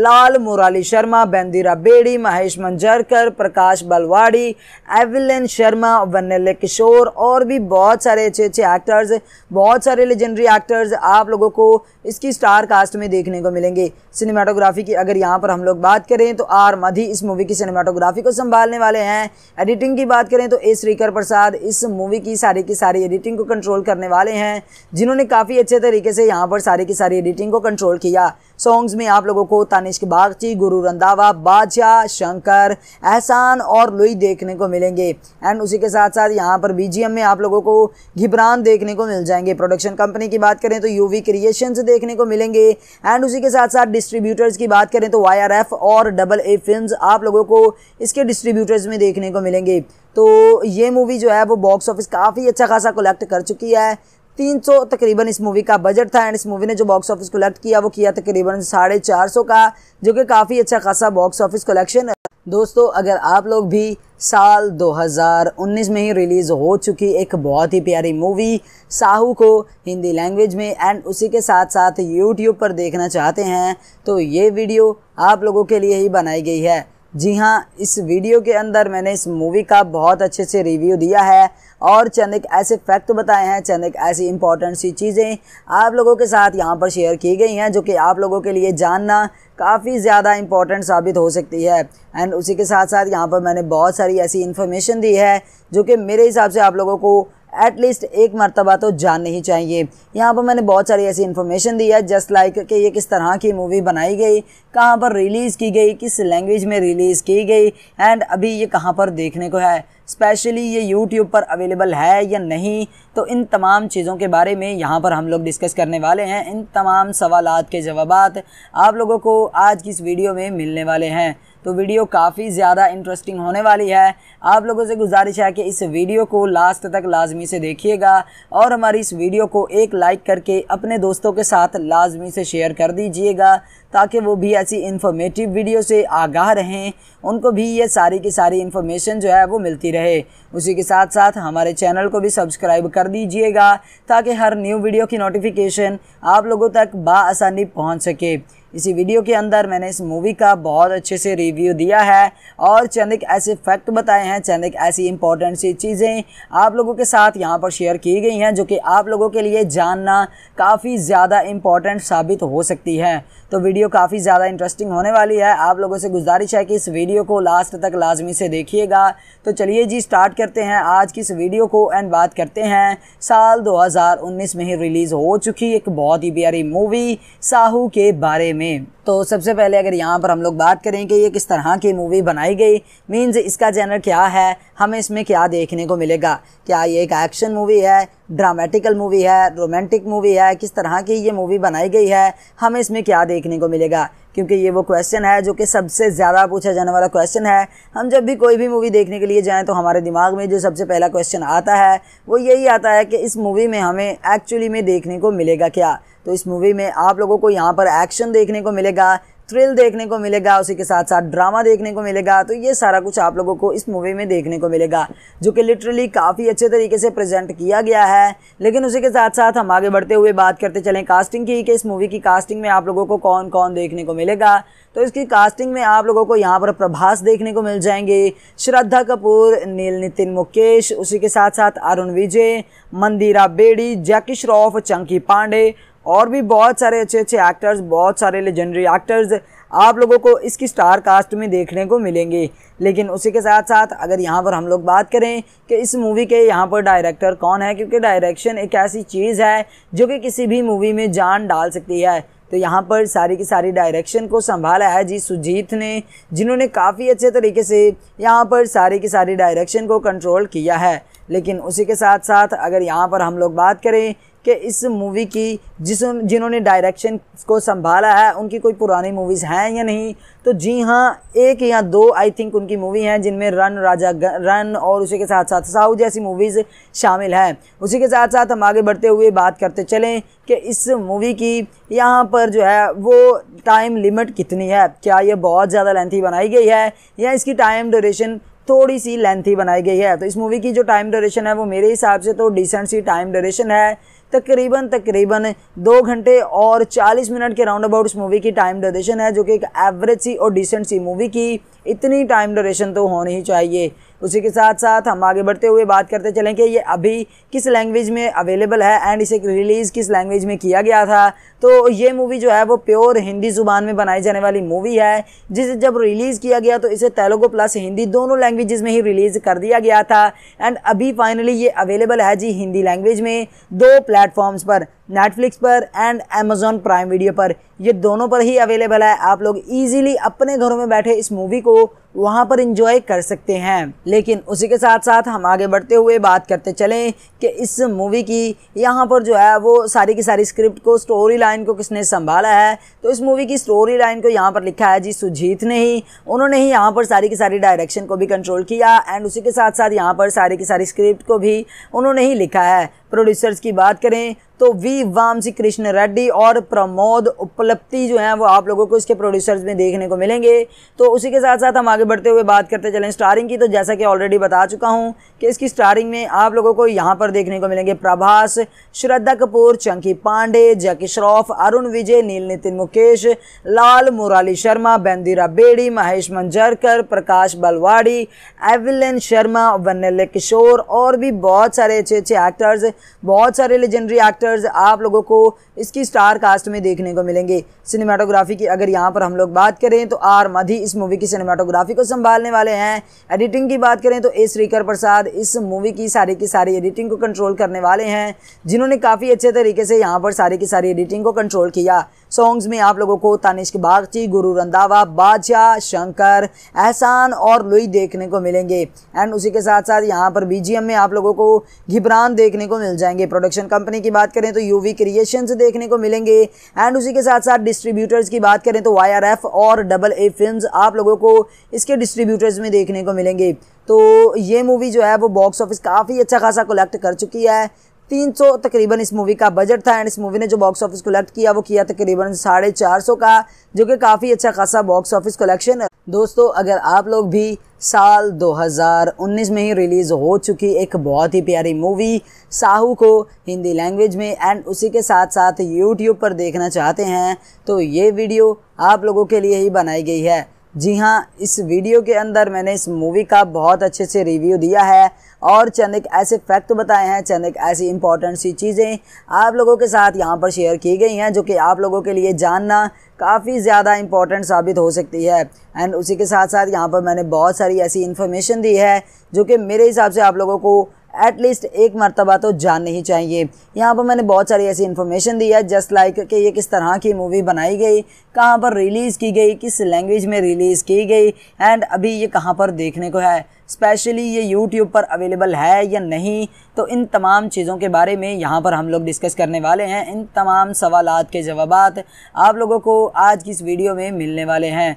लाल मुराली शर्मा बेंदिरा बेड़ी महेश मंजरकर प्रकाश बलवाड़ी एविलन शर्मा वनल किशोर और भी बहुत सारे अच्छे अच्छे एक्टर्स बहुत सारे लेजेंडरी एक्टर्स आप लोगों को इसकी स्टार कास्ट में देखने को मिलेंगे सिनेमाटोग्राफी की अगर यहाँ पर हम लोग बात करें तो आर मधी इस मूवी की सिनेमाटोग्राफी को संभालने वाले हैं एडिटिंग की बात करें तो ए श्रीकर प्रसाद इस मूवी की सारी की सारी एडिटिंग को कंट्रोल करने वाले हैं जिन्होंने काफ़ी अच्छे तरीके से यहाँ पर सारी की सारी एडिटिंग को कंट्रोल किया सॉन्ग्स में आप लोगों को तानिश्क बागची गुरु रंधावा बादशाह शंकर एहसान और लुई देखने को मिलेंगे एंड उसी के साथ साथ यहाँ पर बी में आप लोगों को घिबरान देखने को मिल जाएंगे प्रोडक्शन कंपनी की बात करें तो यूवी क्रिएशन देखने को मिलेंगे एंड उसी के साथ साथ डिस्ट्रीब्यूटर्स की बात करें तो वाई और डबल ए फिल्म आप लोगों को इसके डिस्ट्रीब्यूटर्स में देखने को मिलेंगे तो ये मूवी जो है वो बॉक्स ऑफिस काफ़ी अच्छा खासा कलेक्ट कर चुकी है तीन सौ तकरीबन इस मूवी का बजट था एंड इस मूवी ने जो बॉक्स ऑफिस कलेक्ट किया वो किया तकरीबन साढ़े चार सौ का जो कि काफ़ी अच्छा खासा बॉक्स ऑफिस कलेक्शन है दोस्तों अगर आप लोग भी साल 2019 में ही रिलीज़ हो चुकी एक बहुत ही प्यारी मूवी साहू को हिंदी लैंग्वेज में एंड उसी के साथ साथ यूट्यूब पर देखना चाहते हैं तो ये वीडियो आप लोगों के लिए ही बनाई गई है जी हाँ इस वीडियो के अंदर मैंने इस मूवी का बहुत अच्छे से रिव्यू दिया है और चंद एक ऐसे फैक्ट तो बताए हैं चंद एक ऐसी इंपॉर्टेंट सी चीज़ें आप लोगों के साथ यहाँ पर शेयर की गई हैं जो कि आप लोगों के लिए जानना काफ़ी ज़्यादा इंपॉर्टेंट साबित हो सकती है एंड उसी के साथ साथ यहाँ पर मैंने बहुत सारी ऐसी इन्फॉर्मेशन दी है जो कि मेरे हिसाब से आप लोगों को एटलीस्ट एक मरतबा तो जाननी ही चाहिए यहाँ पर मैंने बहुत सारी ऐसी इन्फॉर्मेशन दी है जस्ट लाइक कि ये किस तरह की मूवी बनाई गई कहाँ पर रिलीज़ की गई किस लैंग्वेज में रिलीज़ की गई एंड अभी ये कहाँ पर देखने को है स्पेशली ये यूट्यूब पर अवेलेबल है या नहीं तो इन तमाम चीज़ों के बारे में यहाँ पर हम लोग डिस्कस करने वाले हैं इन तमाम सवाल के जवाब आप लोगों को आज की इस वीडियो में मिलने वाले हैं तो वीडियो काफ़ी ज़्यादा इंटरेस्टिंग होने वाली है आप लोगों से गुजारिश है कि इस वीडियो को लास्ट तक लाजमी से देखिएगा और हमारी इस वीडियो को एक लाइक करके अपने दोस्तों के साथ लाजमी से शेयर कर दीजिएगा ताकि वो भी ऐसी इन्फॉर्मेटिव वीडियो से आगाह रहें उनको भी ये सारी की सारी इन्फॉर्मेशन जो है वो मिलती रहे उसी के साथ साथ हमारे चैनल को भी सब्सक्राइब कर दीजिएगा ताकि हर न्यू वीडियो की नोटिफिकेशन आप लोगों तक बासानी पहुँच सके इसी वीडियो के अंदर मैंने इस मूवी का बहुत अच्छे से रिव्यू दिया है और चंद एक ऐसे फैक्ट बताए हैं चंद एक ऐसी इंपॉर्टेंट सी चीज़ें आप लोगों के साथ यहाँ पर शेयर की गई हैं जो कि आप लोगों के लिए जानना काफ़ी ज़्यादा इम्पॉर्टेंट साबित हो सकती है तो वीडियो काफ़ी ज़्यादा इंटरेस्टिंग होने वाली है आप लोगों से गुजारिश है कि इस वीडियो को लास्ट तक लाजमी से देखिएगा तो चलिए जी स्टार्ट करते हैं आज की इस वीडियो को एंड बात करते हैं साल 2019 में ही रिलीज़ हो चुकी एक बहुत ही प्यारी मूवी साहू के बारे में तो सबसे पहले अगर यहाँ पर हम लोग बात करें कि ये किस तरह की मूवी बनाई गई मींस इसका जेनर क्या है हमें इसमें क्या देखने को मिलेगा क्या ये एक एक्शन मूवी है ड्रामेटिकल मूवी है रोमांटिक मूवी है किस तरह की ये मूवी बनाई गई है हमें इसमें क्या देखने को मिलेगा क्योंकि ये वो क्वेश्चन है जो कि सबसे ज़्यादा पूछा जाने वाला क्वेश्चन है हम जब भी कोई भी मूवी देखने के लिए जाएँ तो हमारे दिमाग में जो सबसे पहला क्वेश्चन आता है वो यही आता है कि इस मूवी में हमें एक्चुअली में देखने को मिलेगा क्या तो इस मूवी में आप लोगों को यहाँ पर एक्शन देखने को मिलेगा थ्रिल देखने को मिलेगा उसी के साथ साथ ड्रामा देखने को मिलेगा तो ये सारा कुछ आप लोगों को इस मूवी में देखने को मिलेगा जो कि लिटरली काफ़ी अच्छे तरीके से प्रेजेंट किया गया है लेकिन उसी के साथ साथ हम आगे बढ़ते हुए बात करते चलें कास्टिंग की कि इस मूवी की कास्टिंग में आप लोगों को कौन कौन देखने को मिलेगा तो इसकी कास्टिंग में आप लोगों को यहाँ पर प्रभास देखने को मिल जाएंगे श्रद्धा कपूर नील नितिन मुकेश उसी के साथ साथ अरुण विजय मंदिरा बेड़ी जैकी श्रॉफ चंकी पांडे और भी बहुत सारे अच्छे अच्छे एक्टर्स बहुत सारे लेजेंडरी एक्टर्स आप लोगों को इसकी स्टार कास्ट में देखने को मिलेंगे लेकिन उसी के साथ साथ अगर यहाँ पर हम लोग बात करें कि इस मूवी के यहाँ पर डायरेक्टर कौन है क्योंकि डायरेक्शन एक ऐसी चीज़ है जो कि किसी भी मूवी में जान डाल सकती है तो यहाँ पर सारी की सारी डायरेक्शन को संभाला है जी सुजीत ने जिन्होंने काफ़ी अच्छे तरीके से यहाँ पर सारी की सारी डायरेक्शन को कंट्रोल किया है लेकिन उसी के साथ साथ अगर यहाँ पर हम लोग बात करें कि इस मूवी की जिस जिन्होंने डायरेक्शन को संभाला है उनकी कोई पुरानी मूवीज़ हैं या नहीं तो जी हाँ एक या दो आई थिंक उनकी मूवी हैं जिनमें रन राजा रन और उसी के साथ साथ साहू जैसी मूवीज़ शामिल हैं उसी के साथ साथ हम आगे बढ़ते हुए बात करते चलें कि इस मूवी की यहाँ पर जो है वो टाइम लिमिट कितनी है क्या ये बहुत ज़्यादा लेंथी बनाई गई है या इसकी टाइम डोरेशन थोड़ी सी लेंथी बनाई गई है तो इस मूवी की जो टाइम डोरेशन है वो मेरे हिसाब से तो डिसेंट सी टाइम डोरेशन है तकरीबन तकरीबन दो घंटे और चालीस मिनट के राउंड अबाउट इस मूवी की टाइम ड्यूरेशन है जो कि एक एवरेज सी और डिसेंट सी मूवी की इतनी टाइम डोरेशन तो होनी ही चाहिए उसी के साथ साथ हम आगे बढ़ते हुए बात करते चलें कि ये अभी किस लैंग्वेज में अवेलेबल है एंड इसे रिलीज़ किस लैंग्वेज में किया गया था तो ये मूवी जो है वो प्योर हिंदी ज़ुबान में बनाई जाने वाली मूवी है जिसे जब रिलीज़ किया गया तो इसे तेलुगु प्लस हिंदी दोनों लैंग्वेज में ही रिलीज़ कर दिया गया था एंड अभी फाइनली ये अवेलेबल है जी हिंदी लैंग्वेज में दो प्लेटफॉर्म्स पर नेटफ्लिक्स पर एंड अमेजोन प्राइम वीडियो पर ये दोनों पर ही अवेलेबल है आप लोग ईजिली अपने घरों में बैठे इस मूवी को वहाँ पर इंजॉय कर सकते हैं लेकिन उसी के साथ साथ हम आगे बढ़ते हुए बात करते चलें कि इस मूवी की यहाँ पर जो है वो सारी की सारी स्क्रिप्ट को स्टोरी लाइन को किसने संभाला है तो इस मूवी की स्टोरी लाइन को यहाँ पर लिखा है जी सुजीत ने ही उन्होंने ही यहाँ पर सारी की सारी डायरेक्शन को भी कंट्रोल किया एंड उसी के साथ साथ यहाँ पर सारी की सारी स्क्रिप्ट को भी उन्होंने ही लिखा है प्रोड्यूसर्स की बात करें तो वी वामसी कृष्ण रेड्डी और प्रमोद उपलब्धि जो हैं वो आप लोगों को इसके प्रोड्यूसर्स में देखने को मिलेंगे तो उसी के साथ साथ हम आगे बढ़ते हुए बात करते चलें स्टारिंग की तो जैसा कि ऑलरेडी बता चुका हूं कि इसकी स्टारिंग में आप लोगों को यहां पर देखने को मिलेंगे प्रभास श्रद्धा कपूर चंकी पांडे जैकी श्रॉफ अरुण विजय नील नितिन मुकेश लाल मुरली शर्मा बेंदिरा बेड़ी महेश मंजरकर प्रकाश बलवाड़ी एविलन शर्मा वन्नल्य किशोर और भी बहुत सारे अच्छे अच्छे एक्टर्स बहुत सारे लेजेंडरी एक्टर्स आप लोगों को इसकी स्टार कास्ट में देखने को मिलेंगे सिनेमाटोग्राफी की अगर यहाँ पर हम लोग बात करें तो आर मधी इस मूवी की सिनेमाटोग्राफी फोटोग्राफी को संभालने वाले हैं एडिटिंग की बात करें तो ए श्रीकर प्रसाद इस मूवी की सारी की सारी एडिटिंग को कंट्रोल करने वाले हैं जिन्होंने काफ़ी अच्छे तरीके से यहाँ पर सारी की सारी एडिटिंग को कंट्रोल किया सॉन्ग्स में आप लोगों को तानिश के बागची गुरु रंधावा बादशाह शंकर एहसान और लुई देखने को मिलेंगे एंड उसी के साथ साथ यहाँ पर बीजीएम में आप लोगों को घिबरान देखने को मिल जाएंगे प्रोडक्शन कंपनी की बात करें तो यूवी क्रिएशंस देखने को मिलेंगे एंड उसी के साथ साथ डिस्ट्रीब्यूटर्स की बात करें तो वाई और डबल ए फिल्म आप लोगों को इसके डिस्ट्रीब्यूटर्स में देखने को मिलेंगे तो ये मूवी जो है वो बॉक्स ऑफिस काफ़ी अच्छा खासा कलेक्ट कर चुकी है तीन सौ तकरीबन इस मूवी का बजट था एंड इस मूवी ने जो बॉक्स ऑफिस कलेक्ट किया वो किया तकरीबन साढ़े चार सौ का जो कि काफ़ी अच्छा खासा बॉक्स ऑफिस कलेक्शन है दोस्तों अगर आप लोग भी साल 2019 में ही रिलीज़ हो चुकी एक बहुत ही प्यारी मूवी साहू को हिंदी लैंग्वेज में एंड उसी के साथ साथ यूट्यूब पर देखना चाहते हैं तो ये वीडियो आप लोगों के लिए ही बनाई गई है जी हाँ इस वीडियो के अंदर मैंने इस मूवी का बहुत अच्छे से रिव्यू दिया है और चंद एक ऐसे फैक्ट बताए हैं चंद एक ऐसी इंपॉर्टेंट सी चीज़ें आप लोगों के साथ यहाँ पर शेयर की गई हैं जो कि आप लोगों के लिए जानना काफ़ी ज़्यादा इंपॉर्टेंट साबित हो सकती है एंड उसी के साथ साथ यहाँ पर मैंने बहुत सारी ऐसी इन्फॉर्मेशन दी है जो कि मेरे हिसाब से आप लोगों को एटलीस्ट एक मरतबा तो जाननी ही चाहिए यहाँ पर मैंने बहुत सारी ऐसी इन्फॉर्मेशन दी है जस्ट लाइक like कि ये किस तरह की मूवी बनाई गई कहाँ पर रिलीज़ की गई किस लैंग्वेज में रिलीज़ की गई एंड अभी ये कहाँ पर देखने को है स्पेशली ये यूट्यूब पर अवेलेबल है या नहीं तो इन तमाम चीज़ों के बारे में यहाँ पर हम लोग डिस्कस करने वाले हैं इन तमाम सवाल के जवाब आप लोगों को आज की इस वीडियो में मिलने वाले हैं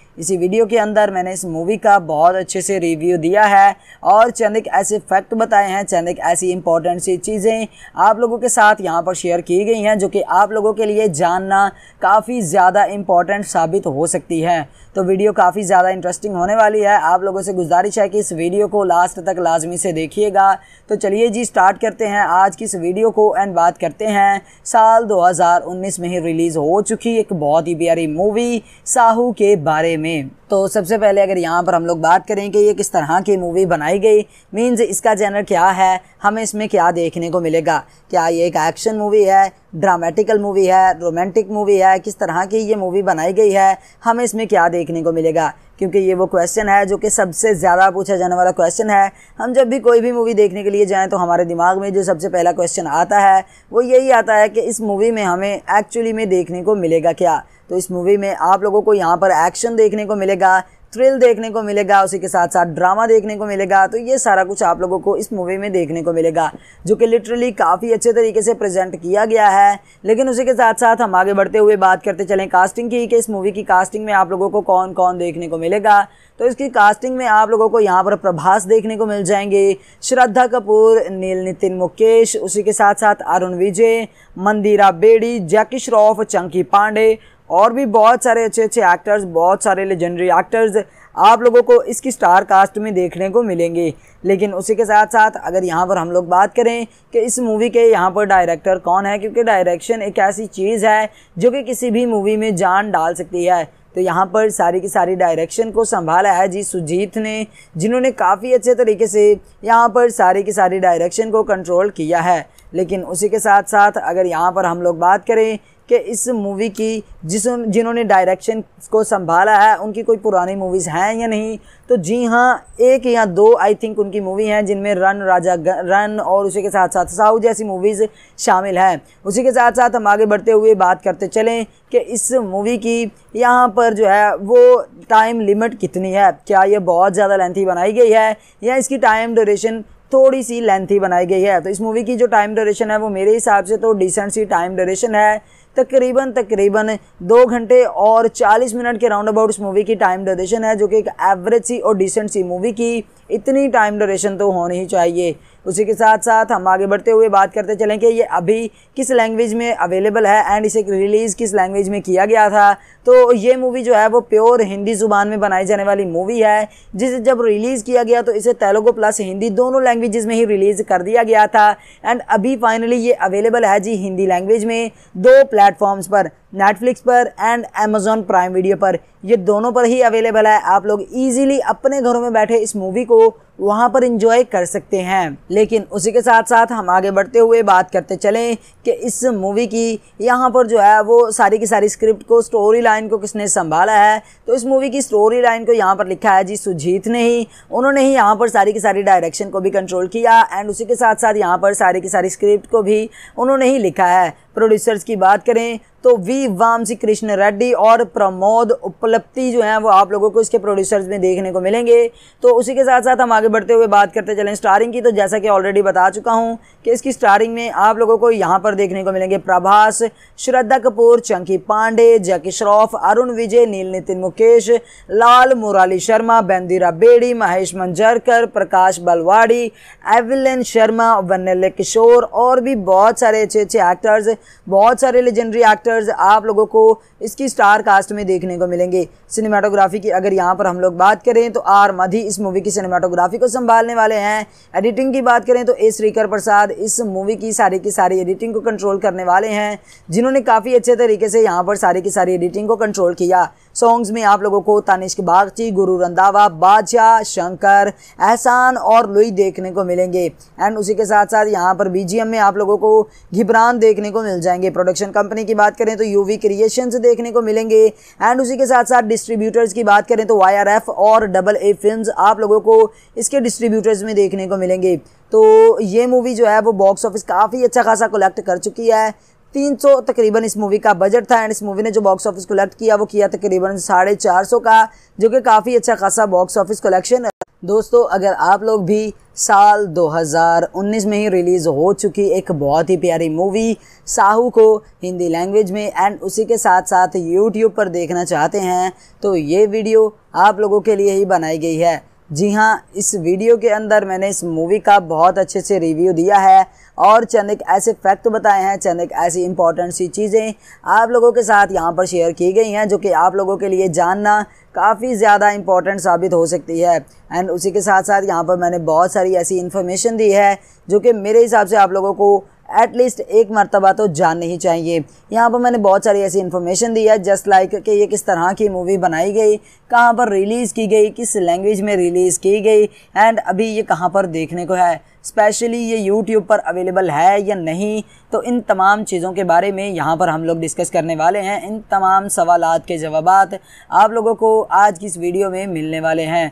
इसी वीडियो के अंदर मैंने इस मूवी का बहुत अच्छे से रिव्यू दिया है और चंद एक ऐसे फैक्ट बताए हैं चंद एक ऐसी इंपॉर्टेंट सी चीज़ें आप लोगों के साथ यहाँ पर शेयर की गई हैं जो कि आप लोगों के लिए जानना काफ़ी ज़्यादा इम्पॉर्टेंट साबित हो सकती है तो वीडियो काफ़ी ज़्यादा इंटरेस्टिंग होने वाली है आप लोगों से गुजारिश है कि इस वीडियो को लास्ट तक लाजमी से देखिएगा तो चलिए जी स्टार्ट करते हैं आज की इस वीडियो को एंड बात करते हैं साल 2019 में ही रिलीज़ हो चुकी एक बहुत ही प्यारी मूवी साहू के बारे में तो सबसे पहले अगर यहाँ पर हम लोग बात करें कि ये किस तरह की मूवी बनाई गई मीन्स इसका जेनर क्या है हमें इसमें क्या देखने को मिलेगा क्या ये एक एक्शन मूवी है ड्रामेटिकल मूवी है रोमांटिक मूवी है किस तरह की ये मूवी बनाई गई है हमें इसमें क्या देखने को मिलेगा क्योंकि ये वो क्वेश्चन है जो कि सबसे ज़्यादा पूछा जाने वाला क्वेश्चन है हम जब भी कोई भी मूवी देखने के लिए जाएँ तो हमारे दिमाग में जो सबसे पहला क्वेश्चन आता है वो यही आता है कि इस मूवी में हमें एक्चुअली में देखने को मिलेगा क्या तो इस मूवी में आप लोगों को यहाँ पर एक्शन देखने को मिलेगा थ्रिल देखने को मिलेगा उसी के साथ साथ ड्रामा देखने को मिलेगा तो ये सारा कुछ आप लोगों को इस मूवी में देखने को मिलेगा जो कि लिटरली काफ़ी अच्छे तरीके से प्रेजेंट किया गया है लेकिन उसी के साथ साथ हम आगे बढ़ते हुए बात करते चलें कास्टिंग की कि इस मूवी की कास्टिंग में आप लोगों को कौन कौन देखने को मिलेगा तो इसकी कास्टिंग में आप लोगों को यहाँ पर प्रभास देखने को मिल जाएंगे श्रद्धा कपूर नील नितिन मुकेश उसी के साथ साथ अरुण विजय मंदिरा बेड़ी जैकी श्रॉफ चंकी पांडे और भी बहुत सारे अच्छे अच्छे एक्टर्स बहुत सारे लेजेंडरी एक्टर्स आप लोगों को इसकी स्टार कास्ट में देखने को मिलेंगे लेकिन उसी के साथ साथ अगर यहाँ पर हम लोग बात करें कि इस मूवी के यहाँ पर डायरेक्टर कौन है क्योंकि डायरेक्शन एक ऐसी चीज़ है जो कि किसी भी मूवी में जान डाल सकती है तो यहाँ पर सारी की सारी डायरेक्शन को संभाला है जी सुजीत ने जिन्होंने काफ़ी अच्छे तरीके से यहाँ पर सारी की सारी डायरेक्शन को कंट्रोल किया है लेकिन उसी के साथ साथ अगर यहाँ पर हम लोग बात करें कि इस मूवी की जिस जिन्होंने डायरेक्शन को संभाला है उनकी कोई पुरानी मूवीज़ हैं या नहीं तो जी हाँ एक या दो आई थिंक उनकी मूवी हैं जिनमें रन राजा रन और उसी के साथ साथ साहू जैसी मूवीज़ शामिल हैं उसी के साथ साथ हम आगे बढ़ते हुए बात करते चलें कि इस मूवी की यहाँ पर जो है वो टाइम लिमिट कितनी है क्या ये बहुत ज़्यादा लेंथी बनाई गई है या इसकी टाइम ड्यूरेशन थोड़ी सी लेंथी बनाई गई है तो इस मूवी की जो टाइम ड्यूरेशन है वो मेरे हिसाब से तो डिसेंट सी टाइम ड्यूरेशन है तकरीबन तकरीबन दो घंटे और चालीस मिनट के राउंड अबाउट इस मूवी की टाइम ड्यूरेशन है जो कि एक एवरेज सी और डिसेंट सी मूवी की इतनी टाइम ड्यूरेशन तो होनी ही चाहिए उसी के साथ साथ हम आगे बढ़ते हुए बात करते चलें कि ये अभी किस लैंग्वेज में अवेलेबल है एंड इसे रिलीज़ किस लैंग्वेज में किया गया था तो ये मूवी जो है वो प्योर हिंदी ज़ुबान में बनाई जाने वाली मूवी है जिसे जब रिलीज़ किया गया तो इसे तेलुगु प्लस हिंदी दोनों लैंग्वेज में ही रिलीज़ कर दिया गया था एंड अभी फाइनली ये अवेलेबल है जी हिंदी लैंग्वेज में दो प्लेटफॉर्म्स पर नेटफ्लिक्स पर एंड अमेजोन प्राइम वीडियो पर ये दोनों पर ही अवेलेबल है आप लोग इजीली अपने घरों में बैठे इस मूवी को वहाँ पर इंजॉय कर सकते हैं लेकिन उसी के साथ साथ हम आगे बढ़ते हुए बात करते चलें कि इस मूवी की यहाँ पर जो है वो सारी की सारी स्क्रिप्ट को स्टोरी लाइन को किसने संभाला है तो इस मूवी की स्टोरी लाइन को यहाँ पर लिखा है जी सुजीत ने ही उन्होंने ही यहाँ पर सारी की सारी डायरेक्शन को भी कंट्रोल किया एंड उसी के साथ साथ यहाँ पर सारी की सारी स्क्रिप्ट को भी उन्होंने ही लिखा है प्रोड्यूसर्स की बात करें तो वी वामसी कृष्ण रेड्डी और प्रमोद उपलब्धि जो हैं वो आप लोगों को इसके प्रोड्यूसर्स में देखने को मिलेंगे तो उसी के साथ साथ हम आगे बढ़ते हुए बात करते चलें स्टारिंग की तो जैसा कि ऑलरेडी बता चुका हूं कि इसकी स्टारिंग में आप लोगों को यहाँ पर देखने को मिलेंगे प्रभास श्रद्धा कपूर चंकी पांडे जैकी श्रॉफ अरुण विजय नील नितिन मुकेश लाल मुराली शर्मा बेंदिरा बेड़ी महेश मंजरकर प्रकाश बलवाड़ी एविलन शर्मा वनल्य किशोर और भी बहुत सारे अच्छे अच्छे एक्टर्स बहुत सारे लेजेंडरी एक्टर्स आप लोगों को इसकी स्टार कास्ट में देखने को मिलेंगे सिनेमाटोग्राफी की अगर यहाँ पर हम लोग बात करें तो आर मधी इस मूवी की सिनेमाटोग्राफी को संभालने वाले हैं एडिटिंग की बात करें तो ए श्रीकर प्रसाद इस मूवी की सारी की सारी एडिटिंग को कंट्रोल करने वाले हैं जिन्होंने काफ़ी अच्छे तरीके से यहाँ पर सारी की सारी एडिटिंग को कंट्रोल किया सॉन्ग्स में आप लोगों को तानिश के बागची गुरु रंधावा बादशाह शंकर एहसान और लुई देखने को मिलेंगे एंड उसी के साथ साथ यहाँ पर बीजीएम में आप लोगों को घिबरान देखने को मिल जाएंगे प्रोडक्शन कंपनी की बात करें तो यूवी क्रिएशंस देखने को मिलेंगे एंड उसी के साथ साथ डिस्ट्रीब्यूटर्स की बात करें तो वाई और डबल ए फिल्म आप लोगों को इसके डिस्ट्रीब्यूटर्स में देखने को मिलेंगे तो ये मूवी जो है वो बॉक्स ऑफिस काफ़ी अच्छा खासा कलेक्ट कर चुकी है 300 तकरीबन इस मूवी का बजट था एंड इस मूवी ने जो बॉक्स ऑफिस कलेक्ट किया वो किया तकरीबन साढ़े चार सौ का जो कि काफ़ी अच्छा खासा बॉक्स ऑफिस कलेक्शन दोस्तों अगर आप लोग भी साल 2019 में ही रिलीज़ हो चुकी एक बहुत ही प्यारी मूवी साहू को हिंदी लैंग्वेज में एंड उसी के साथ साथ यूट्यूब पर देखना चाहते हैं तो ये वीडियो आप लोगों के लिए ही बनाई गई है जी हाँ इस वीडियो के अंदर मैंने इस मूवी का बहुत अच्छे से रिव्यू दिया है और चंद एक ऐसे फैक्ट बताए हैं चंद एक ऐसी इंपॉर्टेंट सी चीज़ें आप लोगों के साथ यहाँ पर शेयर की गई हैं जो कि आप लोगों के लिए जानना काफ़ी ज़्यादा इंपॉर्टेंट साबित हो सकती है एंड उसी के साथ साथ यहाँ पर मैंने बहुत सारी ऐसी इन्फॉर्मेशन दी है जो कि मेरे हिसाब से आप लोगों को एटलीस्ट एक मरतबा तो जाननी ही चाहिए यहाँ पर मैंने बहुत सारी ऐसी इन्फॉर्मेशन दी है जस्ट लाइक कि ये किस तरह की मूवी बनाई गई कहाँ पर रिलीज़ की गई किस लैंग्वेज में रिलीज़ की गई एंड अभी ये कहाँ पर देखने को है स्पेशली ये यूट्यूब पर अवेलेबल है या नहीं तो इन तमाम चीज़ों के बारे में यहाँ पर हम लोग डिस्कस करने वाले हैं इन तमाम सवाल के जवाब आप लोगों को आज की इस वीडियो में मिलने वाले हैं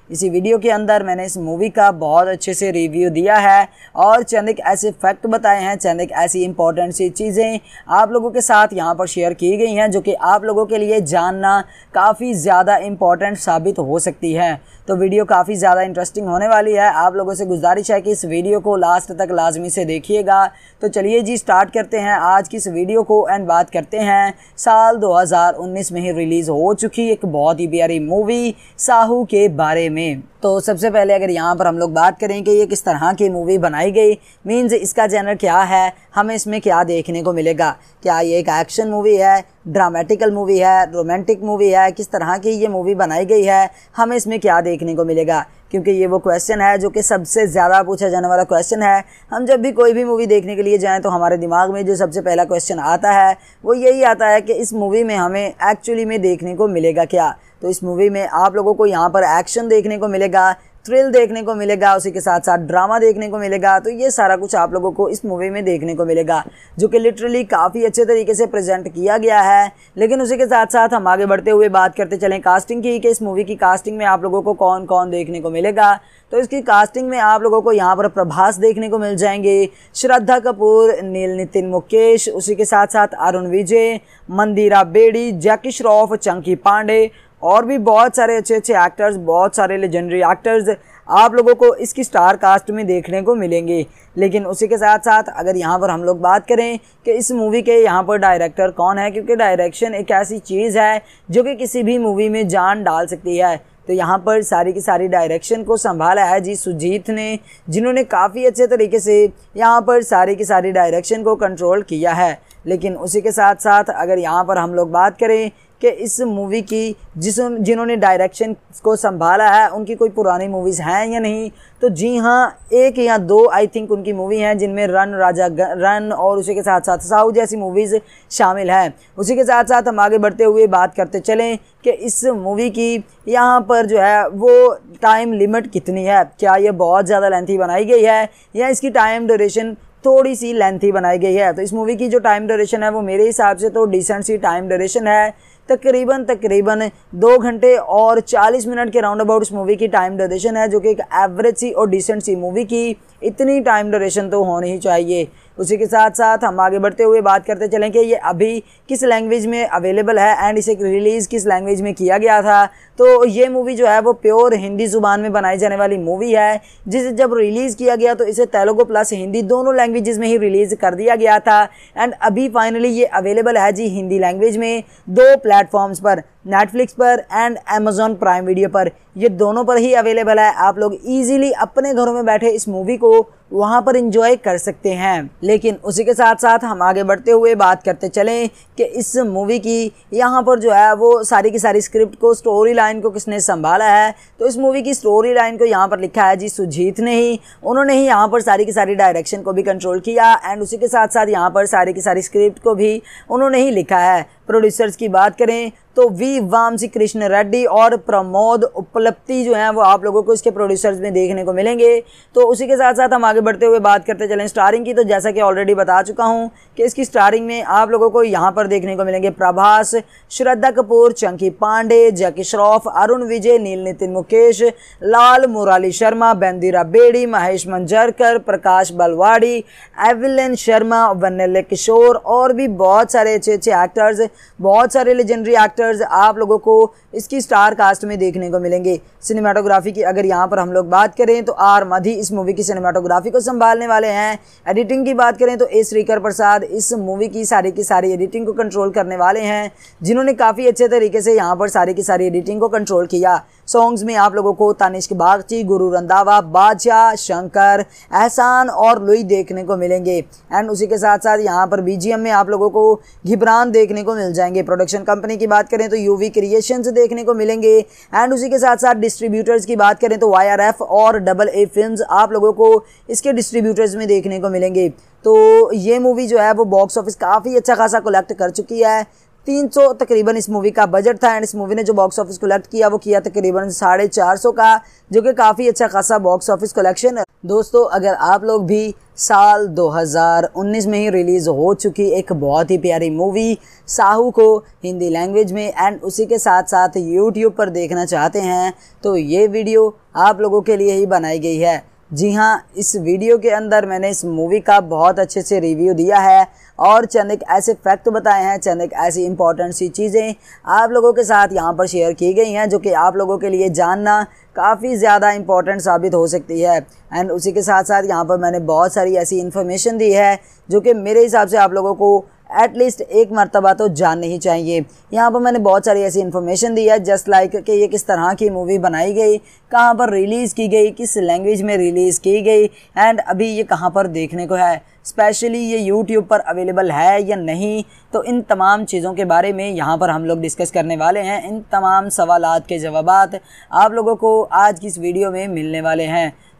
इसी वीडियो के अंदर मैंने इस मूवी का बहुत अच्छे से रिव्यू दिया है और चंद एक ऐसे फैक्ट बताए हैं चंद एक ऐसी इंपॉर्टेंट सी चीज़ें आप लोगों के साथ यहाँ पर शेयर की गई हैं जो कि आप लोगों के लिए जानना काफ़ी ज़्यादा इम्पॉर्टेंट साबित हो सकती है तो वीडियो काफ़ी ज़्यादा इंटरेस्टिंग होने वाली है आप लोगों से गुजारिश है कि इस वीडियो को लास्ट तक लाजमी से देखिएगा तो चलिए जी स्टार्ट करते हैं आज की इस वीडियो को एंड बात करते हैं साल 2019 में ही रिलीज़ हो चुकी एक बहुत ही प्यारी मूवी साहू के बारे में तो सबसे पहले अगर यहाँ पर हम लोग बात करें कि ये किस तरह की मूवी बनाई गई मींस इसका जैनर क्या है हमें इसमें क्या देखने को मिलेगा क्या ये एक एक्शन मूवी है ड्रामेटिकल मूवी है रोमांटिक मूवी है किस तरह की ये मूवी बनाई गई है हमें इसमें क्या देखने को मिलेगा क्योंकि ये वो क्वेश्चन है जो कि सबसे ज़्यादा पूछा जाने वाला क्वेश्चन है हम जब भी कोई भी मूवी देखने के लिए जाएँ तो हमारे दिमाग में जो सबसे पहला क्वेश्चन आता है वो यही आता है कि इस मूवी में हमें एक्चुअली में देखने को मिलेगा क्या तो इस मूवी में आप लोगों को यहाँ पर एक्शन देखने को मिलेगा थ्रिल देखने को मिलेगा उसी के साथ साथ ड्रामा देखने को मिलेगा तो ये सारा कुछ आप लोगों को इस मूवी में देखने को मिलेगा जो कि लिटरली काफ़ी अच्छे तरीके से प्रेजेंट किया गया है लेकिन उसी के साथ साथ हम आगे बढ़ते हुए बात करते चलें कास्टिंग की कि इस मूवी की कास्टिंग में आप लोगों को कौन कौन देखने को मिलेगा तो इसकी कास्टिंग में आप लोगों को यहाँ पर प्रभास देखने को मिल जाएंगे श्रद्धा कपूर नील नितिन मुकेश उसी के साथ साथ अरुण विजय मंदिरा बेड़ी जैकी श्रॉफ चंकी पांडे और भी बहुत सारे अच्छे अच्छे एक्टर्स बहुत सारे लेजेंडरी एक्टर्स आप लोगों को इसकी स्टार कास्ट में देखने को मिलेंगे लेकिन उसी के साथ साथ अगर यहाँ पर हम लोग बात करें कि इस मूवी के यहाँ पर डायरेक्टर कौन है क्योंकि डायरेक्शन एक ऐसी चीज़ है जो कि किसी भी मूवी में जान डाल सकती है तो यहाँ पर सारी की सारी डायरेक्शन को संभाला है जी सुजीत ने जिन्होंने काफ़ी अच्छे तरीके से यहाँ पर सारी की सारी डायरेक्शन को कंट्रोल किया है लेकिन उसी के साथ साथ अगर यहाँ पर हम लोग बात करें कि इस मूवी की जिस जिन्होंने डायरेक्शन को संभाला है उनकी कोई पुरानी मूवीज़ हैं या नहीं तो जी हाँ एक या दो आई थिंक उनकी मूवी हैं जिनमें रन राजा रन और उसी के साथ साथ साहू जैसी मूवीज़ शामिल हैं उसी के साथ साथ हम आगे बढ़ते हुए बात करते चलें कि इस मूवी की यहाँ पर जो है वो टाइम लिमिट कितनी है क्या ये बहुत ज़्यादा लेंथी बनाई गई है या इसकी टाइम डोरेशन थोड़ी सी लेंथी बनाई गई है तो इस मूवी की जो टाइम डोरेशन है वो मेरे हिसाब से तो डिसेंट सी टाइम डोरेशन है तकरीबन तकरीबन दो घंटे और चालीस मिनट के राउंड अबाउट इस मूवी की टाइम ड्यूरेशन है जो कि एक एवरेज सी और डिसेंट सी मूवी की इतनी टाइम ड्यूरेशन तो होनी ही चाहिए उसी के साथ साथ हम आगे बढ़ते हुए बात करते चलें कि ये अभी किस लैंग्वेज में अवेलेबल है एंड इसे रिलीज़ किस लैंग्वेज में किया गया था तो ये मूवी जो है वो प्योर हिंदी ज़ुबान में बनाई जाने वाली मूवी है जिसे जब रिलीज़ किया गया तो इसे तेलुगु प्लस हिंदी दोनों लैंग्वेज में ही रिलीज़ कर दिया गया था एंड अभी फाइनली ये अवेलेबल है जी हिंदी लैंग्वेज में दो प्लेटफॉर्म्स पर नेटफ्लिक्स पर एंड अमेजोन प्राइम वीडियो पर ये दोनों पर ही अवेलेबल है आप लोग ईजिली अपने घरों में बैठे इस मूवी को वहाँ पर इंजॉय कर सकते हैं लेकिन उसी के साथ साथ हम आगे बढ़ते हुए बात करते चलें कि इस मूवी की यहाँ पर जो है वो सारी की सारी स्क्रिप्ट को स्टोरी लाइन को किसने संभाला है तो इस मूवी की स्टोरी लाइन को यहाँ पर लिखा है जी सुजीत ने ही उन्होंने ही यहाँ पर सारी की सारी डायरेक्शन को भी कंट्रोल किया एंड उसी के साथ साथ यहाँ पर सारी की सारी स्क्रिप्ट को भी उन्होंने ही लिखा है प्रोड्यूसर्स की बात करें तो वी वामसी कृष्ण रेड्डी और प्रमोद उपलब्धि जो हैं वो आप लोगों को इसके प्रोड्यूसर्स में देखने को मिलेंगे तो उसी के साथ साथ हम आगे बढ़ते हुए बात करते चलें स्टारिंग की तो जैसा कि ऑलरेडी बता चुका हूं कि इसकी स्टारिंग में आप लोगों को यहाँ पर देखने को मिलेंगे प्रभास श्रद्धा कपूर चंकी पांडे जैकी श्रॉफ अरुण विजय नील नितिन मुकेश लाल मुराली शर्मा बेंदिरा बेड़ी महेश मंजरकर प्रकाश बलवाड़ी एविलन शर्मा वनल्य किशोर और भी बहुत सारे अच्छे अच्छे एक्टर्स बहुत सारे लेजेंडरी एक्टर्स आप लोगों को इसकी स्टार कास्ट में देखने को मिलेंगे सिनेमाटोग्राफी की अगर यहाँ पर हम लोग बात करें तो आर मधी इस मूवी की सिनेमाटोग्राफी को संभालने वाले हैं एडिटिंग की बात करें तो ए श्रीकर प्रसाद इस मूवी की सारी की सारी एडिटिंग को कंट्रोल करने वाले हैं जिन्होंने काफ़ी अच्छे तरीके से यहाँ पर सारी की सारी एडिटिंग को कंट्रोल किया सॉन्ग्स में आप लोगों को तानिश के बागची गुरु रंधावा बादशाह शंकर एहसान और लुई देखने को मिलेंगे एंड उसी के साथ साथ यहाँ पर बीजीएम में आप लोगों को घिबरान देखने को मिल जाएंगे प्रोडक्शन कंपनी की बात करें तो यूवी क्रिएशंस देखने को मिलेंगे एंड उसी के साथ साथ डिस्ट्रीब्यूटर्स की बात करें तो वाई और डबल ए फिल्म आप लोगों को इसके डिस्ट्रीब्यूटर्स में देखने को मिलेंगे तो ये मूवी जो है वो बॉक्स ऑफिस काफ़ी अच्छा खासा कलेक्ट कर चुकी है 300 तकरीबन इस मूवी का बजट था एंड इस मूवी ने जो बॉक्स ऑफिस कलेक्ट किया वो किया तकरीबन साढ़े चार सौ का जो कि काफ़ी अच्छा खासा बॉक्स ऑफिस कलेक्शन है दोस्तों अगर आप लोग भी साल 2019 में ही रिलीज़ हो चुकी एक बहुत ही प्यारी मूवी साहू को हिंदी लैंग्वेज में एंड उसी के साथ साथ यूट्यूब पर देखना चाहते हैं तो ये वीडियो आप लोगों के लिए ही बनाई गई है जी हाँ इस वीडियो के अंदर मैंने इस मूवी का बहुत अच्छे से रिव्यू दिया है और चंद एक ऐसे फैक्ट बताए हैं चंद एक ऐसी इंपॉर्टेंट सी चीज़ें आप लोगों के साथ यहाँ पर शेयर की गई हैं जो कि आप लोगों के लिए जानना काफ़ी ज़्यादा इंपॉर्टेंट साबित हो सकती है एंड उसी के साथ साथ यहाँ पर मैंने बहुत सारी ऐसी इन्फॉर्मेशन दी है जो कि मेरे हिसाब से आप लोगों को एटलीस्ट एक मरतबा तो जाननी ही चाहिए यहाँ पर मैंने बहुत सारी ऐसी इन्फॉर्मेशन दी है जस्ट लाइक कि ये किस तरह की मूवी बनाई गई कहाँ पर रिलीज़ की गई किस लैंग्वेज में रिलीज़ की गई एंड अभी ये कहाँ पर देखने को है स्पेशली ये यूट्यूब पर अवेलेबल है या नहीं तो इन तमाम चीज़ों के बारे में यहाँ पर हम लोग डिस्कस करने वाले हैं इन तमाम सवाल के जवाब आप लोगों को आज की इस वीडियो में मिलने वाले हैं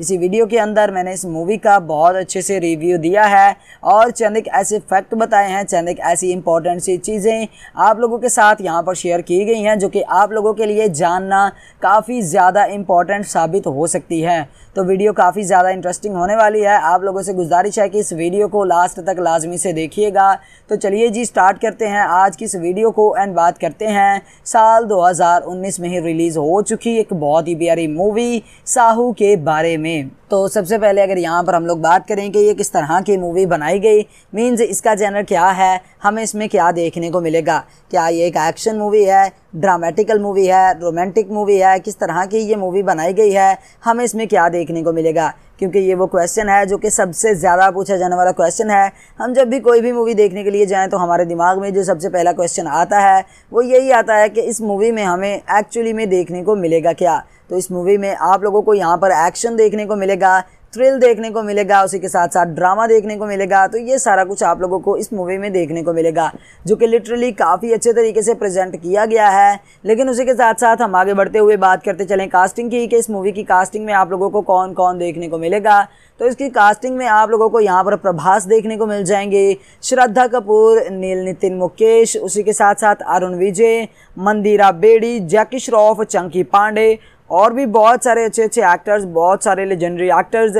इसी वीडियो के अंदर मैंने इस मूवी का बहुत अच्छे से रिव्यू दिया है और चंद एक ऐसे फैक्ट बताए हैं चंद एक ऐसी इंपॉर्टेंट सी चीज़ें आप लोगों के साथ यहाँ पर शेयर की गई हैं जो कि आप लोगों के लिए जानना काफ़ी ज़्यादा इंपॉर्टेंट साबित हो सकती है तो वीडियो काफ़ी ज़्यादा इंटरेस्टिंग होने वाली है आप लोगों से गुजारिश है कि इस वीडियो को लास्ट तक लाजमी से देखिएगा तो चलिए जी स्टार्ट करते हैं आज की इस वीडियो को एंड बात करते हैं साल 2019 में ही रिलीज़ हो चुकी एक बहुत ही प्यारी मूवी साहू के बारे में में तो सबसे पहले अगर यहाँ पर हम लोग बात करें कि ये किस तरह की मूवी बनाई गई मीन्स इसका जैनर क्या है हमें इसमें क्या देखने को मिलेगा क्या ये एक एक्शन मूवी है ड्रामेटिकल मूवी है रोमांटिक मूवी है किस तरह की ये मूवी बनाई गई है हमें इसमें क्या देखने को मिलेगा क्योंकि ये वो क्वेश्चन है जो कि सबसे ज़्यादा पूछा जाने वाला क्वेश्चन है हम जब भी कोई भी मूवी देखने के लिए जाएँ तो हमारे दिमाग में जो सबसे पहला क्वेश्चन आता है वो यही आता है कि इस मूवी में हमें एक्चुअली में देखने को मिलेगा क्या तो इस मूवी में आप लोगों को यहाँ पर एक्शन देखने को मिलेगा थ्रिल देखने को मिलेगा उसी के साथ साथ ड्रामा देखने को मिलेगा तो ये सारा कुछ आप लोगों को इस मूवी में देखने को मिलेगा जो कि लिटरली काफ़ी अच्छे तरीके से प्रेजेंट किया गया है लेकिन उसी के साथ साथ हम आगे बढ़ते हुए बात करते चलें कास्टिंग की कि इस मूवी की कास्टिंग में आप लोगों को कौन कौन देखने को मिलेगा तो इसकी कास्टिंग में आप लोगों को यहाँ पर प्रभास देखने को मिल जाएंगे श्रद्धा कपूर नील नितिन मुकेश उसी के साथ साथ अरुण विजय मंदिरा बेड़ी जैकी श्रॉफ चंकी पांडे और भी बहुत सारे अच्छे अच्छे एक्टर्स बहुत सारे लेजेंडरी एक्टर्स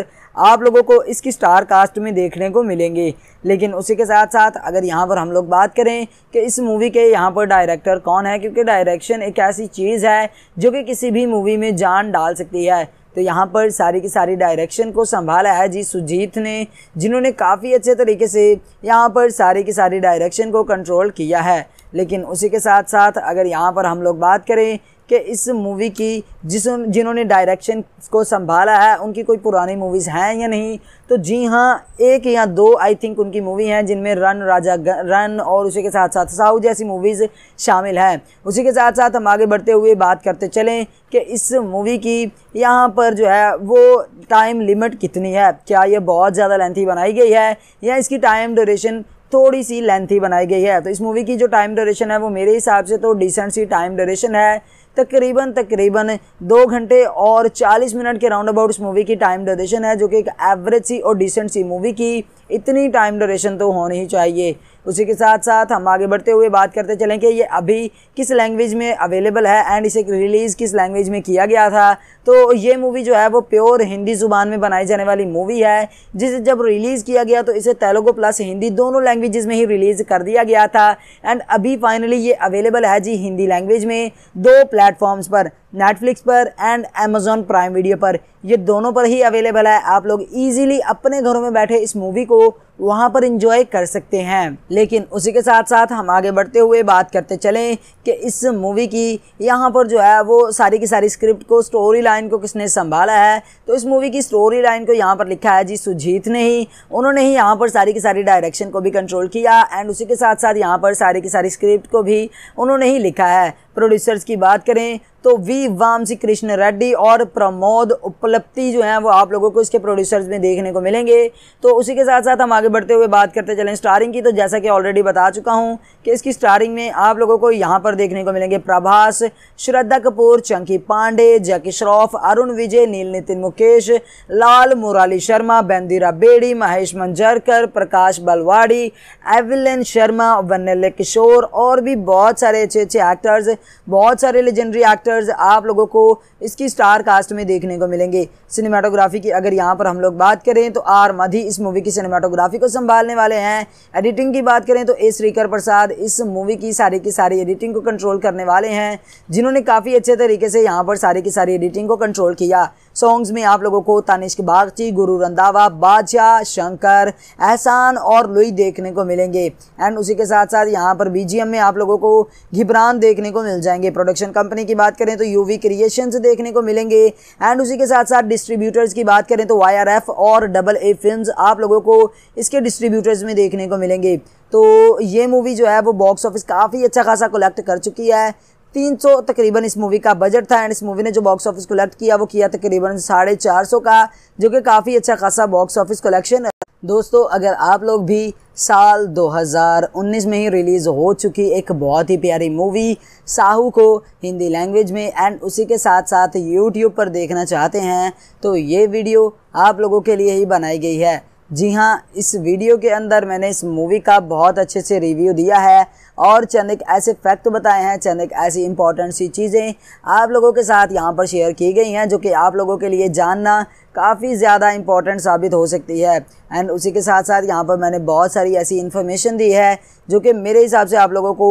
आप लोगों को इसकी स्टार कास्ट में देखने को मिलेंगे लेकिन उसी के साथ साथ अगर यहाँ पर हम लोग बात करें कि इस मूवी के यहाँ पर डायरेक्टर कौन है क्योंकि डायरेक्शन एक ऐसी चीज़ है जो कि किसी भी मूवी में जान डाल सकती है तो यहाँ पर सारी की सारी डायरेक्शन को संभाला है जी सुजीत ने जिन्होंने काफ़ी अच्छे तरीके से यहाँ पर सारी की सारी डायरेक्शन को कंट्रोल किया है लेकिन उसी के साथ साथ अगर यहाँ पर हम लोग बात करें कि इस मूवी की जिस जिन्होंने डायरेक्शन को संभाला है उनकी कोई पुरानी मूवीज़ हैं या नहीं तो जी हाँ एक या दो आई थिंक उनकी मूवी हैं जिनमें रन राजा रन और उसी के साथ साथ साहू जैसी मूवीज़ शामिल हैं उसी के साथ साथ हम आगे बढ़ते हुए बात करते चलें कि इस मूवी की यहाँ पर जो है वो टाइम लिमिट कितनी है क्या ये बहुत ज़्यादा लेंथी बनाई गई है या इसकी टाइम ड्यूरेशन थोड़ी सी लेंथी बनाई गई है तो इस मूवी की जो टाइम ड्यूरेशन है वो मेरे हिसाब से तो डिसेंट सी टाइम ड्यूरेशन है तकरीबन तकरीबन दो घंटे और चालीस मिनट के राउंड अबाउट इस मूवी की टाइम डोरेशन है जो कि एक एवरेज सी और डिसेंट सी मूवी की इतनी टाइम डोरेशन तो होनी ही चाहिए उसी के साथ साथ हम आगे बढ़ते हुए बात करते चलें कि ये अभी किस लैंग्वेज में अवेलेबल है एंड इसे रिलीज़ किस लैंग्वेज में किया गया था तो ये मूवी जो है वो प्योर हिंदी ज़ुबान में बनाई जाने वाली मूवी है जिसे जब रिलीज़ किया गया तो इसे तेलुगु प्लस हिंदी दोनों लैंग्वेज में ही रिलीज़ कर दिया गया था एंड अभी फाइनली ये अवेलेबल है जी हिंदी लैंग्वेज में दो प्लेटफॉर्म्स पर नेटफ्लिक्स पर एंड अमेजोन प्राइम वीडियो पर ये दोनों पर ही अवेलेबल है आप लोग इजीली अपने घरों में बैठे इस मूवी को वहाँ पर इंजॉय कर सकते हैं लेकिन उसी के साथ साथ हम आगे बढ़ते हुए बात करते चलें कि इस मूवी की यहाँ पर जो है वो सारी की सारी स्क्रिप्ट को स्टोरी लाइन को किसने संभाला है तो इस मूवी की स्टोरी लाइन को यहाँ पर लिखा है जी सुजीत ने ही उन्होंने ही यहाँ पर सारी की सारी डायरेक्शन को भी कंट्रोल किया एंड उसी के साथ साथ यहाँ पर सारी की सारी स्क्रिप्ट को भी उन्होंने ही लिखा है प्रोड्यूसर्स की बात करें तो वी वामसी कृष्ण रेड्डी और प्रमोद उपलब्धि जो है वो आप लोगों को इसके प्रोड्यूसर्स में देखने को मिलेंगे तो उसी के साथ साथ हम आगे बढ़ते हुए बात करते चलें स्टारिंग की तो जैसा कि ऑलरेडी बता चुका हूँ कि इसकी स्टारिंग में आप लोगों को यहाँ पर देखने को मिलेंगे प्रभास श्रद्धा कपूर चंकी पांडे जैकी श्रॉफ अरुण विजय नील नितिन मुकेश लाल मुराली शर्मा बेंदीरा बेड़ी महेश मंजरकर प्रकाश बलवाड़ी एविलन शर्मा वनल्य किशोर और भी बहुत सारे अच्छे अच्छे एक्टर्स बहुत सारे लेजेंडरी एक्टर्स एक्टर्स आप लोगों को इसकी स्टार कास्ट में देखने को मिलेंगे सिनेमाटोग्राफी की अगर यहाँ पर हम लोग बात करें तो आर मधी इस मूवी की सिनेमाटोग्राफी को संभालने वाले हैं एडिटिंग की बात करें तो ए श्रीकर प्रसाद इस मूवी की सारी की सारी एडिटिंग को कंट्रोल करने वाले हैं जिन्होंने काफ़ी अच्छे तरीके से यहाँ पर सारी की सारी एडिटिंग को कंट्रोल किया सॉन्ग्स में आप लोगों को तानिश के बागची गुरु रंधावा बादशाह शंकर एहसान और लुई देखने को मिलेंगे एंड उसी के साथ साथ यहाँ पर बी में आप लोगों को घिबरान देखने को मिल जाएंगे प्रोडक्शन कंपनी की बात करें तो यूवी क्रिएशन देखने को मिलेंगे एंड उसी के साथ साथ डिस्ट्रीब्यूटर्स की बात करें तो वाई और डबल ए फिल्म आप लोगों को इसके डिस्ट्रीब्यूटर्स में देखने को मिलेंगे तो ये मूवी जो है वो बॉक्स ऑफिस काफ़ी अच्छा खासा कलेक्ट कर चुकी है 300 तकरीबन इस मूवी का बजट था एंड इस मूवी ने जो बॉक्स ऑफिस कलेक्ट किया वो किया तकरीबन साढ़े चार सौ का जो कि काफ़ी अच्छा खासा बॉक्स ऑफिस कलेक्शन है दोस्तों अगर आप लोग भी साल 2019 में ही रिलीज़ हो चुकी एक बहुत ही प्यारी मूवी साहू को हिंदी लैंग्वेज में एंड उसी के साथ साथ यूट्यूब पर देखना चाहते हैं तो ये वीडियो आप लोगों के लिए ही बनाई गई है जी हाँ इस वीडियो के अंदर मैंने इस मूवी का बहुत अच्छे से रिव्यू दिया है और चंद एक ऐसे फैक्ट बताए हैं चंद एक ऐसी इंपॉर्टेंट सी चीज़ें आप लोगों के साथ यहाँ पर शेयर की गई हैं जो कि आप लोगों के लिए जानना काफ़ी ज़्यादा इंपॉर्टेंट साबित हो सकती है एंड उसी के साथ साथ यहाँ पर मैंने बहुत सारी ऐसी इन्फॉर्मेशन दी है जो कि मेरे हिसाब से आप लोगों को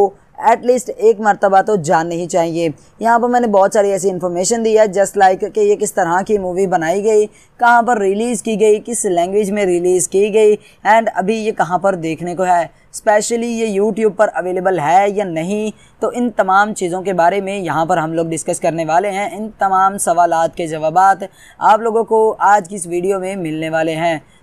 एटलीस्ट एक मरतबा तो जाननी ही चाहिए यहाँ पर मैंने बहुत सारी ऐसी इन्फॉर्मेशन दी है जस्ट लाइक कि ये किस तरह की मूवी बनाई गई कहाँ पर रिलीज़ की गई किस लैंग्वेज में रिलीज़ की गई एंड अभी ये कहाँ पर देखने को है स्पेशली ये यूट्यूब पर अवेलेबल है या नहीं तो इन तमाम चीज़ों के बारे में यहाँ पर हम लोग डिस्कस करने वाले हैं इन तमाम सवाल के जवाब आप लोगों को आज की इस वीडियो में मिलने वाले हैं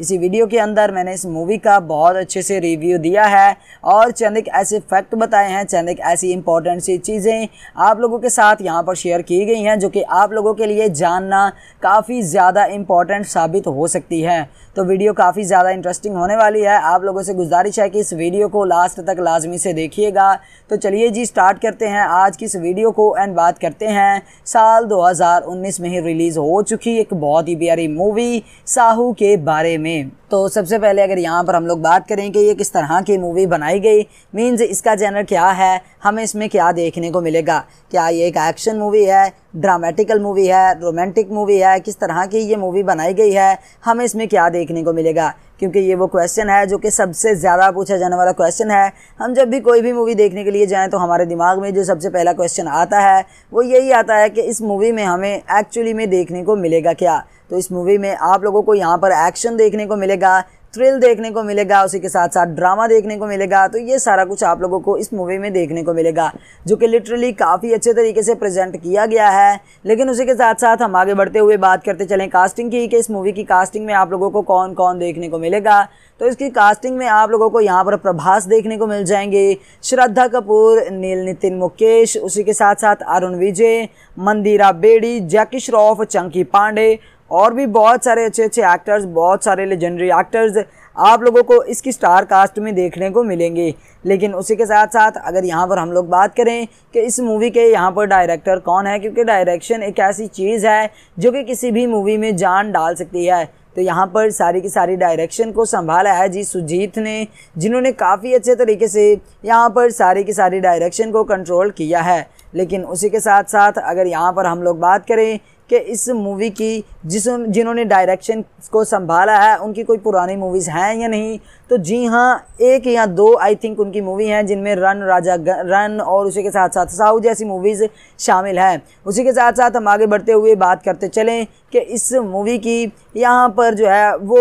इसी वीडियो के अंदर मैंने इस मूवी का बहुत अच्छे से रिव्यू दिया है और चंद एक ऐसे फैक्ट बताए हैं चंद एक ऐसी इंपॉर्टेंट सी चीज़ें आप लोगों के साथ यहाँ पर शेयर की गई हैं जो कि आप लोगों के लिए जानना काफ़ी ज़्यादा इम्पॉर्टेंट साबित हो सकती है तो वीडियो काफ़ी ज़्यादा इंटरेस्टिंग होने वाली है आप लोगों से गुजारिश है कि इस वीडियो को लास्ट तक लाजमी से देखिएगा तो चलिए जी स्टार्ट करते हैं आज की इस वीडियो को एंड बात करते हैं साल 2019 में ही रिलीज़ हो चुकी एक बहुत ही प्यारी मूवी साहू के बारे में तो सबसे पहले अगर यहाँ पर हम लोग बात करें कि ये किस तरह की मूवी बनाई गई मींस इसका जैनर क्या है हमें इसमें क्या देखने को मिलेगा क्या ये एक एक्शन मूवी है ड्रामेटिकल मूवी है रोमांटिक मूवी है किस तरह की ये मूवी बनाई गई है हमें इसमें क्या देखने को मिलेगा क्योंकि ये वो क्वेश्चन है जो कि सबसे ज़्यादा पूछा जाने वाला क्वेश्चन है हम जब भी कोई भी मूवी देखने के लिए जाएं तो हमारे दिमाग में जो सबसे पहला क्वेश्चन आता है वो यही आता है कि इस मूवी में हमें एक्चुअली में देखने को मिलेगा क्या तो इस मूवी में आप लोगों को यहाँ पर एक्शन देखने को मिलेगा थ्रिल देखने को मिलेगा उसी के साथ साथ ड्रामा देखने को मिलेगा तो ये सारा कुछ आप लोगों को इस मूवी में देखने को मिलेगा जो कि लिटरली काफ़ी अच्छे तरीके से प्रेजेंट किया गया है लेकिन उसी के साथ साथ हम आगे बढ़ते हुए बात करते चलें कास्टिंग की कि इस मूवी की कास्टिंग में आप लोगों को कौन कौन देखने को मिलेगा तो इसकी कास्टिंग में आप लोगों को यहाँ पर प्रभास देखने को मिल जाएंगे श्रद्धा कपूर नील नितिन मुकेश उसी के साथ साथ अरुण विजय मंदिरा बेड़ी जैकी श्रॉफ चंकी पांडे और भी बहुत सारे अच्छे अच्छे एक्टर्स बहुत सारे लेजेंडरी एक्टर्स आप लोगों को इसकी स्टार कास्ट में देखने को मिलेंगे लेकिन उसी के साथ साथ अगर यहाँ पर हम लोग बात करें कि इस मूवी के यहाँ पर डायरेक्टर कौन है क्योंकि डायरेक्शन एक ऐसी चीज़ है जो कि किसी भी मूवी में जान डाल सकती है तो यहाँ पर सारी की सारी डायरेक्शन को संभाला है जी सुजीत ने जिन्होंने काफ़ी अच्छे तरीके से यहाँ पर सारी की सारी डायरेक्शन को कंट्रोल किया है लेकिन उसी के साथ साथ अगर यहाँ पर हम लोग बात करें कि इस मूवी की जिस जिन्होंने डायरेक्शन को संभाला है उनकी कोई पुरानी मूवीज़ हैं या नहीं तो जी हाँ एक या दो आई थिंक उनकी मूवी हैं जिनमें रन राजा रन और उसी के साथ साथ साहू जैसी मूवीज़ शामिल हैं उसी के साथ साथ हम आगे बढ़ते हुए बात करते चलें कि इस मूवी की यहाँ पर जो है वो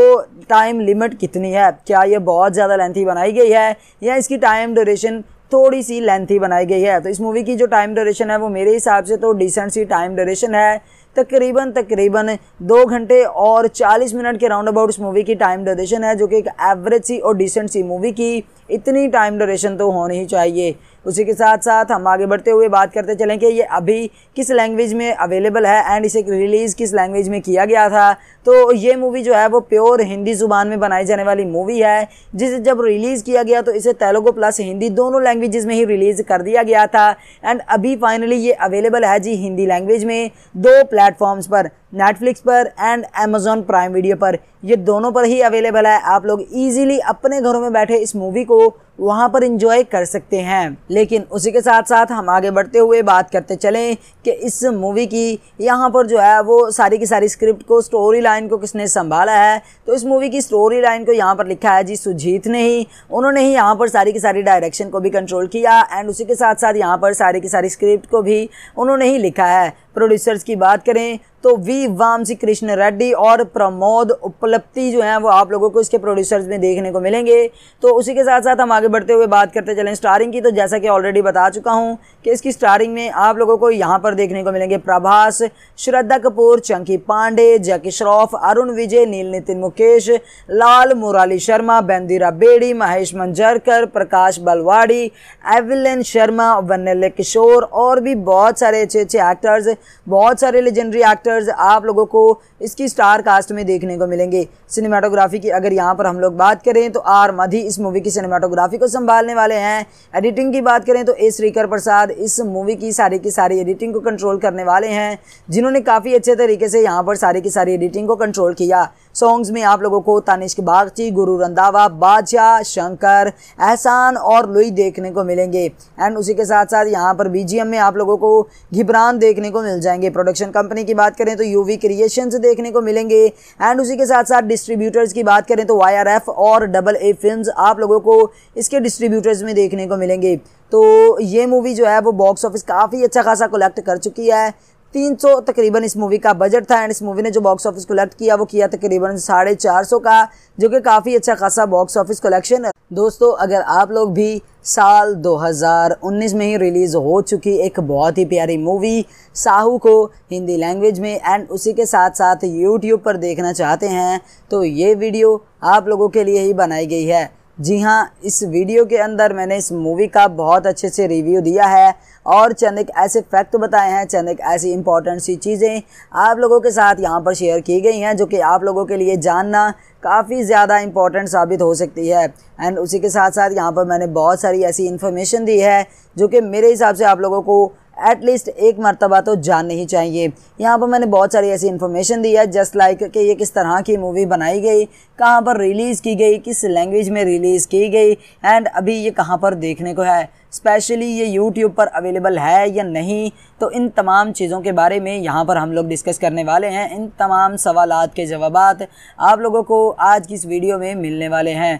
टाइम लिमिट कितनी है क्या ये बहुत ज़्यादा लेंथी बनाई गई है या इसकी टाइम ड्यूरेशन थोड़ी सी लेंथी बनाई गई है तो इस मूवी की जो टाइम ड्यूरेशन है वो मेरे हिसाब से तो डिसेंट सी टाइम ड्यूरेशन है तकरीबन तकरीबन दो घंटे और चालीस मिनट के राउंड अबाउट इस मूवी की टाइम ड्यूरेशन है जो कि एक एवरेज सी और डिसेंट सी मूवी की इतनी टाइम ड्यूरेशन तो होनी ही चाहिए उसी के साथ साथ हम आगे बढ़ते हुए बात करते चलें कि ये अभी किस लैंग्वेज में अवेलेबल है एंड इसे रिलीज़ किस लैंग्वेज में किया गया था तो ये मूवी जो है वो प्योर हिंदी ज़ुबान में बनाई जाने वाली मूवी है जिसे जब रिलीज़ किया गया तो इसे तेलुगु प्लस हिंदी दोनों लैंग्वेजेस में ही रिलीज़ कर दिया गया था एंड अभी फाइनली ये अवेलेबल है जी हिंदी लैंग्वेज में दो प्लेटफॉर्म्स पर नेटफ्लिक्स पर एंड अमेजोन प्राइम वीडियो पर ये दोनों पर ही अवेलेबल है आप लोग इजीली अपने घरों में बैठे इस मूवी को वहाँ पर इंजॉय कर सकते हैं लेकिन उसी के साथ साथ हम आगे बढ़ते हुए बात करते चलें कि इस मूवी की यहाँ पर जो है वो सारी की सारी स्क्रिप्ट को स्टोरी लाइन को किसने संभाला है तो इस मूवी की स्टोरी लाइन को यहाँ पर लिखा है जी सुजीत ने ही उन्होंने ही यहाँ पर सारी की सारी डायरेक्शन को भी कंट्रोल किया एंड उसी के साथ साथ यहाँ पर सारी की सारी स्क्रिप्ट को भी उन्होंने ही लिखा है प्रोड्यूसर्स की बात करें तो वी वामसी कृष्ण रेड्डी और प्रमोद उपलब्धि जो हैं वो आप लोगों को इसके प्रोड्यूसर्स में देखने को मिलेंगे तो उसी के साथ साथ हम आगे बढ़ते हुए बात करते चलें स्टारिंग की तो जैसा कि ऑलरेडी बता चुका हूँ कि इसकी स्टारिंग में आप लोगों को यहाँ पर देखने को मिलेंगे प्रभास श्रद्धा कपूर चंकी पांडे जैकी श्रॉफ अरुण विजय नील नितिन मुकेश लाल मुराली शर्मा बेंदिरा बेड़ी महेश मंजरकर प्रकाश बलवाड़ी एविलन शर्मा वनल किशोर और भी बहुत सारे अच्छे अच्छे एक्टर्स बहुत सारे लेजेंडरी एक्टर्स आप लोगों को इसकी स्टार कास्ट में देखने को मिलेंगे सिनेमाटोग्राफी की अगर यहाँ पर हम लोग बात करें तो आर मधी इस मूवी की सिनेमाटोग्राफी को संभालने वाले हैं एडिटिंग की बात करें तो ए श्रीकर प्रसाद इस मूवी की सारी की सारी एडिटिंग को कंट्रोल करने वाले हैं जिन्होंने काफ़ी अच्छे तरीके से यहाँ पर सारी की सारी एडिटिंग को कंट्रोल किया सॉन्ग्स में आप लोगों को तानिश्क बागची गुरु रंधावा बादशाह शंकर एहसान और लुई देखने को मिलेंगे एंड उसी के साथ साथ यहाँ पर बी में आप लोगों को घिबरान देखने को मिल जाएंगे प्रोडक्शन कंपनी की बात करें तो यूवी क्रिएशन देखने को मिलेंगे एंड उसी के साथ साथ डिस्ट्रीब्यूटर्स की बात करें तो वाई और डबल ए फिल्म आप लोगों को इसके डिस्ट्रीब्यूटर्स में देखने को मिलेंगे तो ये मूवी जो है वो बॉक्स ऑफिस काफ़ी अच्छा खासा कलेक्ट कर चुकी है तीन सौ तकरीबन इस मूवी का बजट था एंड इस मूवी ने जो बॉक्स ऑफिस कलेक्ट किया वो किया तकरीबन साढ़े चार सौ का जो कि काफ़ी अच्छा खासा बॉक्स ऑफिस कलेक्शन है दोस्तों अगर आप लोग भी साल 2019 में ही रिलीज़ हो चुकी एक बहुत ही प्यारी मूवी साहू को हिंदी लैंग्वेज में एंड उसी के साथ साथ यूट्यूब पर देखना चाहते हैं तो ये वीडियो आप लोगों के लिए ही बनाई गई है जी हाँ इस वीडियो के अंदर मैंने इस मूवी का बहुत अच्छे से रिव्यू दिया है और चंद एक ऐसे फैक्ट बताए हैं चंद एक ऐसी इंपॉर्टेंट सी चीज़ें आप लोगों के साथ यहाँ पर शेयर की गई हैं जो कि आप लोगों के लिए जानना काफ़ी ज़्यादा इंपॉर्टेंट साबित हो सकती है एंड उसी के साथ साथ यहाँ पर मैंने बहुत सारी ऐसी इन्फॉर्मेशन दी है जो कि मेरे हिसाब से आप लोगों को एटलीस्ट एक मरतबा तो जाननी ही चाहिए यहाँ पर मैंने बहुत सारी ऐसी इन्फॉर्मेशन दी है जस्ट लाइक कि ये किस तरह की मूवी बनाई गई कहाँ पर रिलीज़ की गई किस लैंग्वेज में रिलीज़ की गई एंड अभी ये कहाँ पर देखने को है स्पेशली ये यूट्यूब पर अवेलेबल है या नहीं तो इन तमाम चीज़ों के बारे में यहाँ पर हम लोग डिस्कस करने वाले हैं इन तमाम सवाल के जवाब आप लोगों को आज की इस वीडियो में मिलने वाले हैं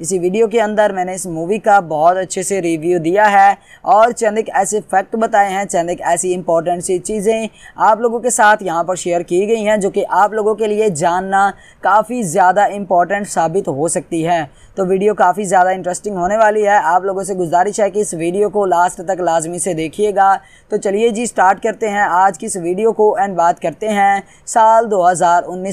इसी वीडियो के अंदर मैंने इस मूवी का बहुत अच्छे से रिव्यू दिया है और चंद एक ऐसे फैक्ट बताए हैं चंद एक ऐसी इंपॉर्टेंट सी चीज़ें आप लोगों के साथ यहाँ पर शेयर की गई हैं जो कि आप लोगों के लिए जानना काफ़ी ज़्यादा इंपॉर्टेंट साबित हो सकती है तो वीडियो काफ़ी ज़्यादा इंटरेस्टिंग होने वाली है आप लोगों से गुजारिश है कि इस वीडियो को लास्ट तक लाजमी से देखिएगा तो चलिए जी स्टार्ट करते हैं आज की इस वीडियो को एंड बात करते हैं साल दो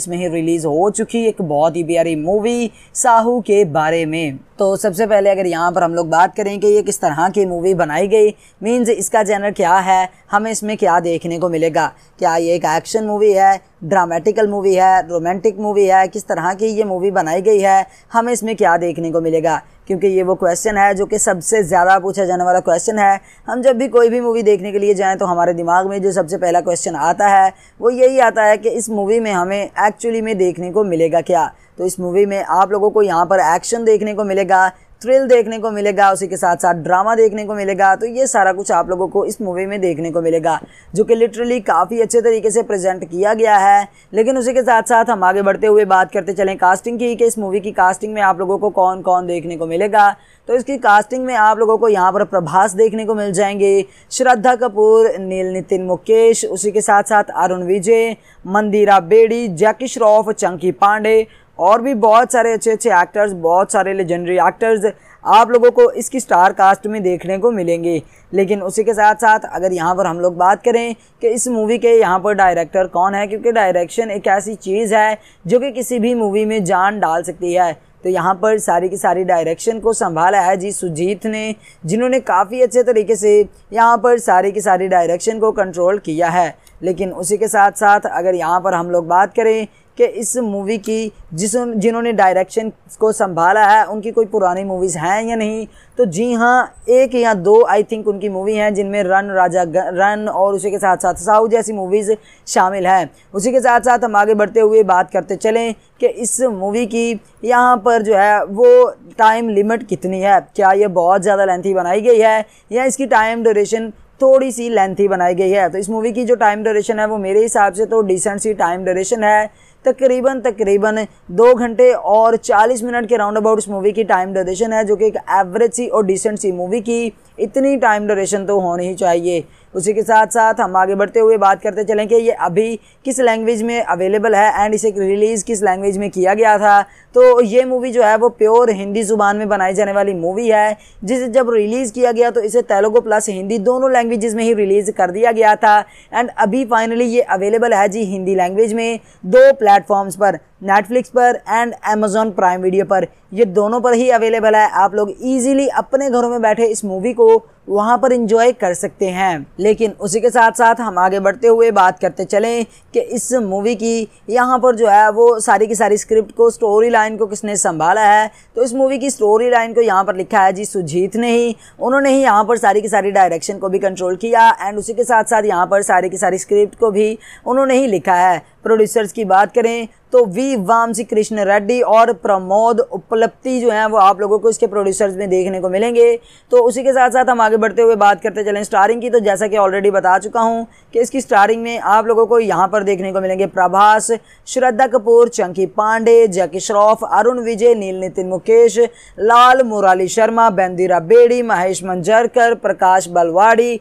में ही रिलीज़ हो चुकी एक बहुत ही प्यारी मूवी साहू के बारे में में तो सबसे पहले अगर यहाँ पर हम लोग बात करें कि ये किस तरह की मूवी बनाई गई मीन्स इसका जैनर क्या है हमें इसमें क्या देखने को मिलेगा क्या ये एक एक्शन मूवी है ड्रामेटिकल मूवी है रोमांटिक मूवी है किस तरह की ये मूवी बनाई गई है हमें इसमें क्या देखने को मिलेगा क्योंकि ये वो क्वेश्चन है जो कि सबसे ज़्यादा पूछा जाने वाला क्वेश्चन है हम जब भी कोई भी मूवी देखने के लिए जाएं तो हमारे दिमाग में जो सबसे पहला क्वेश्चन आता है वो यही आता है कि इस मूवी में हमें एक्चुअली में देखने को मिलेगा क्या तो इस मूवी में आप लोगों को यहाँ पर एक्शन देखने को मिलेगा थ्रिल देखने को मिलेगा उसी के साथ साथ ड्रामा देखने को मिलेगा तो ये सारा कुछ आप लोगों को इस मूवी में देखने को मिलेगा जो कि लिटरली काफ़ी अच्छे तरीके से प्रेजेंट किया गया है लेकिन उसी के साथ साथ हम आगे बढ़ते हुए बात करते चलें कास्टिंग की कि इस मूवी की कास्टिंग में आप लोगों को कौन कौन देखने को मिलेगा तो इसकी कास्टिंग में आप लोगों को यहाँ पर प्रभास देखने को मिल जाएंगे श्रद्धा कपूर नील नितिन मुकेश उसी के साथ साथ अरुण विजय मंदिरा बेड़ी जैकी श्रॉफ चंकी पांडे और भी बहुत सारे अच्छे अच्छे एक्टर्स बहुत सारे लेजेंडरी एक्टर्स आप लोगों को इसकी स्टार कास्ट में देखने को मिलेंगे लेकिन उसी के साथ साथ अगर यहाँ पर हम लोग बात करें कि इस मूवी के यहाँ पर डायरेक्टर कौन है क्योंकि डायरेक्शन एक ऐसी चीज़ है जो कि किसी भी मूवी में जान डाल सकती है तो यहाँ पर सारी की सारी डायरेक्शन को संभाला है जी सुजीत ने जिन्होंने काफ़ी अच्छे तरीके से यहाँ पर सारी की सारी डायरेक्शन को कंट्रोल किया है लेकिन उसी के साथ साथ अगर यहाँ पर हम लोग बात करें कि इस मूवी की जिस जिन्होंने डायरेक्शन को संभाला है उनकी कोई पुरानी मूवीज़ हैं या नहीं तो जी हाँ एक या दो आई थिंक उनकी मूवी हैं जिनमें रन राजा रन और उसी के साथ साथ साहू जैसी मूवीज़ शामिल हैं उसी के साथ साथ हम आगे बढ़ते हुए बात करते चलें कि इस मूवी की यहाँ पर जो है वो टाइम लिमिट कितनी है क्या ये बहुत ज़्यादा लेंथी बनाई गई है या इसकी टाइम ड्यूरेशन थोड़ी सी लेंथी बनाई गई है तो इस मूवी की जो टाइम ड्यूरेशन है वो मेरे हिसाब से तो डिसेंट सी टाइम ड्यूरेशन है तकरीबन तकरीबन दो घंटे और चालीस मिनट के राउंड अबाउट इस मूवी की टाइम ड्यूरेशन है जो कि एक एवरेज सी और डिसेंट सी मूवी की इतनी टाइम ड्यूरेशन तो होनी ही चाहिए उसी के साथ साथ हम आगे बढ़ते हुए बात करते चलें कि ये अभी किस लैंग्वेज में अवेलेबल है एंड इसे रिलीज़ किस लैंग्वेज में किया गया था तो ये मूवी जो है वो प्योर हिंदी ज़ुबान में बनाई जाने वाली मूवी है जिसे जब रिलीज़ किया गया तो इसे तेलुगु प्लस हिंदी दोनों लैंग्वेज में ही रिलीज़ कर दिया गया था एंड अभी फाइनली ये अवेलेबल है जी हिंदी लैंग्वेज में दो प्लेटफॉर्म्स पर नेटफ्लिक्स पर एंड अमेजोन प्राइम वीडियो पर ये दोनों पर ही अवेलेबल है आप लोग इजीली अपने घरों में बैठे इस मूवी को वहाँ पर इंजॉय कर सकते हैं लेकिन उसी के साथ साथ हम आगे बढ़ते हुए बात करते चलें कि इस मूवी की यहाँ पर जो है वो सारी की सारी स्क्रिप्ट को स्टोरी लाइन को किसने संभाला है तो इस मूवी की स्टोरी लाइन को यहाँ पर लिखा है जी सुजीत ने ही उन्होंने ही यहाँ पर सारी की सारी डायरेक्शन को भी कंट्रोल किया एंड उसी के साथ साथ यहाँ पर सारी की सारी स्क्रिप्ट को भी उन्होंने ही लिखा है प्रोड्यूसर्स की बात करें तो वी वामसी कृष्ण रेड्डी और प्रमोद उपलब्धि जो हैं वो आप लोगों को इसके प्रोड्यूसर्स में देखने को मिलेंगे तो उसी के साथ साथ हम आगे बढ़ते हुए बात करते चलें स्टारिंग की तो जैसा कि ऑलरेडी बता चुका हूँ कि इसकी स्टारिंग में आप लोगों को यहाँ पर देखने को मिलेंगे प्रभास श्रद्धा कपूर चंकी पांडे जैकि श्रॉफ अरुण विजय नील नितिन मुकेश लाल मुराली शर्मा बेंदीरा बेड़ी महेश मंजरकर प्रकाश बलवाड़ी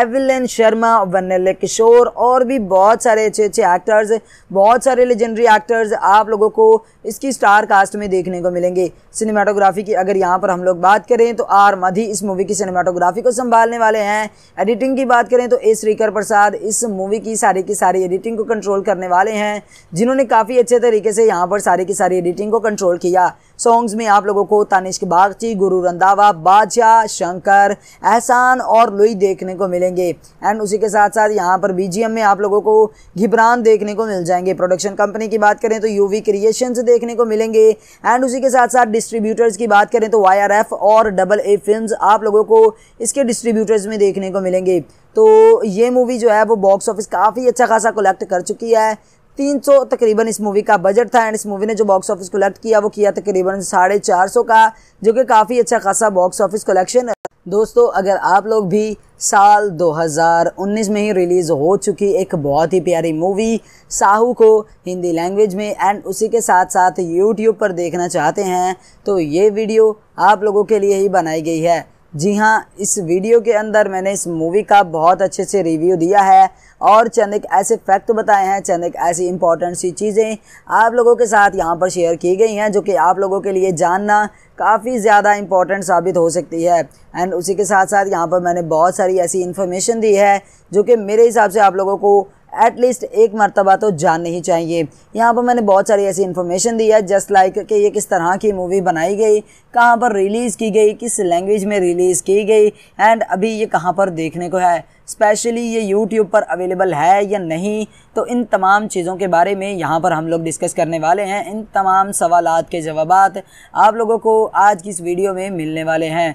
एविलन शर्मा वनल किशोर और भी बहुत सारे अच्छे अच्छे एक्टर्स बहुत सारे लेजेंडरी एक्टर्स एक्टर्स आप लोगों को इसकी स्टार कास्ट में देखने को मिलेंगे सिनेमाटोग्राफी की अगर यहाँ पर हम लोग बात करें तो आर मधी इस मूवी की सिनेमाटोग्राफी को संभालने वाले हैं एडिटिंग की बात करें तो ए श्रीकर प्रसाद इस मूवी की सारी की सारी एडिटिंग को कंट्रोल करने वाले हैं जिन्होंने काफ़ी अच्छे तरीके से यहाँ पर सारी की सारी एडिटिंग को कंट्रोल किया सॉन्ग्स में आप लोगों को तानिश बागची गुरु रंधावा बादशाह शंकर एहसान और लुई देखने को मिलेंगे एंड उसी के साथ साथ यहाँ पर बी में आप लोगों को घिबरान देखने को मिल जाएंगे प्रोडक्शन कंपनी की बात करें तो यूवी क्रिएशन देखने को मिलेंगे एंड उसी के साथ साथ डिस्ट्रीब्यूटर्स की बात करें तो वाई और डबल ए फिल्म आप लोगों को इसके डिस्ट्रीब्यूटर्स में देखने को मिलेंगे तो ये मूवी जो है वो बॉक्स ऑफिस काफ़ी अच्छा खासा कलेक्ट कर चुकी है तीन सौ तकरीबन इस मूवी का बजट था एंड इस मूवी ने जो बॉक्स ऑफिस कलेक्ट किया वो किया तकरीबन साढ़े चार सौ का जो कि काफ़ी अच्छा खासा बॉक्स ऑफिस कलेक्शन है दोस्तों अगर आप लोग भी साल 2019 में ही रिलीज़ हो चुकी एक बहुत ही प्यारी मूवी साहू को हिंदी लैंग्वेज में एंड उसी के साथ साथ यूट्यूब पर देखना चाहते हैं तो ये वीडियो आप लोगों के लिए ही बनाई गई है जी हाँ इस वीडियो के अंदर मैंने इस मूवी का बहुत अच्छे से रिव्यू दिया है और चंद एक ऐसे फैक्ट बताए हैं चंद एक ऐसी इंपॉर्टेंट सी चीज़ें आप लोगों के साथ यहाँ पर शेयर की गई हैं जो कि आप लोगों के लिए जानना काफ़ी ज़्यादा इंपॉर्टेंट साबित हो सकती है एंड उसी के साथ साथ यहाँ पर मैंने बहुत सारी ऐसी इन्फॉर्मेशन दी है जो कि मेरे हिसाब से आप लोगों को एटलीस्ट एक मरतबा तो जाननी ही चाहिए यहाँ पर मैंने बहुत सारी ऐसी इन्फॉर्मेशन दी है जस्ट लाइक कि ये किस तरह की मूवी बनाई गई कहाँ पर रिलीज़ की गई किस लैंग्वेज में रिलीज़ की गई एंड अभी ये कहाँ पर देखने को है स्पेशली ये यूट्यूब पर अवेलेबल है या नहीं तो इन तमाम चीज़ों के बारे में यहाँ पर हम लोग डिस्कस करने वाले हैं इन तमाम सवाल के जवाब आप लोगों को आज की इस वीडियो में मिलने वाले हैं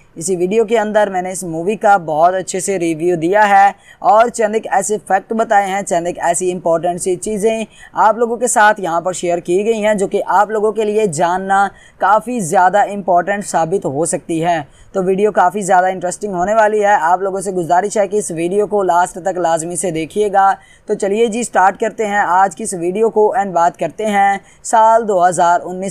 इसी वीडियो के अंदर मैंने इस मूवी का बहुत अच्छे से रिव्यू दिया है और चंद एक ऐसे फैक्ट बताए हैं चंद एक ऐसी इंपॉर्टेंट सी चीज़ें आप लोगों के साथ यहाँ पर शेयर की गई हैं जो कि आप लोगों के लिए जानना काफ़ी ज़्यादा इंपॉर्टेंट साबित हो सकती है तो वीडियो काफ़ी ज़्यादा इंटरेस्टिंग होने वाली है आप लोगों से गुजारिश है कि इस वीडियो को लास्ट तक लाजमी से देखिएगा तो चलिए जी स्टार्ट करते हैं आज की इस वीडियो को एंड बात करते हैं साल दो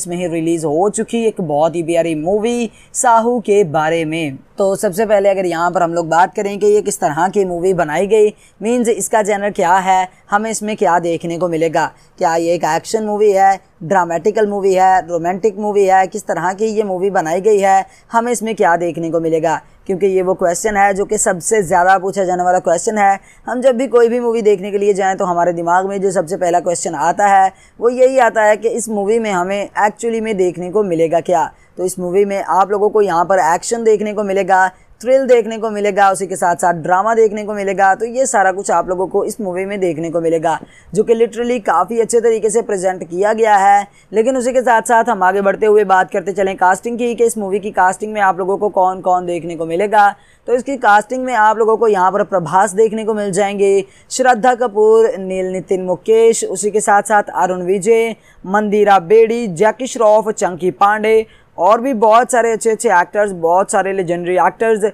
में ही रिलीज़ हो चुकी एक बहुत ही प्यारी मूवी साहू के बारे में में तो सबसे पहले अगर यहाँ पर हम लोग बात करें कि ये किस तरह की मूवी बनाई गई मीन्स इसका जेनर क्या है हमें इसमें क्या देखने को मिलेगा क्या ये एक एक्शन मूवी है ड्रामेटिकल मूवी है रोमांटिक मूवी है किस तरह की ये मूवी बनाई गई है हमें इसमें क्या देखने को मिलेगा क्योंकि ये वो क्वेश्चन है जो कि सबसे ज़्यादा पूछा जाने वाला क्वेश्चन है हम जब भी कोई भी मूवी देखने के लिए जाएँ तो हमारे दिमाग में जो सबसे पहला क्वेश्चन आता है वो यही आता है कि इस मूवी में हमें एक्चुअली में देखने को मिलेगा क्या तो इस मूवी में आप लोगों को यहाँ पर एक्शन देखने को मिलेगा थ्रिल देखने को मिलेगा उसी के साथ साथ ड्रामा देखने को मिलेगा तो ये सारा कुछ आप लोगों को इस मूवी में देखने को मिलेगा जो कि लिटरली काफ़ी अच्छे तरीके से प्रेजेंट किया गया है लेकिन उसी के साथ साथ हम आगे बढ़ते हुए बात करते चलें कास्टिंग की कि इस मूवी की कास्टिंग में आप लोगों को कौन कौन देखने को मिलेगा तो इसकी कास्टिंग में आप लोगों को यहाँ पर प्रभास देखने को मिल जाएंगे श्रद्धा कपूर नील नितिन मुकेश उसी के साथ साथ अरुण विजय मंदिरा बेड़ी जैकी श्रॉफ चंकी पांडे और भी बहुत सारे अच्छे अच्छे एक्टर्स बहुत सारे लेजेंडरी एक्टर्स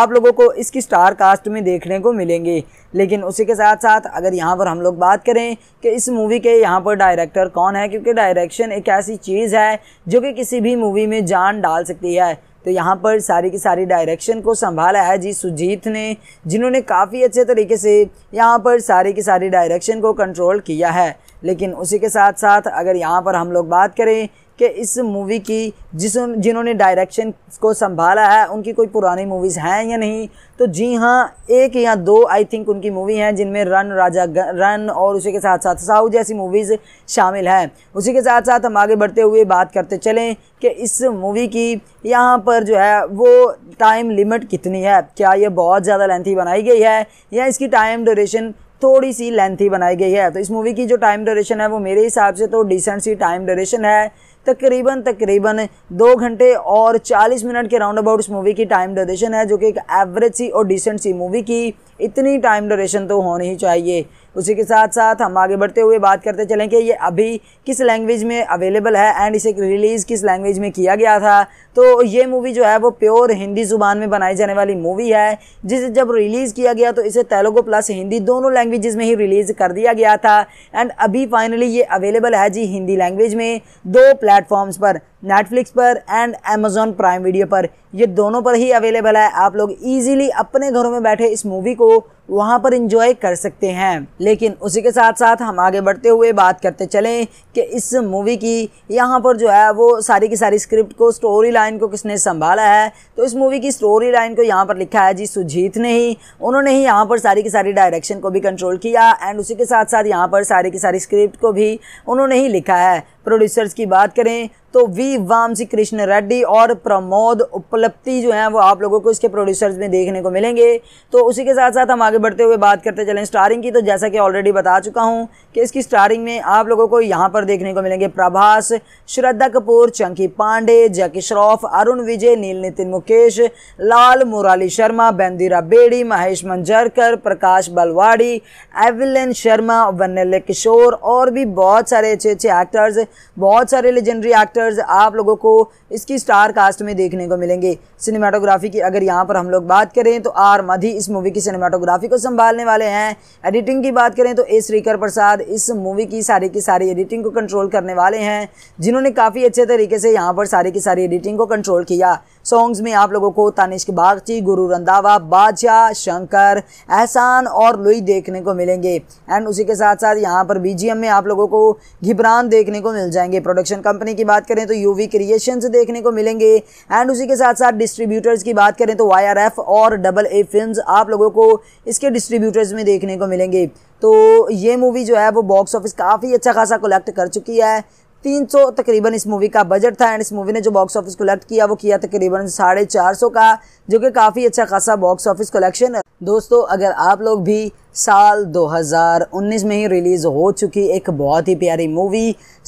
आप लोगों को इसकी स्टार कास्ट में देखने को मिलेंगे लेकिन उसी के साथ साथ अगर यहाँ पर हम लोग बात करें कि इस मूवी के यहाँ पर डायरेक्टर कौन है क्योंकि डायरेक्शन एक ऐसी चीज़ है जो कि किसी भी मूवी में जान डाल सकती है तो यहाँ पर सारी की सारी डायरेक्शन को संभाला है जी सुजीत ने जिन्होंने काफ़ी अच्छे तरीके से यहाँ पर सारी की सारी डायरेक्शन को कंट्रोल किया है लेकिन उसी के साथ साथ अगर यहाँ पर हम लोग बात करें कि इस मूवी की जिस जिन्होंने डायरेक्शन को संभाला है उनकी कोई पुरानी मूवीज़ हैं या नहीं तो जी हाँ एक या दो आई थिंक उनकी मूवी हैं जिनमें रन राजा रन और उसी के साथ साथ साहू जैसी मूवीज़ शामिल हैं उसी के साथ साथ हम आगे बढ़ते हुए बात करते चलें कि इस मूवी की यहाँ पर जो है वो टाइम लिमिट कितनी है क्या ये बहुत ज़्यादा लेंथी बनाई गई है या इसकी टाइम ड्योरेशन थोड़ी सी लेंथी बनाई गई है तो इस मूवी की जो टाइम डोरेशन है वो मेरे हिसाब से तो डिसेंट सी टाइम डोरेशन है तकरीबन तकरीबन दो घंटे और चालीस मिनट के राउंड अबाउट इस मूवी की टाइम ड्यूरेशन है जो कि एक एवरेज सी और डिसेंट सी मूवी की इतनी टाइम ड्यूरेशन तो होनी ही चाहिए उसी के साथ साथ हम आगे बढ़ते हुए बात करते चलें कि ये अभी किस लैंग्वेज में अवेलेबल है एंड इसे रिलीज़ किस लैंग्वेज में किया गया था तो ये मूवी जो है वो प्योर हिंदी ज़ुबान में बनाई जाने वाली मूवी है जिसे जब रिलीज़ किया गया तो इसे तेलुगु प्लस हिंदी दोनों लैंग्वेज में ही रिलीज़ कर दिया गया था एंड अभी फाइनली ये अवेलेबल है जी हिंदी लैंग्वेज में दो प्लस प्लेटफॉर्म्स पर नेटफ्लिक्स पर एंड अमेजोन प्राइम वीडियो पर ये दोनों पर ही अवेलेबल है आप लोग इजीली अपने घरों में बैठे इस मूवी को वहाँ पर इंजॉय कर सकते हैं लेकिन उसी के साथ साथ हम आगे बढ़ते हुए बात करते चलें कि इस मूवी की यहाँ पर जो है वो सारी की सारी स्क्रिप्ट को स्टोरी लाइन को किसने संभाला है तो इस मूवी की स्टोरी लाइन को यहाँ पर लिखा है जी सुजीत ने ही उन्होंने ही यहाँ पर सारी की सारी डायरेक्शन को भी कंट्रोल किया एंड उसी के साथ साथ यहाँ पर सारी की सारी स्क्रिप्ट को भी उन्होंने ही लिखा है प्रोड्यूसर्स की बात करें तो वी वामसी कृष्ण रेड्डी और प्रमोद उपलब्धि जो है वो आप लोगों को इसके प्रोड्यूसर्स में देखने को मिलेंगे तो उसी के साथ साथ हम आगे बढ़ते हुए बात करते चलें स्टारिंग की तो जैसा कि ऑलरेडी बता चुका हूँ कि इसकी स्टारिंग में आप लोगों को यहाँ पर देखने को मिलेंगे प्रभास श्रद्धा कपूर चंकी पांडे जैकी श्रॉफ अरुण विजय नील नितिन मुकेश लाल मुराली शर्मा बेंदिरा बेड़ी महेश मंजरकर प्रकाश बलवाड़ी एविलन शर्मा वनल्य किशोर और भी बहुत सारे अच्छे अच्छे एक्टर्स बहुत सारे लेजेंडरी एक्टर्स पोस्टर्स आप लोगों को इसकी स्टार कास्ट में देखने को मिलेंगे सिनेमाटोग्राफी की अगर यहाँ पर हम लोग बात करें तो आर मधि इस मूवी की सिनेमाटोग्राफी को संभालने वाले हैं एडिटिंग की बात करें तो ए श्रीकर प्रसाद इस मूवी की सारी की सारी एडिटिंग को कंट्रोल करने वाले हैं जिन्होंने काफ़ी अच्छे तरीके से यहाँ पर सारी की सारी एडिटिंग को कंट्रोल किया सॉन्ग्स में आप लोगों को तानिश के बागची गुरु रंधावा बादशाह शंकर एहसान और लुई देखने को मिलेंगे एंड उसी के साथ साथ यहाँ पर बीजीएम में आप लोगों को घिबरान देखने को मिल जाएंगे प्रोडक्शन कंपनी की बात करें तो यूवी क्रिएशंस देखने को मिलेंगे एंड उसी के साथ साथ डिस्ट्रीब्यूटर्स की बात करें तो वाई और डबल ए फिल्म आप लोगों को इसके डिस्ट्रीब्यूटर्स में देखने को मिलेंगे तो ये मूवी जो है वो बॉक्स ऑफिस काफ़ी अच्छा खासा कलेक्ट कर चुकी है तीन सौ तकरीबन इस मूवी का बजट था एंड इस मूवी ने जो बॉक्स ऑफिस कलेक्ट किया वो किया तकरीबन साढ़े चार सौ का जो कि काफ़ी अच्छा खासा बॉक्स ऑफिस कलेक्शन है दोस्तों अगर आप लोग भी साल 2019 में ही रिलीज़ हो चुकी एक बहुत ही प्यारी मूवी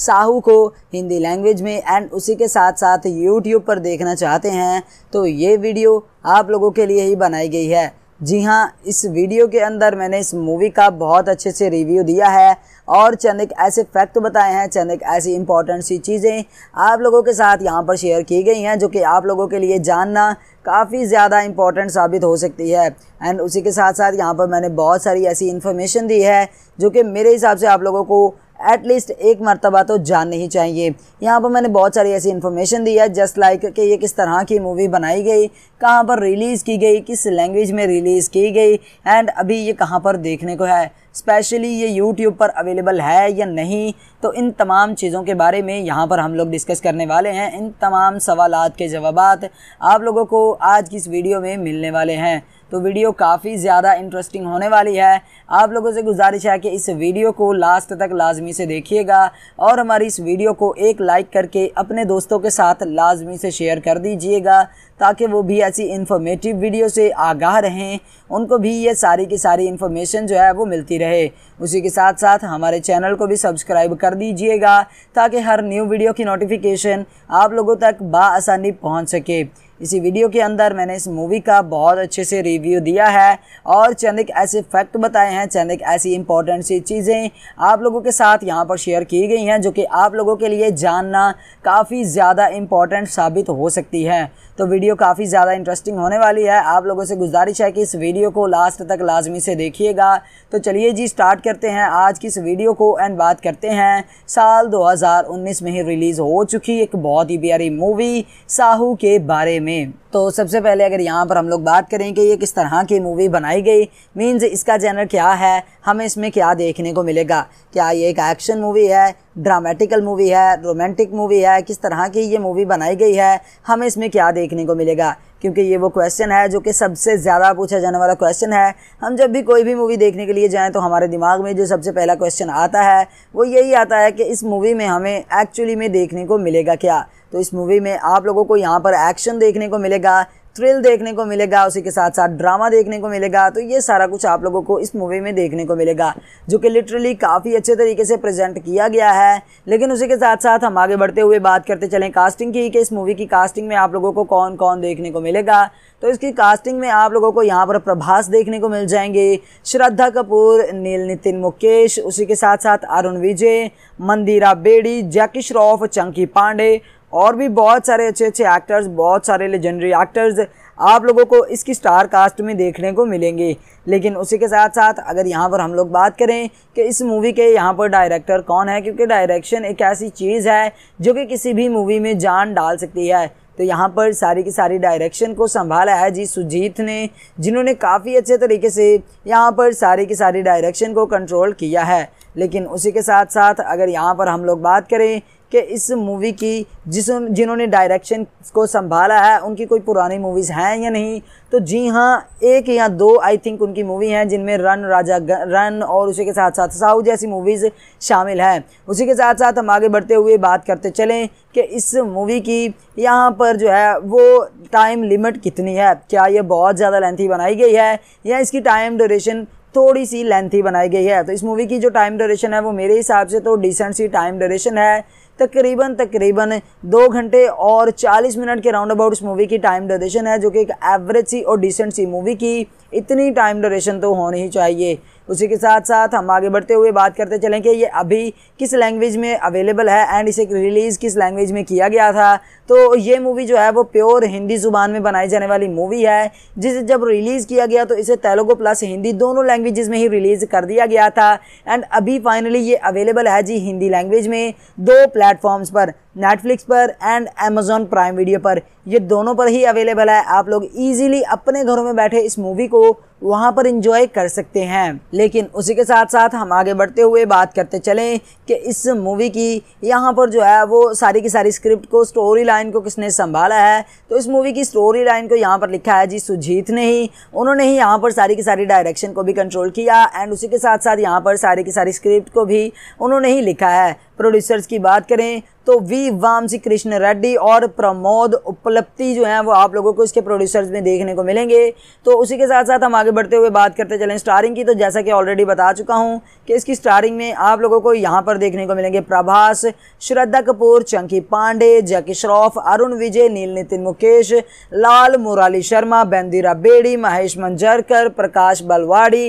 साहू को हिंदी लैंग्वेज में एंड उसी के साथ साथ यूट्यूब पर देखना चाहते हैं तो ये वीडियो आप लोगों के लिए ही बनाई गई है जी हाँ इस वीडियो के अंदर मैंने इस मूवी का बहुत अच्छे से रिव्यू दिया है और चंद एक ऐसे फैक्ट बताए हैं चंद एक ऐसी इंपॉर्टेंट सी चीज़ें आप लोगों के साथ यहाँ पर शेयर की गई हैं जो कि आप लोगों के लिए जानना काफ़ी ज़्यादा इंपॉर्टेंट साबित हो सकती है एंड उसी के साथ साथ यहाँ पर मैंने बहुत सारी ऐसी इन्फॉर्मेशन दी है जो कि मेरे हिसाब से आप लोगों को एटलीस्ट एक मरतबा तो जाननी ही चाहिए यहाँ पर मैंने बहुत सारी ऐसी इन्फॉर्मेशन दी है जस्ट लाइक like कि ये किस तरह की मूवी बनाई गई कहाँ पर रिलीज़ की गई किस लैंग्वेज में रिलीज़ की गई एंड अभी ये कहाँ पर देखने को है स्पेशली ये यूट्यूब पर अवेलेबल है या नहीं तो इन तमाम चीज़ों के बारे में यहाँ पर हम लोग डिस्कस करने वाले हैं इन तमाम सवाल के जवाब आप लोगों को आज की इस वीडियो में मिलने वाले हैं तो वीडियो काफ़ी ज़्यादा इंटरेस्टिंग होने वाली है आप लोगों से गुजारिश है कि इस वीडियो को लास्ट तक लाजमी से देखिएगा और हमारी इस वीडियो को एक लाइक करके अपने दोस्तों के साथ लाजमी से शेयर कर दीजिएगा ताकि वो भी ऐसी इन्फॉर्मेटिव वीडियो से आगाह रहें उनको भी ये सारी की सारी इन्फॉर्मेशन जो है वो मिलती रहे उसी के साथ साथ हमारे चैनल को भी सब्सक्राइब कर दीजिएगा ताकि हर न्यू वीडियो की नोटिफिकेशन आप लोगों तक बासानी पहुँच सके इसी वीडियो के अंदर मैंने इस मूवी का बहुत अच्छे से रिव्यू दिया है और चंद एक ऐसे फैक्ट बताए हैं चंद एक ऐसी इंपॉर्टेंट सी चीज़ें आप लोगों के साथ यहाँ पर शेयर की गई हैं जो कि आप लोगों के लिए जानना काफ़ी ज़्यादा इंपॉर्टेंट साबित हो सकती है तो वीडियो काफ़ी ज़्यादा इंटरेस्टिंग होने वाली है आप लोगों से गुजारिश है कि इस वीडियो को लास्ट तक लाजमी से देखिएगा तो चलिए जी स्टार्ट करते हैं आज की इस वीडियो को एंड बात करते हैं साल 2019 में ही रिलीज़ हो चुकी एक बहुत ही प्यारी मूवी साहू के बारे में में तो सबसे पहले अगर यहाँ पर हम लोग बात करें कि ये किस तरह की मूवी बनाई गई मीन्स इसका जेनर क्या है हमें इसमें क्या देखने को मिलेगा क्या ये एक एक्शन मूवी है ड्रामेटिकल मूवी है रोमांटिक मूवी है किस तरह की ये मूवी बनाई गई है हमें इसमें क्या देखने को मिलेगा क्योंकि ये वो क्वेश्चन है जो कि सबसे ज़्यादा पूछा जाने वाला क्वेश्चन है हम जब भी कोई भी मूवी देखने के लिए जाएँ तो हमारे दिमाग में जो सबसे पहला क्वेश्चन आता है वो यही आता है कि इस मूवी में हमें एक्चुअली में देखने को मिलेगा क्या तो इस मूवी में आप लोगों को यहाँ पर एक्शन देखने को मिलेगा थ्रिल देखने को मिलेगा उसी के साथ साथ ड्रामा देखने को मिलेगा तो ये सारा कुछ आप लोगों को इस मूवी में देखने को मिलेगा जो कि लिटरली काफ़ी अच्छे तरीके से प्रेजेंट किया गया है लेकिन उसी के साथ साथ हम आगे बढ़ते हुए बात करते चलें कास्टिंग की कि इस मूवी की कास्टिंग में आप लोगों को कौन कौन देखने को मिलेगा तो इसकी कास्टिंग में आप लोगों को यहाँ पर प्रभास देखने को मिल जाएंगे श्रद्धा कपूर नील नितिन मुकेश उसी के साथ साथ अरुण विजय मंदिरा बेड़ी जैकी श्रॉफ चंकी पांडे और भी बहुत सारे अच्छे अच्छे एक्टर्स बहुत सारे लेजेंडरी एक्टर्स आप लोगों को इसकी स्टार कास्ट में देखने को मिलेंगे लेकिन उसी के साथ साथ अगर यहाँ पर हम लोग बात करें कि इस मूवी के यहाँ पर डायरेक्टर कौन है क्योंकि डायरेक्शन एक ऐसी चीज़ है जो कि किसी भी मूवी में जान डाल सकती है तो यहाँ पर सारी की सारी डायरेक्शन को संभाला है जी सुजीत ने जिन्होंने काफ़ी अच्छे तरीके से यहाँ पर सारी की सारी डायरेक्शन को कंट्रोल किया है लेकिन उसी के साथ साथ अगर यहाँ पर हम लोग बात करें कि इस मूवी की जिस जिन्होंने डायरेक्शन को संभाला है उनकी कोई पुरानी मूवीज़ हैं या नहीं तो जी हाँ एक या दो आई थिंक उनकी मूवी हैं जिनमें रन राजा रन और उसी के साथ साथ साहू जैसी मूवीज़ शामिल हैं उसी के साथ साथ हम आगे बढ़ते हुए बात करते चलें कि इस मूवी की यहाँ पर जो है वो टाइम लिमिट कितनी है क्या ये बहुत ज़्यादा लेंथी बनाई गई है या इसकी टाइम ड्यूरेशन थोड़ी सी लेंथी बनाई गई है तो इस मूवी की जो टाइम ड्यूरेशन है वो मेरे हिसाब से तो डिसेंट सी टाइम डोरेशन है तकरीबन तकरीबन दो घंटे और चालीस मिनट के राउंड अबाउट इस मूवी की टाइम ड्यूरेशन है जो कि एक एवरेज सी और डिसेंट सी मूवी की इतनी टाइम ड्यूरेशन तो होनी ही चाहिए उसी के साथ साथ हम आगे बढ़ते हुए बात करते चलें कि ये अभी किस लैंग्वेज में अवेलेबल है एंड इसे रिलीज़ किस लैंग्वेज में किया गया था तो ये मूवी जो है वो प्योर हिंदी ज़ुबान में बनाई जाने वाली मूवी है जिसे जब रिलीज़ किया गया तो इसे तेलुगु प्लस हिंदी दोनों लैंग्वेज में ही रिलीज़ कर दिया गया था एंड अभी फाइनली ये अवेलेबल है जी हिंदी लैंग्वेज में दो प्लेटफॉर्म्स पर नेटफ्लिक्स पर एंड अमेजोन प्राइम वीडियो पर ये दोनों पर ही अवेलेबल है आप लोग इजीली अपने घरों में बैठे इस मूवी को वहाँ पर इंजॉय कर सकते हैं लेकिन उसी के साथ साथ हम आगे बढ़ते हुए बात करते चलें कि इस मूवी की यहाँ पर जो है वो सारी की सारी स्क्रिप्ट को स्टोरी लाइन को किसने संभाला है तो इस मूवी की स्टोरी लाइन को यहाँ पर लिखा है जी सुजीत ने ही उन्होंने ही यहाँ पर सारी की सारी डायरेक्शन को भी कंट्रोल किया एंड उसी के साथ साथ यहाँ पर सारी की सारी स्क्रिप्ट को भी उन्होंने ही लिखा है प्रोड्यूसर्स की बात करें तो वी वामसी कृष्ण रेड्डी और प्रमोद उपलब्धि जो है वो आप लोगों को इसके प्रोड्यूसर्स में देखने को मिलेंगे तो उसी के साथ साथ हम आगे बढ़ते हुए बात करते चलें स्टारिंग की तो जैसा कि ऑलरेडी बता चुका हूँ कि इसकी स्टारिंग में आप लोगों को यहाँ पर देखने को मिलेंगे प्रभास श्रद्धा कपूर चंकी पांडे जैकी श्रॉफ अरुण विजय नील नितिन मुकेश लाल मुराली शर्मा बेंदिरा बेड़ी महेश मंजरकर प्रकाश बलवाड़ी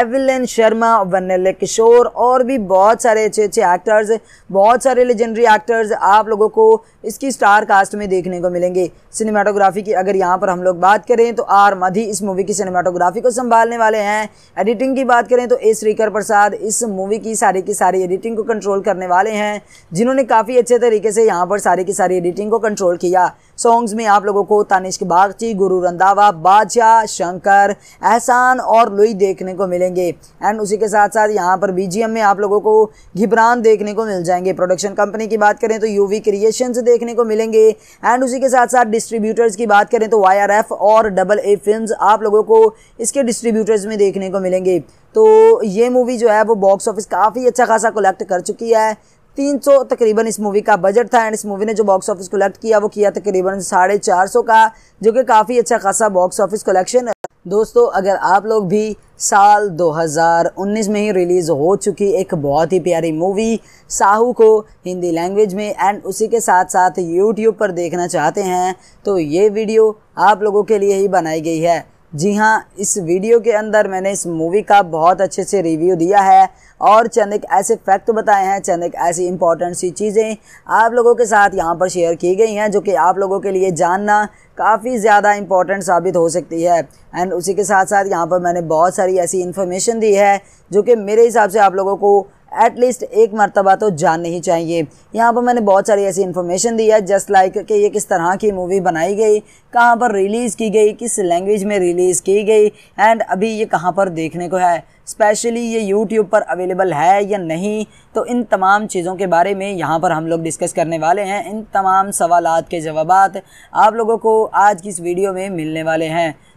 एविलन शर्मा वनल्य किशोर और भी बहुत सारे अच्छे अच्छे एक्टर्स बहुत सारे लेजेंडरी एक्टर्स पोस्टर्स आप लोगों को इसकी स्टार कास्ट में देखने को मिलेंगे सिनेमाटोग्राफी की अगर यहाँ पर हम लोग बात करें तो आर मधि इस मूवी की सिनेमाटोग्राफी को संभालने वाले हैं एडिटिंग की बात करें तो ए श्रीकर प्रसाद इस मूवी की सारी की सारी एडिटिंग को कंट्रोल करने वाले हैं जिन्होंने काफ़ी अच्छे तरीके से यहाँ पर सारी की सारी एडिटिंग को कंट्रोल किया सॉन्ग्स में आप लोगों को तानिश के बागची गुरु रंधावा बादशाह शंकर एहसान और लुई देखने को मिलेंगे एंड उसी के साथ साथ यहाँ पर बीजीएम में आप लोगों को घिबरान देखने को मिल जाएंगे प्रोडक्शन कंपनी की बात करें तो यूवी क्रिएशंस देखने को मिलेंगे एंड उसी के साथ साथ डिस्ट्रीब्यूटर्स की बात करें तो वाई और डबल ए फिल्म आप लोगों को इसके डिस्ट्रीब्यूटर्स में देखने को मिलेंगे तो ये मूवी जो है वो बॉक्स ऑफिस काफ़ी अच्छा खासा कलेक्ट कर चुकी है 300 तकरीबन इस मूवी का बजट था एंड इस मूवी ने जो बॉक्स ऑफिस कलेक्ट किया वो किया तकरीबन साढ़े चार सौ का जो कि काफ़ी अच्छा खासा बॉक्स ऑफिस कलेक्शन दोस्तों अगर आप लोग भी साल 2019 में ही रिलीज़ हो चुकी एक बहुत ही प्यारी मूवी साहू को हिंदी लैंग्वेज में एंड उसी के साथ साथ यूट्यूब पर देखना चाहते हैं तो ये वीडियो आप लोगों के लिए ही बनाई गई है जी हाँ इस वीडियो के अंदर मैंने इस मूवी का बहुत अच्छे से रिव्यू दिया है और चंद एक ऐसे फैक्ट बताए हैं चंद एक ऐसी इंपॉर्टेंट सी चीज़ें आप लोगों के साथ यहाँ पर शेयर की गई हैं जो कि आप लोगों के लिए जानना काफ़ी ज़्यादा इंपॉर्टेंट साबित हो सकती है एंड उसी के साथ साथ यहाँ पर मैंने बहुत सारी ऐसी इन्फॉर्मेशन दी है जो कि मेरे हिसाब से आप लोगों को एटलीस्ट एक मरतबा तो जाननी ही चाहिए यहाँ पर मैंने बहुत सारी ऐसी इन्फॉर्मेशन दी है जस्ट लाइक कि ये किस तरह की मूवी बनाई गई कहाँ पर रिलीज़ की गई किस लैंग्वेज में रिलीज़ की गई एंड अभी ये कहाँ पर देखने को है स्पेशली ये यूट्यूब पर अवेलेबल है या नहीं तो इन तमाम चीज़ों के बारे में यहाँ पर हम लोग डिस्कस करने वाले हैं इन तमाम सवाल के जवाब आप लोगों को आज की इस वीडियो में मिलने वाले हैं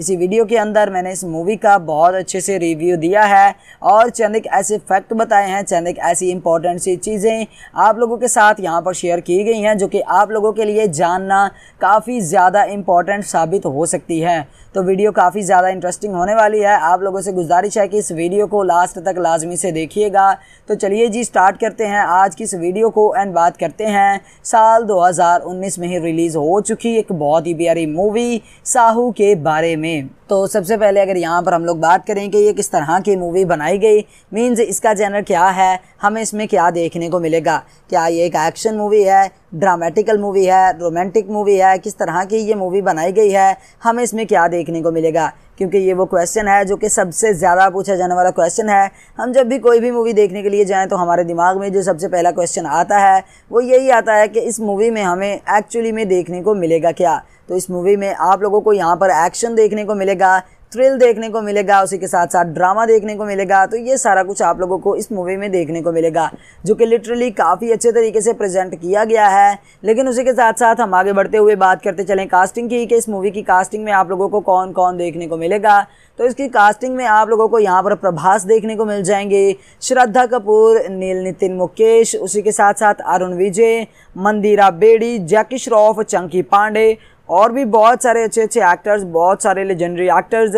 इसी वीडियो के अंदर मैंने इस मूवी का बहुत अच्छे से रिव्यू दिया है और चंद एक ऐसे फैक्ट बताए हैं चंद एक ऐसी इंपॉर्टेंट सी चीज़ें आप लोगों के साथ यहाँ पर शेयर की गई हैं जो कि आप लोगों के लिए जानना काफ़ी ज़्यादा इंपॉर्टेंट साबित हो सकती है तो वीडियो काफ़ी ज़्यादा इंटरेस्टिंग होने वाली है आप लोगों से गुजारिश है कि इस वीडियो को लास्ट तक लाजमी से देखिएगा तो चलिए जी स्टार्ट करते हैं आज की इस वीडियो को एंड बात करते हैं साल 2019 में ही रिलीज़ हो चुकी एक बहुत ही प्यारी मूवी साहू के बारे में में तो सबसे पहले अगर यहाँ पर हम लोग बात करें कि ये किस तरह की मूवी बनाई गई मीन्स इसका जैनर क्या है हमें इसमें क्या देखने को मिलेगा क्या ये एक एक्शन मूवी है ड्रामेटिकल मूवी है रोमांटिक मूवी है किस तरह की ये मूवी बनाई गई है हमें इसमें क्या देखने को मिलेगा क्योंकि ये वो क्वेश्चन है जो कि सबसे ज़्यादा पूछा जाने वाला क्वेश्चन है हम जब भी कोई भी मूवी देखने के लिए जाएं तो हमारे दिमाग में जो सबसे पहला क्वेश्चन आता है वो यही आता है कि इस मूवी में हमें एक्चुअली में देखने को मिलेगा क्या तो इस मूवी में आप लोगों को यहाँ पर एक्शन देखने को मिलेगा थ्रिल देखने को मिलेगा उसी के साथ साथ ड्रामा देखने को मिलेगा तो ये सारा कुछ आप लोगों को इस मूवी में देखने को मिलेगा जो कि लिटरली काफ़ी अच्छे तरीके से प्रेजेंट किया गया है लेकिन उसी के साथ साथ हम आगे बढ़ते हुए बात करते चलें कास्टिंग की कि इस मूवी की कास्टिंग में आप लोगों को कौन कौन देखने को मिलेगा तो इसकी कास्टिंग में आप लोगों को यहाँ पर प्रभास देखने को मिल जाएंगे श्रद्धा कपूर नील नितिन मुकेश उसी के साथ साथ अरुण विजय मंदिरा बेड़ी जैकी श्रॉफ चंकी पांडे और भी बहुत सारे अच्छे अच्छे एक्टर्स बहुत सारे लेजेंडरी एक्टर्स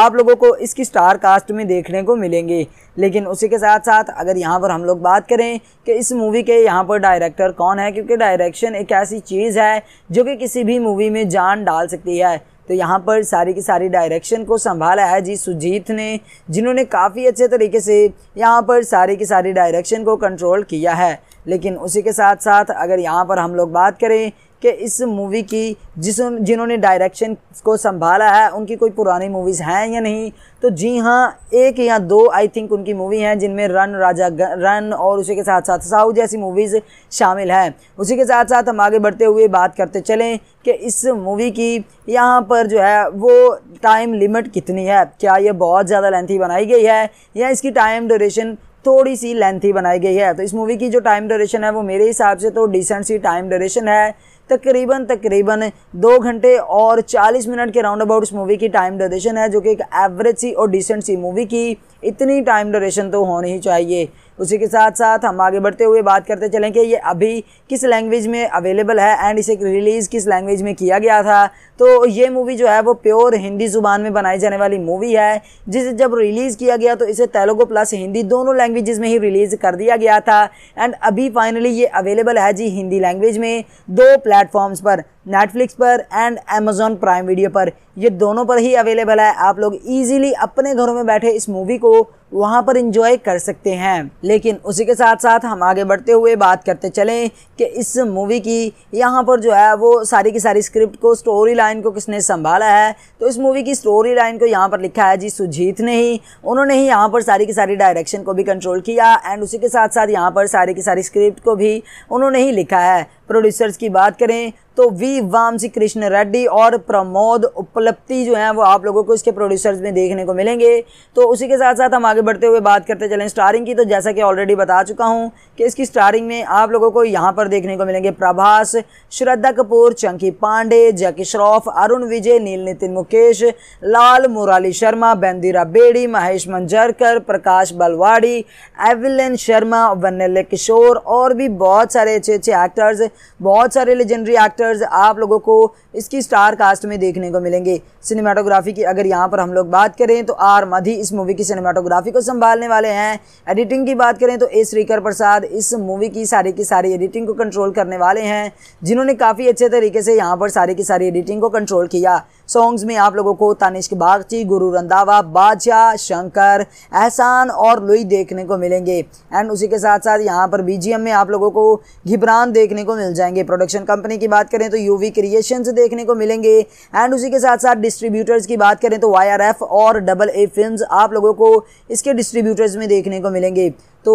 आप लोगों को इसकी स्टार कास्ट में देखने को मिलेंगे लेकिन उसी के साथ साथ अगर यहाँ पर हम लोग बात करें कि इस मूवी के यहाँ पर डायरेक्टर कौन है क्योंकि डायरेक्शन एक ऐसी चीज़ है जो कि किसी भी मूवी में जान डाल सकती है तो यहाँ पर सारी की सारी डायरेक्शन को संभाला है जी सुजीत ने जिन्होंने काफ़ी अच्छे तरीके से यहाँ पर सारी की सारी डायरेक्शन को कंट्रोल किया है लेकिन उसी के साथ साथ अगर यहाँ पर हम लोग बात करें कि इस मूवी की जिस जिन्होंने डायरेक्शन को संभाला है उनकी कोई पुरानी मूवीज़ हैं या नहीं तो जी हाँ एक या दो आई थिंक उनकी मूवी हैं जिनमें रन राजा रन और उसी के साथ साथ साहू जैसी मूवीज़ शामिल हैं उसी के साथ साथ हम आगे बढ़ते हुए बात करते चलें कि इस मूवी की यहाँ पर जो है वो टाइम लिमिट कितनी है क्या ये बहुत ज़्यादा लेंथी बनाई गई है या इसकी टाइम ड्यूरेशन थोड़ी सी लेंथी बनाई गई है तो इस मूवी की जो टाइम ड्यूरेशन है वो मेरे हिसाब से तो डिसेंट सी टाइम ड्यूरेशन है तकरीबन तकरीबन दो घंटे और चालीस मिनट के राउंड अबाउट इस मूवी की टाइम ड्यूरेशन है जो कि एक एवरेज सी और डिसेंट सी मूवी की इतनी टाइम ड्यूरेशन तो होनी ही चाहिए उसी के साथ साथ हम आगे बढ़ते हुए बात करते चलें कि ये अभी किस लैंग्वेज में अवेलेबल है एंड इसे रिलीज़ किस लैंग्वेज में किया गया था तो ये मूवी जो है वो प्योर हिंदी ज़ुबान में बनाई जाने वाली मूवी है जिसे जब रिलीज़ किया गया तो इसे तेलुगु प्लस हिंदी दोनों लैंग्वेज में ही रिलीज़ कर दिया गया था एंड अभी फाइनली ये अवेलेबल है जी हिंदी लैंग्वेज में दो प्लेटफॉर्म्स पर नेटफ्लिक्स पर एंड अमेजोन प्राइम वीडियो पर ये दोनों पर ही अवेलेबल है आप लोग इजीली अपने घरों में बैठे इस मूवी को वहाँ पर इंजॉय कर सकते हैं लेकिन उसी के साथ साथ हम आगे बढ़ते हुए बात करते चलें कि इस मूवी की यहाँ पर जो है वो सारी की सारी स्क्रिप्ट को स्टोरी लाइन को किसने संभाला है तो इस मूवी की स्टोरी लाइन को यहाँ पर लिखा है जी सुजीत ने ही उन्होंने ही यहाँ पर सारी की सारी डायरेक्शन को भी कंट्रोल किया एंड उसी के साथ साथ यहाँ पर सारी की सारी स्क्रिप्ट को भी उन्होंने ही लिखा है प्रोड्यूसर्स की बात करें तो वी वामसी कृष्ण रेड्डी और प्रमोद उपलब्धि जो है वो आप लोगों को इसके प्रोड्यूसर्स में देखने को मिलेंगे तो उसी के साथ साथ हम आगे बढ़ते हुए बात करते चलें स्टारिंग की तो जैसा कि ऑलरेडी बता चुका हूँ कि इसकी स्टारिंग में आप लोगों को यहाँ पर देखने को मिलेंगे प्रभास श्रद्धा कपूर चंकी पांडे जैकी श्रॉफ अरुण विजय नील नितिन मुकेश लाल मुराली शर्मा बेंदीरा बेड़ी महेश मंजरकर प्रकाश बलवाड़ी एविलन शर्मा वनल्य किशोर और भी बहुत सारे अच्छे अच्छे एक्टर्स बहुत सारे लेजेंडरी एक्टर्स एक्टर्स आप लोगों को इसकी स्टार कास्ट में देखने को मिलेंगे सिनेमाटोग्राफी की अगर यहाँ पर हम लोग बात करें तो आर मधी इस मूवी की सिनेमाटोग्राफी को संभालने वाले हैं एडिटिंग की बात करें तो ए श्रीकर प्रसाद इस मूवी की सारी की सारी एडिटिंग को कंट्रोल करने वाले हैं जिन्होंने काफ़ी अच्छे तरीके से यहाँ पर सारी की सारी एडिटिंग को कंट्रोल किया सॉन्ग्स में आप लोगों को तानिश के बागची गुरु रंधावा बादशाह शंकर एहसान और लुई देखने को मिलेंगे एंड उसी के साथ साथ यहाँ पर बीजीएम में आप लोगों को घिबरान देखने को मिल जाएंगे प्रोडक्शन कंपनी की बात करें तो यूवी क्रिएशन देखने को मिलेंगे एंड उसी के साथ साथ डिस्ट्रीब्यूटर्स की बात करें तो वाई और डबल ए फिल्म आप लोगों को इसके डिस्ट्रीब्यूटर्स में देखने को मिलेंगे तो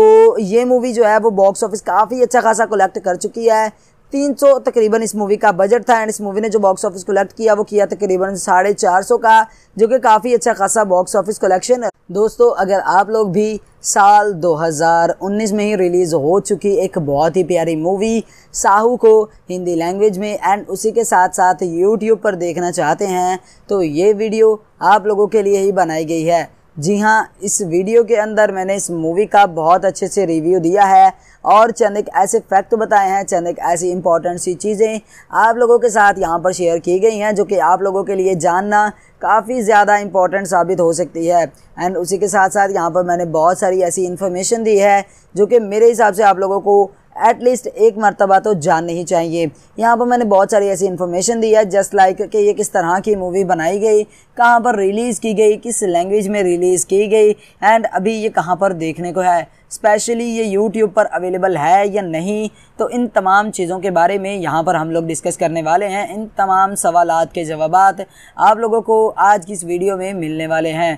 ये मूवी जो है वो बॉक्स ऑफिस काफ़ी अच्छा खासा कलेक्ट कर चुकी है 300 तकरीबन इस मूवी का बजट था एंड इस मूवी ने जो बॉक्स ऑफिस कलेक्ट किया वो किया तकरीबन साढ़े चार सौ का जो कि काफ़ी अच्छा खासा बॉक्स ऑफिस कलेक्शन है दोस्तों अगर आप लोग भी साल 2019 में ही रिलीज़ हो चुकी एक बहुत ही प्यारी मूवी साहू को हिंदी लैंग्वेज में एंड उसी के साथ साथ यूट्यूब पर देखना चाहते हैं तो ये वीडियो आप लोगों के लिए ही बनाई गई है जी हाँ इस वीडियो के अंदर मैंने इस मूवी का बहुत अच्छे से रिव्यू दिया है और चंद एक ऐसे फैक्ट बताए हैं चंद एक ऐसी इंपॉर्टेंट सी चीज़ें आप लोगों के साथ यहाँ पर शेयर की गई हैं जो कि आप लोगों के लिए जानना काफ़ी ज़्यादा इंपॉर्टेंट साबित हो सकती है एंड उसी के साथ साथ यहाँ पर मैंने बहुत सारी ऐसी इन्फॉर्मेशन दी है जो कि मेरे हिसाब से आप लोगों को एटलीस्ट एक मरतबा तो जाननी ही चाहिए यहाँ पर मैंने बहुत सारी ऐसी इन्फॉर्मेशन दी है जस्ट लाइक कि ये किस तरह की मूवी बनाई गई कहाँ पर रिलीज़ की गई किस लैंग्वेज में रिलीज़ की गई एंड अभी ये कहाँ पर देखने को है स्पेशली ये यूट्यूब पर अवेलेबल है या नहीं तो इन तमाम चीज़ों के बारे में यहाँ पर हम लोग डिस्कस करने वाले हैं इन तमाम सवाल के जवाब आप लोगों को आज की इस वीडियो में मिलने वाले हैं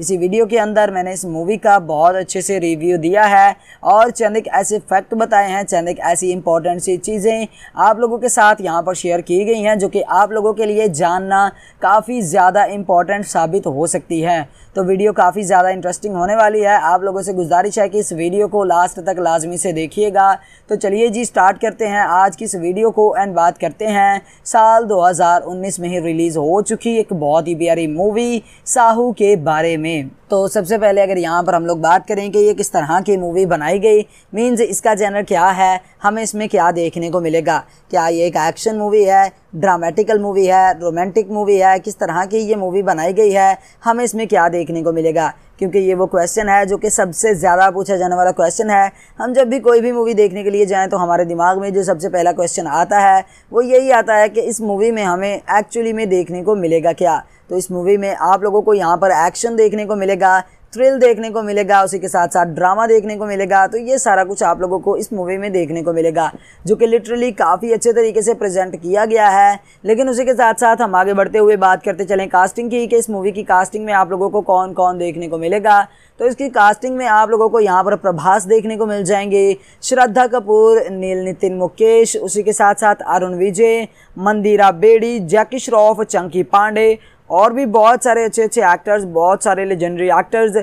इसी वीडियो के अंदर मैंने इस मूवी का बहुत अच्छे से रिव्यू दिया है और चंद एक ऐसे फैक्ट बताए हैं चंद एक ऐसी इंपॉर्टेंट सी चीज़ें आप लोगों के साथ यहाँ पर शेयर की गई हैं जो कि आप लोगों के लिए जानना काफ़ी ज़्यादा इम्पॉर्टेंट साबित हो सकती है तो वीडियो काफ़ी ज़्यादा इंटरेस्टिंग होने वाली है आप लोगों से गुजारिश है कि इस वीडियो को लास्ट तक लाजमी से देखिएगा तो चलिए जी स्टार्ट करते हैं आज की इस वीडियो को एंड बात करते हैं साल 2019 में ही रिलीज़ हो चुकी एक बहुत ही प्यारी मूवी साहू के बारे में तो सबसे पहले अगर यहाँ पर हम लोग बात करें कि ये किस तरह की मूवी बनाई गई मीन्स इसका जैनर क्या है हमें इसमें क्या देखने को मिलेगा क्या ये एक एक्शन मूवी है ड्रामेटिकल मूवी है रोमांटिक मूवी है किस तरह की ये मूवी बनाई गई है हमें इसमें क्या देखने को मिलेगा क्योंकि ये वो क्वेश्चन है जो कि सबसे ज़्यादा पूछा जाने वाला क्वेश्चन है हम जब भी कोई भी मूवी देखने के लिए जाएँ तो हमारे दिमाग में जो सबसे पहला क्वेश्चन आता है वो यही आता है कि इस मूवी में हमें एक्चुअली में देखने को मिलेगा क्या तो इस मूवी में आप लोगों को यहाँ पर एक्शन देखने को मिलेगा थ्रिल देखने को मिलेगा उसी के साथ साथ ड्रामा देखने को मिलेगा तो ये सारा कुछ आप लोगों को इस मूवी में देखने को मिलेगा जो कि लिटरली काफ़ी अच्छे तरीके से प्रेजेंट किया गया है लेकिन उसी के साथ साथ हम आगे बढ़ते हुए बात करते चलें कास्टिंग की कि इस मूवी की कास्टिंग में आप लोगों को कौन कौन देखने को मिलेगा तो इसकी कास्टिंग में आप लोगों को यहाँ पर प्रभास देखने को मिल जाएंगे श्रद्धा कपूर नील नितिन मुकेश उसी के साथ साथ अरुण विजय मंदिरा बेड़ी जैकी श्रॉफ चंकी पांडे और भी बहुत सारे अच्छे अच्छे एक्टर्स बहुत सारे लेजेंडरी एक्टर्स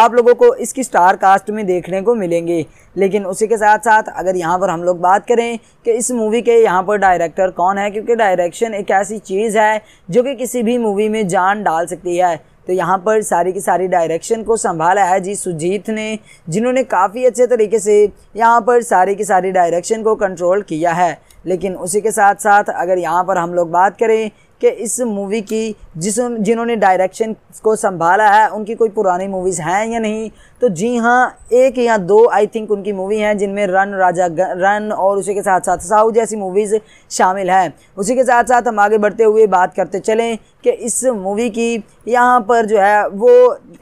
आप लोगों को इसकी स्टार कास्ट में देखने को मिलेंगे लेकिन उसी के साथ साथ अगर यहाँ पर हम लोग बात करें कि इस मूवी के यहाँ पर डायरेक्टर कौन है क्योंकि डायरेक्शन एक ऐसी चीज़ है जो कि किसी भी मूवी में जान डाल सकती है तो यहाँ पर सारी की सारी डायरेक्शन को संभाला है जी सुजीत ने जिन्होंने काफ़ी अच्छे तरीके से यहाँ पर सारी की सारी डायरेक्शन को कंट्रोल किया है लेकिन उसी के साथ साथ अगर यहाँ पर हम लोग बात करें कि इस मूवी की जिस जिन्होंने डायरेक्शन को संभाला है उनकी कोई पुरानी मूवीज़ हैं या नहीं तो जी हाँ एक या दो आई थिंक उनकी मूवी हैं जिनमें रन राजा रन और उसी के साथ साथ साहू जैसी मूवीज़ शामिल हैं उसी के साथ साथ हम आगे बढ़ते हुए बात करते चलें कि इस मूवी की यहाँ पर जो है वो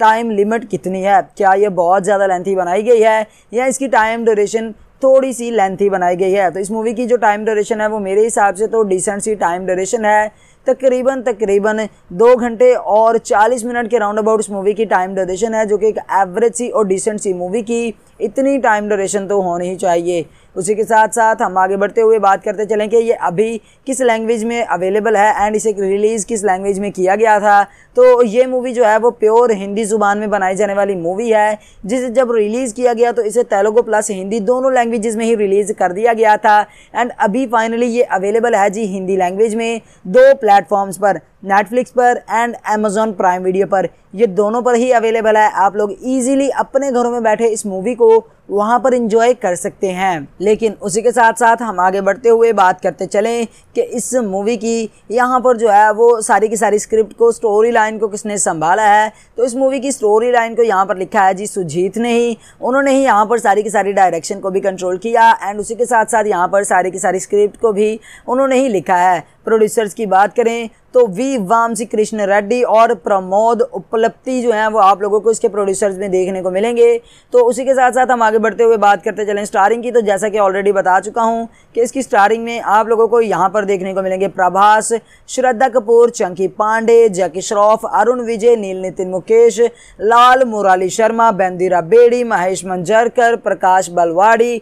टाइम लिमिट कितनी है क्या ये बहुत ज़्यादा लेंथी बनाई गई है या इसकी टाइम ड्यूरेशन थोड़ी सी लेंथी बनाई गई है तो इस मूवी की जो टाइम ड्यूरेशन है वो मेरे हिसाब से तो डिसेंट सी टाइम ड्यूरेशन है तकरीबन तकरीबन दो घंटे और चालीस मिनट के राउंड अबाउट इस मूवी की टाइम डोरेशन है जो कि एक एवरेज सी और डिसेंट सी मूवी की इतनी टाइम डोरेशन तो होनी ही चाहिए उसी के साथ साथ हम आगे बढ़ते हुए बात करते चलें कि ये अभी किस लैंग्वेज में अवेलेबल है एंड इसे रिलीज़ किस लैंग्वेज में किया गया था तो ये मूवी जो है वो प्योर हिंदी ज़ुबान में बनाई जाने वाली मूवी है जिसे जब रिलीज़ किया गया तो इसे तेलुगु प्लस हिंदी दोनों लैंग्वेज में ही रिलीज़ कर दिया गया था एंड अभी फाइनली ये अवेलेबल है जी हिंदी लैंग्वेज में दो प्लेटफॉर्म्स पर नेटफ्लिक्स पर एंड अमेजोन प्राइम वीडियो पर ये दोनों पर ही अवेलेबल है आप लोग इजीली अपने घरों में बैठे इस मूवी को वहाँ पर इंजॉय कर सकते हैं लेकिन उसी के साथ साथ हम आगे बढ़ते हुए बात करते चलें कि इस मूवी की यहाँ पर जो है वो सारी की सारी स्क्रिप्ट को स्टोरी लाइन को किसने संभाला है तो इस मूवी की स्टोरी लाइन को यहाँ पर लिखा है जी सुजीत ने ही उन्होंने ही यहाँ पर सारी की सारी डायरेक्शन को भी कंट्रोल किया एंड उसी के साथ साथ यहाँ पर सारी की सारी स्क्रिप्ट को भी उन्होंने ही लिखा है प्रोड्यूसर्स की बात करें तो वी वामसी कृष्ण रेड्डी और प्रमोद उपलब्धि जो हैं वो आप लोगों को इसके प्रोड्यूसर्स में देखने को मिलेंगे तो उसी के साथ साथ हम आगे बढ़ते हुए बात करते चलें स्टारिंग की तो जैसा कि ऑलरेडी बता चुका हूँ कि इसकी स्टारिंग में आप लोगों को यहाँ पर देखने को मिलेंगे प्रभास श्रद्धा कपूर चंकी पांडे जैकी श्रॉफ अरुण विजय नील नितिन मुकेश लाल मुराली शर्मा बेंदीरा बेड़ी महेश मंजरकर प्रकाश बलवाड़ी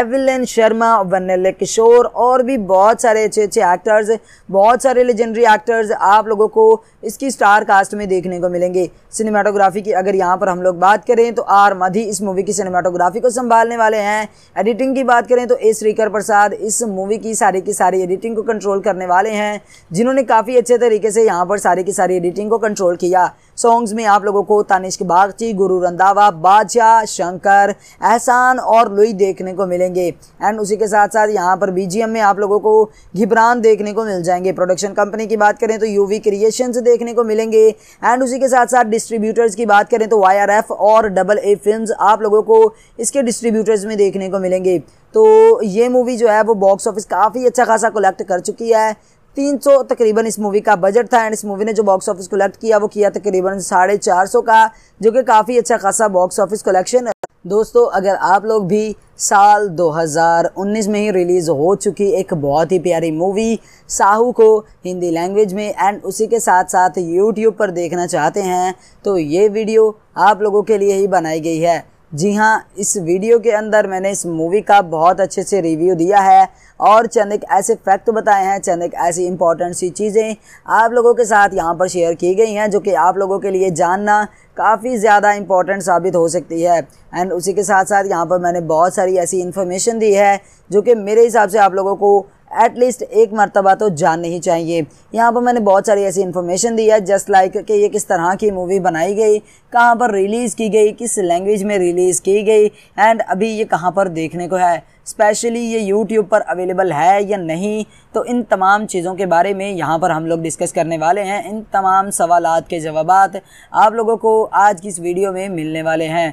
एविलन शर्मा वनल किशोर और भी बहुत सारे अच्छे अच्छे एक्टर्स बहुत सारे लेजेंडरी एक्टर्स आप लोगों को इसकी स्टार कास्ट में देखने को मिलेंगे सिनेमाटोग्राफी की अगर यहाँ पर हम लोग बात करें तो आर मधी इस मूवी की सिनेमाटोग्राफी को संभालने वाले हैं एडिटिंग की बात करें तो ए श्रीकर प्रसाद इस मूवी की सारी की सारी एडिटिंग को कंट्रोल करने वाले हैं जिन्होंने काफ़ी अच्छे तरीके से यहाँ पर सारी की सारी एडिटिंग को कंट्रोल किया सॉन्ग्स में आप लोगों को तानिश के बागची गुरु रंधावा बादशाह शंकर एहसान और लुई देखने को मिलेंगे एंड उसी के साथ साथ यहाँ पर बी में आप लोगों को घिबरान देखने को मिल जाएंगे प्रोडक्शन कंपनी की बात करें तो यूवी क्रिएशन देखने को मिलेंगे एंड उसी के साथ साथ डिस्ट्रीब्यूटर्स की बात करें तो वाई और डबल ए फिल्म आप लोगों को इसके डिस्ट्रीब्यूटर्स में देखने को मिलेंगे तो ये मूवी जो है वो बॉक्स ऑफिस काफ़ी अच्छा खासा कलेक्ट कर चुकी है 300 तकरीबन इस मूवी का बजट था एंड इस मूवी ने जो बॉक्स ऑफिस कलेक्ट किया वो किया तकरीबन साढ़े चार सौ का जो कि काफ़ी अच्छा खासा बॉक्स ऑफिस कलेक्शन है दोस्तों अगर आप लोग भी साल 2019 में ही रिलीज़ हो चुकी एक बहुत ही प्यारी मूवी साहू को हिंदी लैंग्वेज में एंड उसी के साथ साथ यूट्यूब पर देखना चाहते हैं तो ये वीडियो आप लोगों के लिए ही बनाई गई है जी हाँ इस वीडियो के अंदर मैंने इस मूवी का बहुत अच्छे से रिव्यू दिया है और चंद एक ऐसे फैक्ट तो बताए हैं चंद एक ऐसी इंपॉर्टेंट सी चीज़ें आप लोगों के साथ यहाँ पर शेयर की गई हैं जो कि आप लोगों के लिए जानना काफ़ी ज़्यादा इंपॉर्टेंट साबित हो सकती है एंड उसी के साथ साथ यहाँ पर मैंने बहुत सारी ऐसी इन्फॉर्मेशन दी है जो कि मेरे हिसाब से आप लोगों को एटलीस्ट एक मरतबा तो जाननी ही चाहिए यहाँ पर मैंने बहुत सारी ऐसी इन्फॉर्मेशन दी है जस्ट लाइक कि ये किस तरह की मूवी बनाई गई कहाँ पर रिलीज़ की गई किस लैंग्वेज में रिलीज़ की गई एंड अभी ये कहाँ पर देखने को है स्पेशली ये यूट्यूब पर अवेलेबल है या नहीं तो इन तमाम चीज़ों के बारे में यहाँ पर हम लोग डिस्कस करने वाले हैं इन तमाम सवाल के जवाब आप लोगों को आज की इस वीडियो में मिलने वाले हैं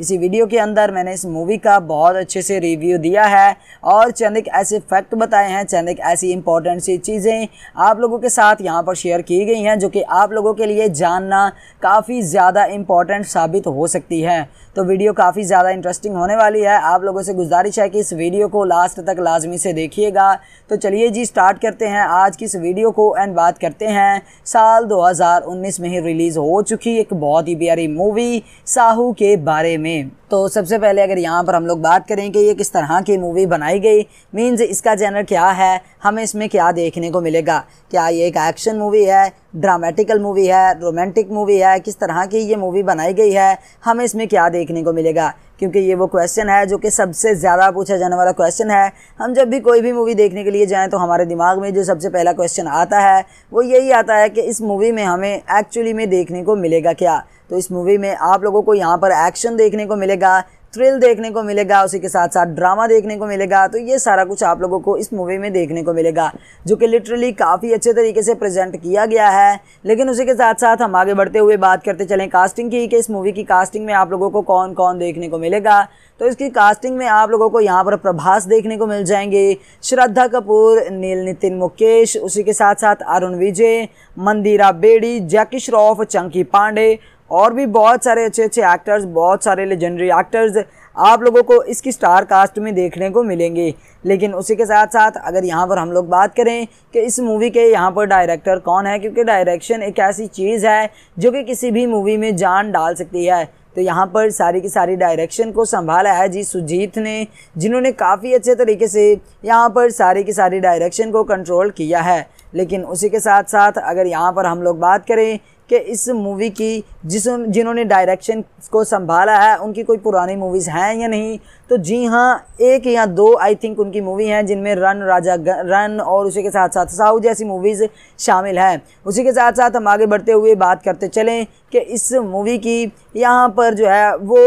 इसी वीडियो के अंदर मैंने इस मूवी का बहुत अच्छे से रिव्यू दिया है और चंद एक ऐसे फैक्ट बताए हैं चंद एक ऐसी इंपॉर्टेंट सी चीज़ें आप लोगों के साथ यहाँ पर शेयर की गई हैं जो कि आप लोगों के लिए जानना काफ़ी ज़्यादा इंपॉर्टेंट साबित हो सकती है तो वीडियो काफ़ी ज़्यादा इंटरेस्टिंग होने वाली है आप लोगों से गुजारिश है कि इस वीडियो को लास्ट तक लाजमी से देखिएगा तो चलिए जी स्टार्ट करते हैं आज की इस वीडियो को एंड बात करते हैं साल 2019 में ही रिलीज़ हो चुकी एक बहुत ही प्यारी मूवी साहू के बारे में में तो सबसे पहले अगर यहाँ पर हम लोग बात करें कि ये किस तरह की मूवी बनाई गई मीन्स इसका जैनर क्या है हमें इसमें क्या देखने को मिलेगा क्या ये एक एक्शन मूवी है ड्रामेटिकल मूवी है रोमांटिक मूवी है किस तरह की ये मूवी बनाई गई है हमें इसमें क्या देखने को मिलेगा क्योंकि ये वो क्वेश्चन है जो कि सबसे ज़्यादा पूछा जाने वाला क्वेश्चन है हम जब भी कोई भी मूवी देखने के लिए जाएं तो हमारे दिमाग में जो सबसे पहला क्वेश्चन आता है वो यही आता है कि इस मूवी में हमें एक्चुअली में देखने को मिलेगा क्या तो इस मूवी में आप लोगों को यहाँ पर एक्शन देखने को मिलेगा थ्रिल देखने को मिलेगा उसी के साथ साथ ड्रामा देखने को मिलेगा तो ये सारा कुछ आप लोगों को इस मूवी में देखने को मिलेगा जो कि लिटरली काफ़ी अच्छे तरीके से प्रेजेंट किया गया है लेकिन उसी के साथ साथ हम आगे बढ़ते हुए बात करते चलें कास्टिंग की कि इस मूवी की कास्टिंग में आप लोगों को कौन कौन देखने को मिलेगा तो इसकी कास्टिंग में आप लोगों को यहाँ पर प्रभास देखने को मिल जाएंगे श्रद्धा कपूर नील नितिन मुकेश उसी के साथ साथ अरुण विजय मंदिरा बेड़ी जैकी श्रॉफ चंकी पांडे और भी बहुत सारे अच्छे अच्छे एक्टर्स बहुत सारे लेजेंडरी एक्टर्स आप लोगों को इसकी स्टार कास्ट में देखने को मिलेंगे लेकिन उसी के साथ साथ अगर यहाँ पर हम लोग बात करें कि इस मूवी के यहाँ पर डायरेक्टर कौन है क्योंकि डायरेक्शन एक ऐसी चीज़ है जो कि किसी भी मूवी में जान डाल सकती है तो यहाँ पर सारी की सारी डायरेक्शन को संभाला है जी सुजीत ने जिन्होंने काफ़ी अच्छे तरीके से यहाँ पर सारी की सारी डायरेक्शन को कंट्रोल किया है लेकिन उसी के साथ साथ अगर यहाँ पर हम लोग बात करें कि इस मूवी की जिस जिन्होंने डायरेक्शन को संभाला है उनकी कोई पुरानी मूवीज़ हैं या नहीं तो जी हाँ एक या दो आई थिंक उनकी मूवी हैं जिनमें रन राजा रन और उसी के साथ साथ साहू जैसी मूवीज़ शामिल हैं उसी के साथ साथ हम आगे बढ़ते हुए बात करते चलें कि इस मूवी की यहाँ पर जो है वो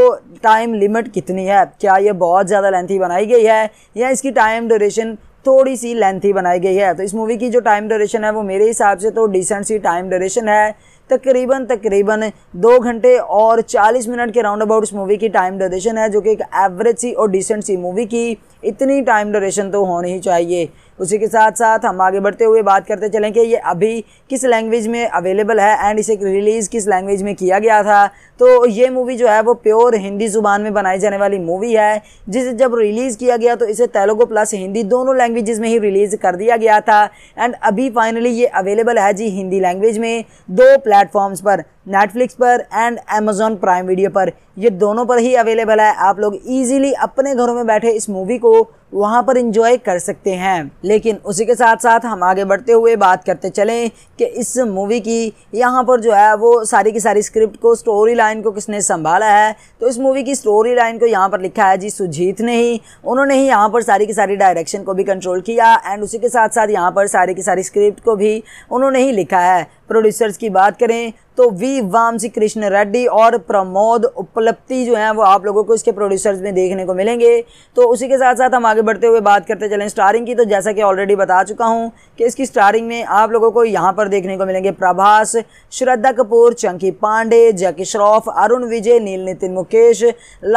टाइम लिमिट कितनी है क्या ये बहुत ज़्यादा लेंथी बनाई गई है या इसकी टाइम ड्यूरेशन थोड़ी सी लेंथी बनाई गई है तो इस मूवी की जो टाइम ड्यूरेशन है वो मेरे हिसाब से तो डिसेंट सी टाइम ड्यूरेशन है तकरीबन तकरीबन दो घंटे और चालीस मिनट के राउंड अबाउट इस मूवी की टाइम ड्यूरेशन है जो कि एक एवरेज सी और डिसेंट सी मूवी की इतनी टाइम ड्यूरेशन तो होनी ही चाहिए उसी के साथ साथ हम आगे बढ़ते हुए बात करते चलें कि ये अभी किस लैंग्वेज में अवेलेबल है एंड इसे रिलीज़ किस लैंग्वेज में किया गया था तो ये मूवी जो है वो प्योर हिंदी ज़ुबान में बनाई जाने वाली मूवी है जिसे जब रिलीज़ किया गया तो इसे तेलुगु प्लस हिंदी दोनों लैंग्वेजेस में ही रिलीज़ कर दिया गया था एंड अभी फाइनली ये अवेलेबल है जी हिंदी लैंग्वेज में दो प्लेटफॉर्म्स पर नेटफ्लिक्स पर एंड अमेजोन प्राइम वीडियो पर ये दोनों पर ही अवेलेबल है आप लोग इजीली अपने घरों में बैठे इस मूवी को वहाँ पर इंजॉय कर सकते हैं लेकिन उसी के साथ साथ हम आगे बढ़ते हुए बात करते चलें कि इस मूवी की यहाँ पर जो है वो सारी की सारी स्क्रिप्ट को स्टोरी लाइन लाइन को किसने संभाला है तो इस मूवी की स्टोरी लाइन को यहाँ पर लिखा है जी सुजीत ने ही उन्होंने ही यहाँ पर सारी की सारी डायरेक्शन को भी कंट्रोल किया एंड उसी के साथ साथ यहाँ पर सारी की सारी स्क्रिप्ट को भी उन्होंने ही लिखा है प्रोड्यूसर्स की बात करें तो वी वामसी कृष्ण रेड्डी और प्रमोद उपलब्धि जो हैं वो आप लोगों को इसके प्रोड्यूसर्स में देखने को मिलेंगे तो उसी के साथ साथ हम आगे बढ़ते हुए बात करते चलें स्टारिंग की तो जैसा कि ऑलरेडी बता चुका हूँ कि इसकी स्टारिंग में आप लोगों को यहाँ पर देखने को मिलेंगे प्रभास श्रद्धा कपूर चंकी पांडे जैकी श्रॉफ अरुण विजय नील नितिन मुकेश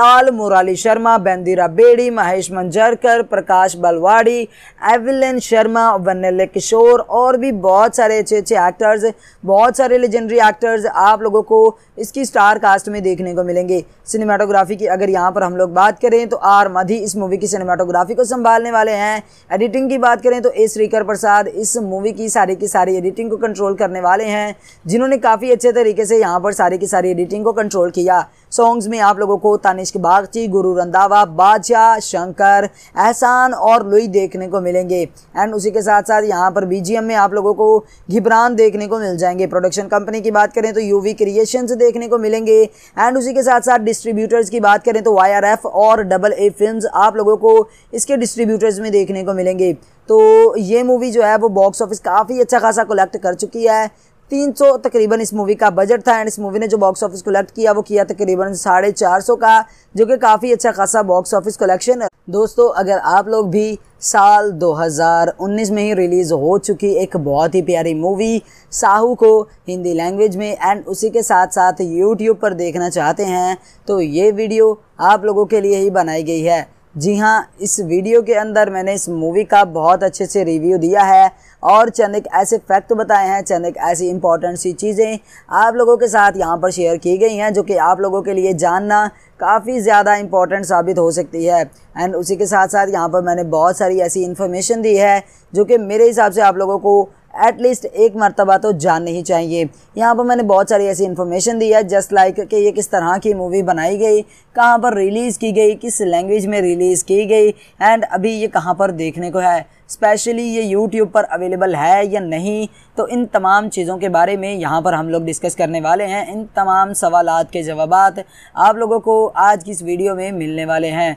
लाल मुराली शर्मा बेंदीरा बेड़ी महेश मंजरकर प्रकाश बलवाड़ी एविलन शर्मा वनल्य किशोर और भी बहुत सारे अच्छे अच्छे एक्टर्स बहुत सारे लेजेंडरी एक्टर्स आप लोगों को इसकी स्टार कास्ट में देखने को मिलेंगे सिनेमाटोग्राफी की अगर यहाँ पर हम लोग बात करें तो आर मधी इस मूवी की सिनेमाटोग्राफी को संभालने वाले हैं एडिटिंग की बात करें तो ए श्रीकर प्रसाद इस मूवी की सारी की सारी एडिटिंग को कंट्रोल करने वाले हैं जिन्होंने काफ़ी अच्छे तरीके से यहाँ पर सारी की सारी एडिटिंग को कंट्रोल किया सॉन्ग्स में आप लोगों को तानिश्क बागची गुरु रंधावा बादशाह शंकर एहसान और लुई देखने को मिलेंगे एंड उसी के साथ साथ यहाँ पर बीजीएम में आप लोगों को घिबरान देखने को मिल जाएंगे प्रोडक्शन कंपनी की बात करें तो यूवी क्रिएशन देखने को मिलेंगे एंड उसी के साथ साथ डिस्ट्रीब्यूटर्स की बात करें तो वाई और डबल ए फिल्म आप लोगों को इसके डिस्ट्रीब्यूटर्स में देखने को मिलेंगे तो ये मूवी जो है वो बॉक्स ऑफिस काफ़ी अच्छा खासा कलेक्ट कर चुकी है तीन सौ तकरीबन इस मूवी का बजट था एंड इस मूवी ने जो बॉक्स ऑफिस कलेक्ट किया वो किया तकरीबन साढ़े चार सौ का जो कि काफ़ी अच्छा खासा बॉक्स ऑफिस कलेक्शन है दोस्तों अगर आप लोग भी साल 2019 में ही रिलीज़ हो चुकी एक बहुत ही प्यारी मूवी साहू को हिंदी लैंग्वेज में एंड उसी के साथ साथ यूट्यूब पर देखना चाहते हैं तो ये वीडियो आप लोगों के लिए ही बनाई गई है जी हाँ इस वीडियो के अंदर मैंने इस मूवी का बहुत अच्छे से रिव्यू दिया है और चंद एक ऐसे फैक्ट बताए हैं चंद एक ऐसी इंपॉर्टेंट सी चीज़ें आप लोगों के साथ यहाँ पर शेयर की गई हैं जो कि आप लोगों के लिए जानना काफ़ी ज़्यादा इंपॉर्टेंट साबित हो सकती है एंड उसी के साथ साथ यहाँ पर मैंने बहुत सारी ऐसी इन्फॉर्मेशन दी है जो कि मेरे हिसाब से आप लोगों को एटलीस्ट एक मरतबा तो जाननी ही चाहिए यहाँ पर मैंने बहुत सारी ऐसी इन्फॉर्मेशन दी है जस्ट लाइक कि ये किस तरह की मूवी बनाई गई कहाँ पर रिलीज़ की गई किस लैंग्वेज में रिलीज़ की गई एंड अभी ये कहाँ पर देखने को है स्पेशली ये यूट्यूब पर अवेलेबल है या नहीं तो इन तमाम चीज़ों के बारे में यहाँ पर हम लोग डिस्कस करने वाले हैं इन तमाम सवाल के जवाब आप लोगों को आज की इस वीडियो में मिलने वाले हैं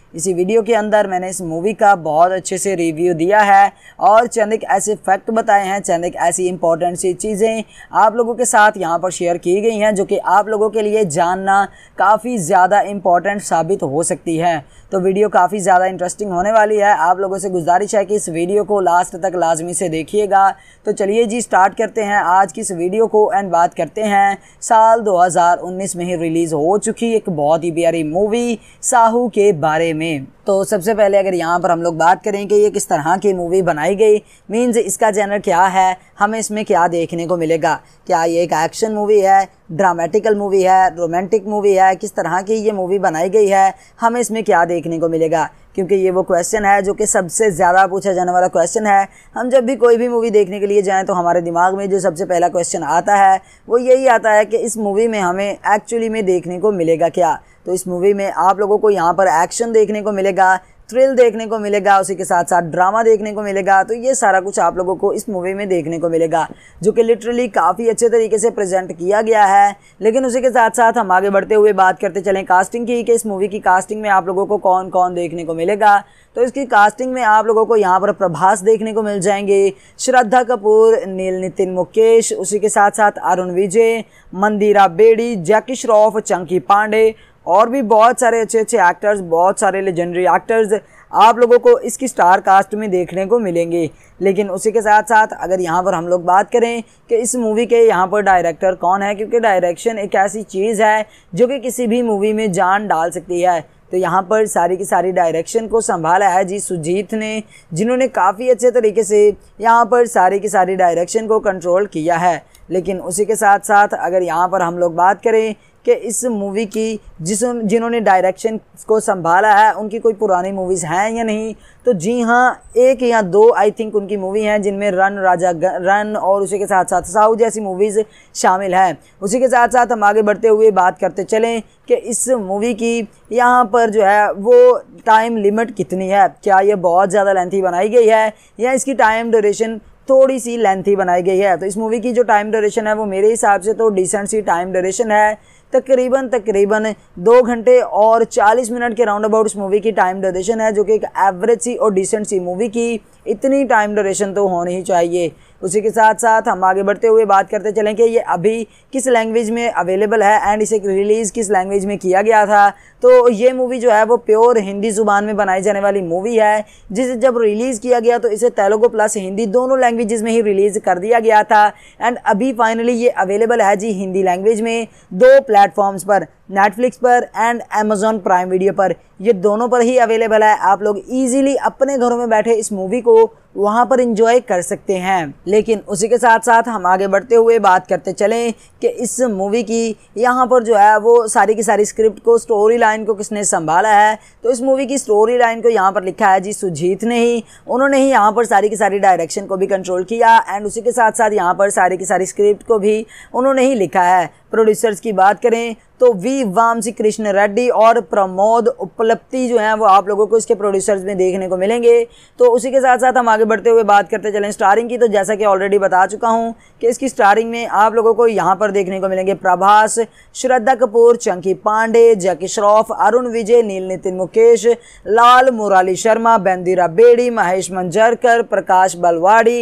इसी वीडियो के अंदर मैंने इस मूवी का बहुत अच्छे से रिव्यू दिया है और चंद एक ऐसे फैक्ट बताए हैं चंद एक ऐसी इंपॉर्टेंट सी चीज़ें आप लोगों के साथ यहाँ पर शेयर की गई हैं जो कि आप लोगों के लिए जानना काफ़ी ज़्यादा इम्पॉर्टेंट साबित हो सकती है तो वीडियो काफ़ी ज़्यादा इंटरेस्टिंग होने वाली है आप लोगों से गुजारिश है कि इस वीडियो को लास्ट तक लाजमी से देखिएगा तो चलिए जी स्टार्ट करते हैं आज की इस वीडियो को एंड बात करते हैं साल 2019 में ही रिलीज़ हो चुकी एक बहुत ही प्यारी मूवी साहू के बारे में तो सबसे पहले अगर यहाँ पर हम लोग बात करें कि ये किस तरह की मूवी बनाई गई मीन्स इसका जैनर क्या है हमें इसमें क्या देखने को मिलेगा क्या ये एक एक्शन मूवी है ड्रामेटिकल मूवी है रोमांटिक मूवी है किस तरह की ये मूवी बनाई गई है हमें इसमें क्या देखने को मिलेगा क्योंकि ये वो क्वेश्चन है जो कि सबसे ज़्यादा पूछा जाने वाला क्वेश्चन है हम जब भी कोई भी मूवी देखने के लिए जाएँ तो हमारे दिमाग में जो सबसे पहला क्वेश्चन आता है वो यही आता है कि इस मूवी में हमें एक्चुअली में देखने को मिलेगा क्या तो इस मूवी में आप लोगों को यहाँ पर एक्शन देखने को मिलेगा थ्रिल देखने को मिलेगा उसी के साथ साथ ड्रामा देखने को मिलेगा तो ये सारा कुछ आप लोगों को इस मूवी में देखने को मिलेगा जो कि लिटरली काफ़ी अच्छे तरीके से प्रेजेंट किया गया है लेकिन उसी के साथ साथ हम आगे बढ़ते हुए बात करते चलें कास्टिंग की कि इस मूवी की कास्टिंग में आप लोगों को कौन कौन देखने को मिलेगा तो इसकी कास्टिंग में आप लोगों को यहाँ पर प्रभास देखने को मिल जाएंगे श्रद्धा कपूर नील नितिन मुकेश उसी के साथ साथ अरुण विजय मंदिरा बेड़ी जैकी श्रॉफ चंकी पांडे और भी बहुत सारे अच्छे अच्छे एक्टर्स बहुत सारे लेजेंडरी एक्टर्स आप लोगों को इसकी स्टार कास्ट में देखने को मिलेंगे लेकिन उसी के साथ साथ अगर यहाँ पर हम लोग बात करें कि इस मूवी के यहाँ पर डायरेक्टर कौन है क्योंकि डायरेक्शन एक ऐसी चीज़ है जो कि किसी भी मूवी में जान डाल सकती है तो यहाँ पर सारी की सारी डायरेक्शन को संभाला है जी सुजीत ने जिन्होंने काफ़ी अच्छे तरीके से यहाँ पर सारी की सारी डायरेक्शन को कंट्रोल किया है लेकिन उसी के साथ साथ अगर यहाँ पर हम लोग बात करें कि इस मूवी की जिस जिन्होंने डायरेक्शन को संभाला है उनकी कोई पुरानी मूवीज़ हैं या नहीं तो जी हाँ एक या दो आई थिंक उनकी मूवी हैं जिनमें रन राजा रन और उसी के साथ साथ साहू जैसी मूवीज़ शामिल हैं उसी के साथ साथ हम आगे बढ़ते हुए बात करते चलें कि इस मूवी की यहाँ पर जो है वो टाइम लिमिट कितनी है क्या ये बहुत ज़्यादा लेंथी बनाई गई है या इसकी टाइम ड्यूरेशन थोड़ी सी लेंथी बनाई गई है तो इस मूवी की जो टाइम ड्यूरेशन है वो मेरे हिसाब से तो डिसेंट सी टाइम ड्यूरेशन है तकरीबन तकरीबन दो घंटे और चालीस मिनट के राउंड अबाउट इस मूवी की टाइम ड्यूरेशन है जो कि एक एवरेज सी और डिसेंट सी मूवी की इतनी टाइम ड्यूरेशन तो होनी ही चाहिए उसी के साथ साथ हम आगे बढ़ते हुए बात करते चलें कि ये अभी किस लैंग्वेज में अवेलेबल है एंड इसे रिलीज़ किस लैंग्वेज में किया गया था तो ये मूवी जो है वो प्योर हिंदी ज़ुबान में बनाई जाने वाली मूवी है जिसे जब रिलीज़ किया गया तो इसे तेलुगु प्लस हिंदी दोनों लैंग्वेज में ही रिलीज़ कर दिया गया था एंड अभी फाइनली ये अवेलेबल है जी हिंदी लैंग्वेज में दो प्लेटफॉर्म्स पर नेटफ्लिक्स पर एंड अमेजोन प्राइम वीडियो पर ये दोनों पर ही अवेलेबल है आप लोग इजीली अपने घरों में बैठे इस मूवी को वहाँ पर इंजॉय कर सकते हैं लेकिन उसी के साथ साथ हम आगे बढ़ते हुए बात करते चलें कि इस मूवी की यहाँ पर जो है वो सारी की सारी स्क्रिप्ट को स्टोरी लाइन को किसने संभाला है तो इस मूवी की स्टोरी लाइन को यहाँ पर लिखा है जी सुजीत ने ही उन्होंने ही यहाँ पर सारी की सारी डायरेक्शन को भी कंट्रोल किया एंड उसी के साथ साथ यहाँ पर सारी की सारी स्क्रिप्ट को भी उन्होंने ही लिखा है प्रोड्यूसर्स की बात करें तो वी वामसी कृष्ण रेड्डी और प्रमोद उपलब्धि जो हैं वो आप लोगों को इसके प्रोड्यूसर्स में देखने को मिलेंगे तो उसी के साथ साथ हम आगे बढ़ते हुए बात करते चलें स्टारिंग की तो जैसा कि ऑलरेडी बता चुका हूँ कि इसकी स्टारिंग में आप लोगों को यहाँ पर देखने को मिलेंगे प्रभास श्रद्धा कपूर चंकी पांडे जैकि श्रॉफ अरुण विजय नील नितिन मुकेश लाल मुराली शर्मा बेंदिरा बेड़ी महेश मंजरकर प्रकाश बलवाड़ी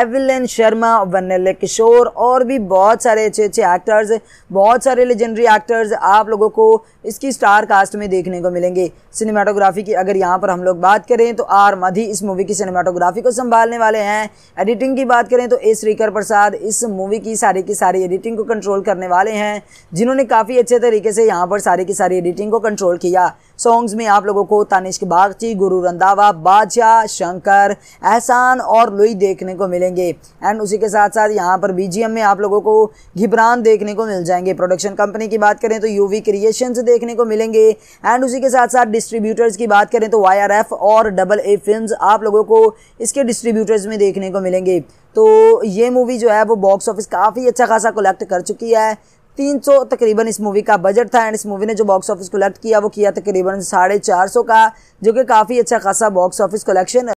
एविलन शर्मा वनल किशोर और भी बहुत सारे अच्छे अच्छे एक्टर्स बहुत सारे लेजेंडरी एक्टर्स आप लोगों को इसकी स्टार कास्ट में देखने को मिलेंगे सिनेमाटोग्राफी की अगर यहाँ पर हम लोग बात करें तो आर मधी इस मूवी की सिनेमाटोग्राफी को संभालने वाले हैं एडिटिंग की बात करें तो ए श्रीकर प्रसाद इस मूवी की सारी की सारी एडिटिंग को कंट्रोल करने वाले हैं जिन्होंने काफ़ी अच्छे तरीके से यहाँ पर सारी की सारी एडिटिंग को कंट्रोल किया सॉन्ग्स में आप लोगों को तानिश बागची गुरु रंधावा बादशाह शंकर एहसान और लुई देखने को मिलेंगे एंड उसी के साथ साथ यहाँ पर बी में आप लोगों को घिबरान देखने को मिल जाएंगे प्रोडक्शन कंपनी की बात करें तो यूवी क्रिएशन देखने को मिलेंगे एंड उसी के साथ साथ डिस्ट्रीब्यूटर्स की बात करें तो वाई और डबल ए फिल्म आप लोगों को इसके डिस्ट्रीब्यूटर्स में देखने को मिलेंगे तो ये मूवी जो है वो बॉक्स ऑफिस काफ़ी अच्छा खासा कलेक्ट कर चुकी है तीन सौ तकरीबन इस मूवी का बजट था एंड इस मूवी ने जो बॉक्स ऑफिस कलेक्ट किया वो किया तकरीबन साढ़े चार सौ का जो कि काफ़ी अच्छा खासा बॉक्स ऑफिस कलेक्शन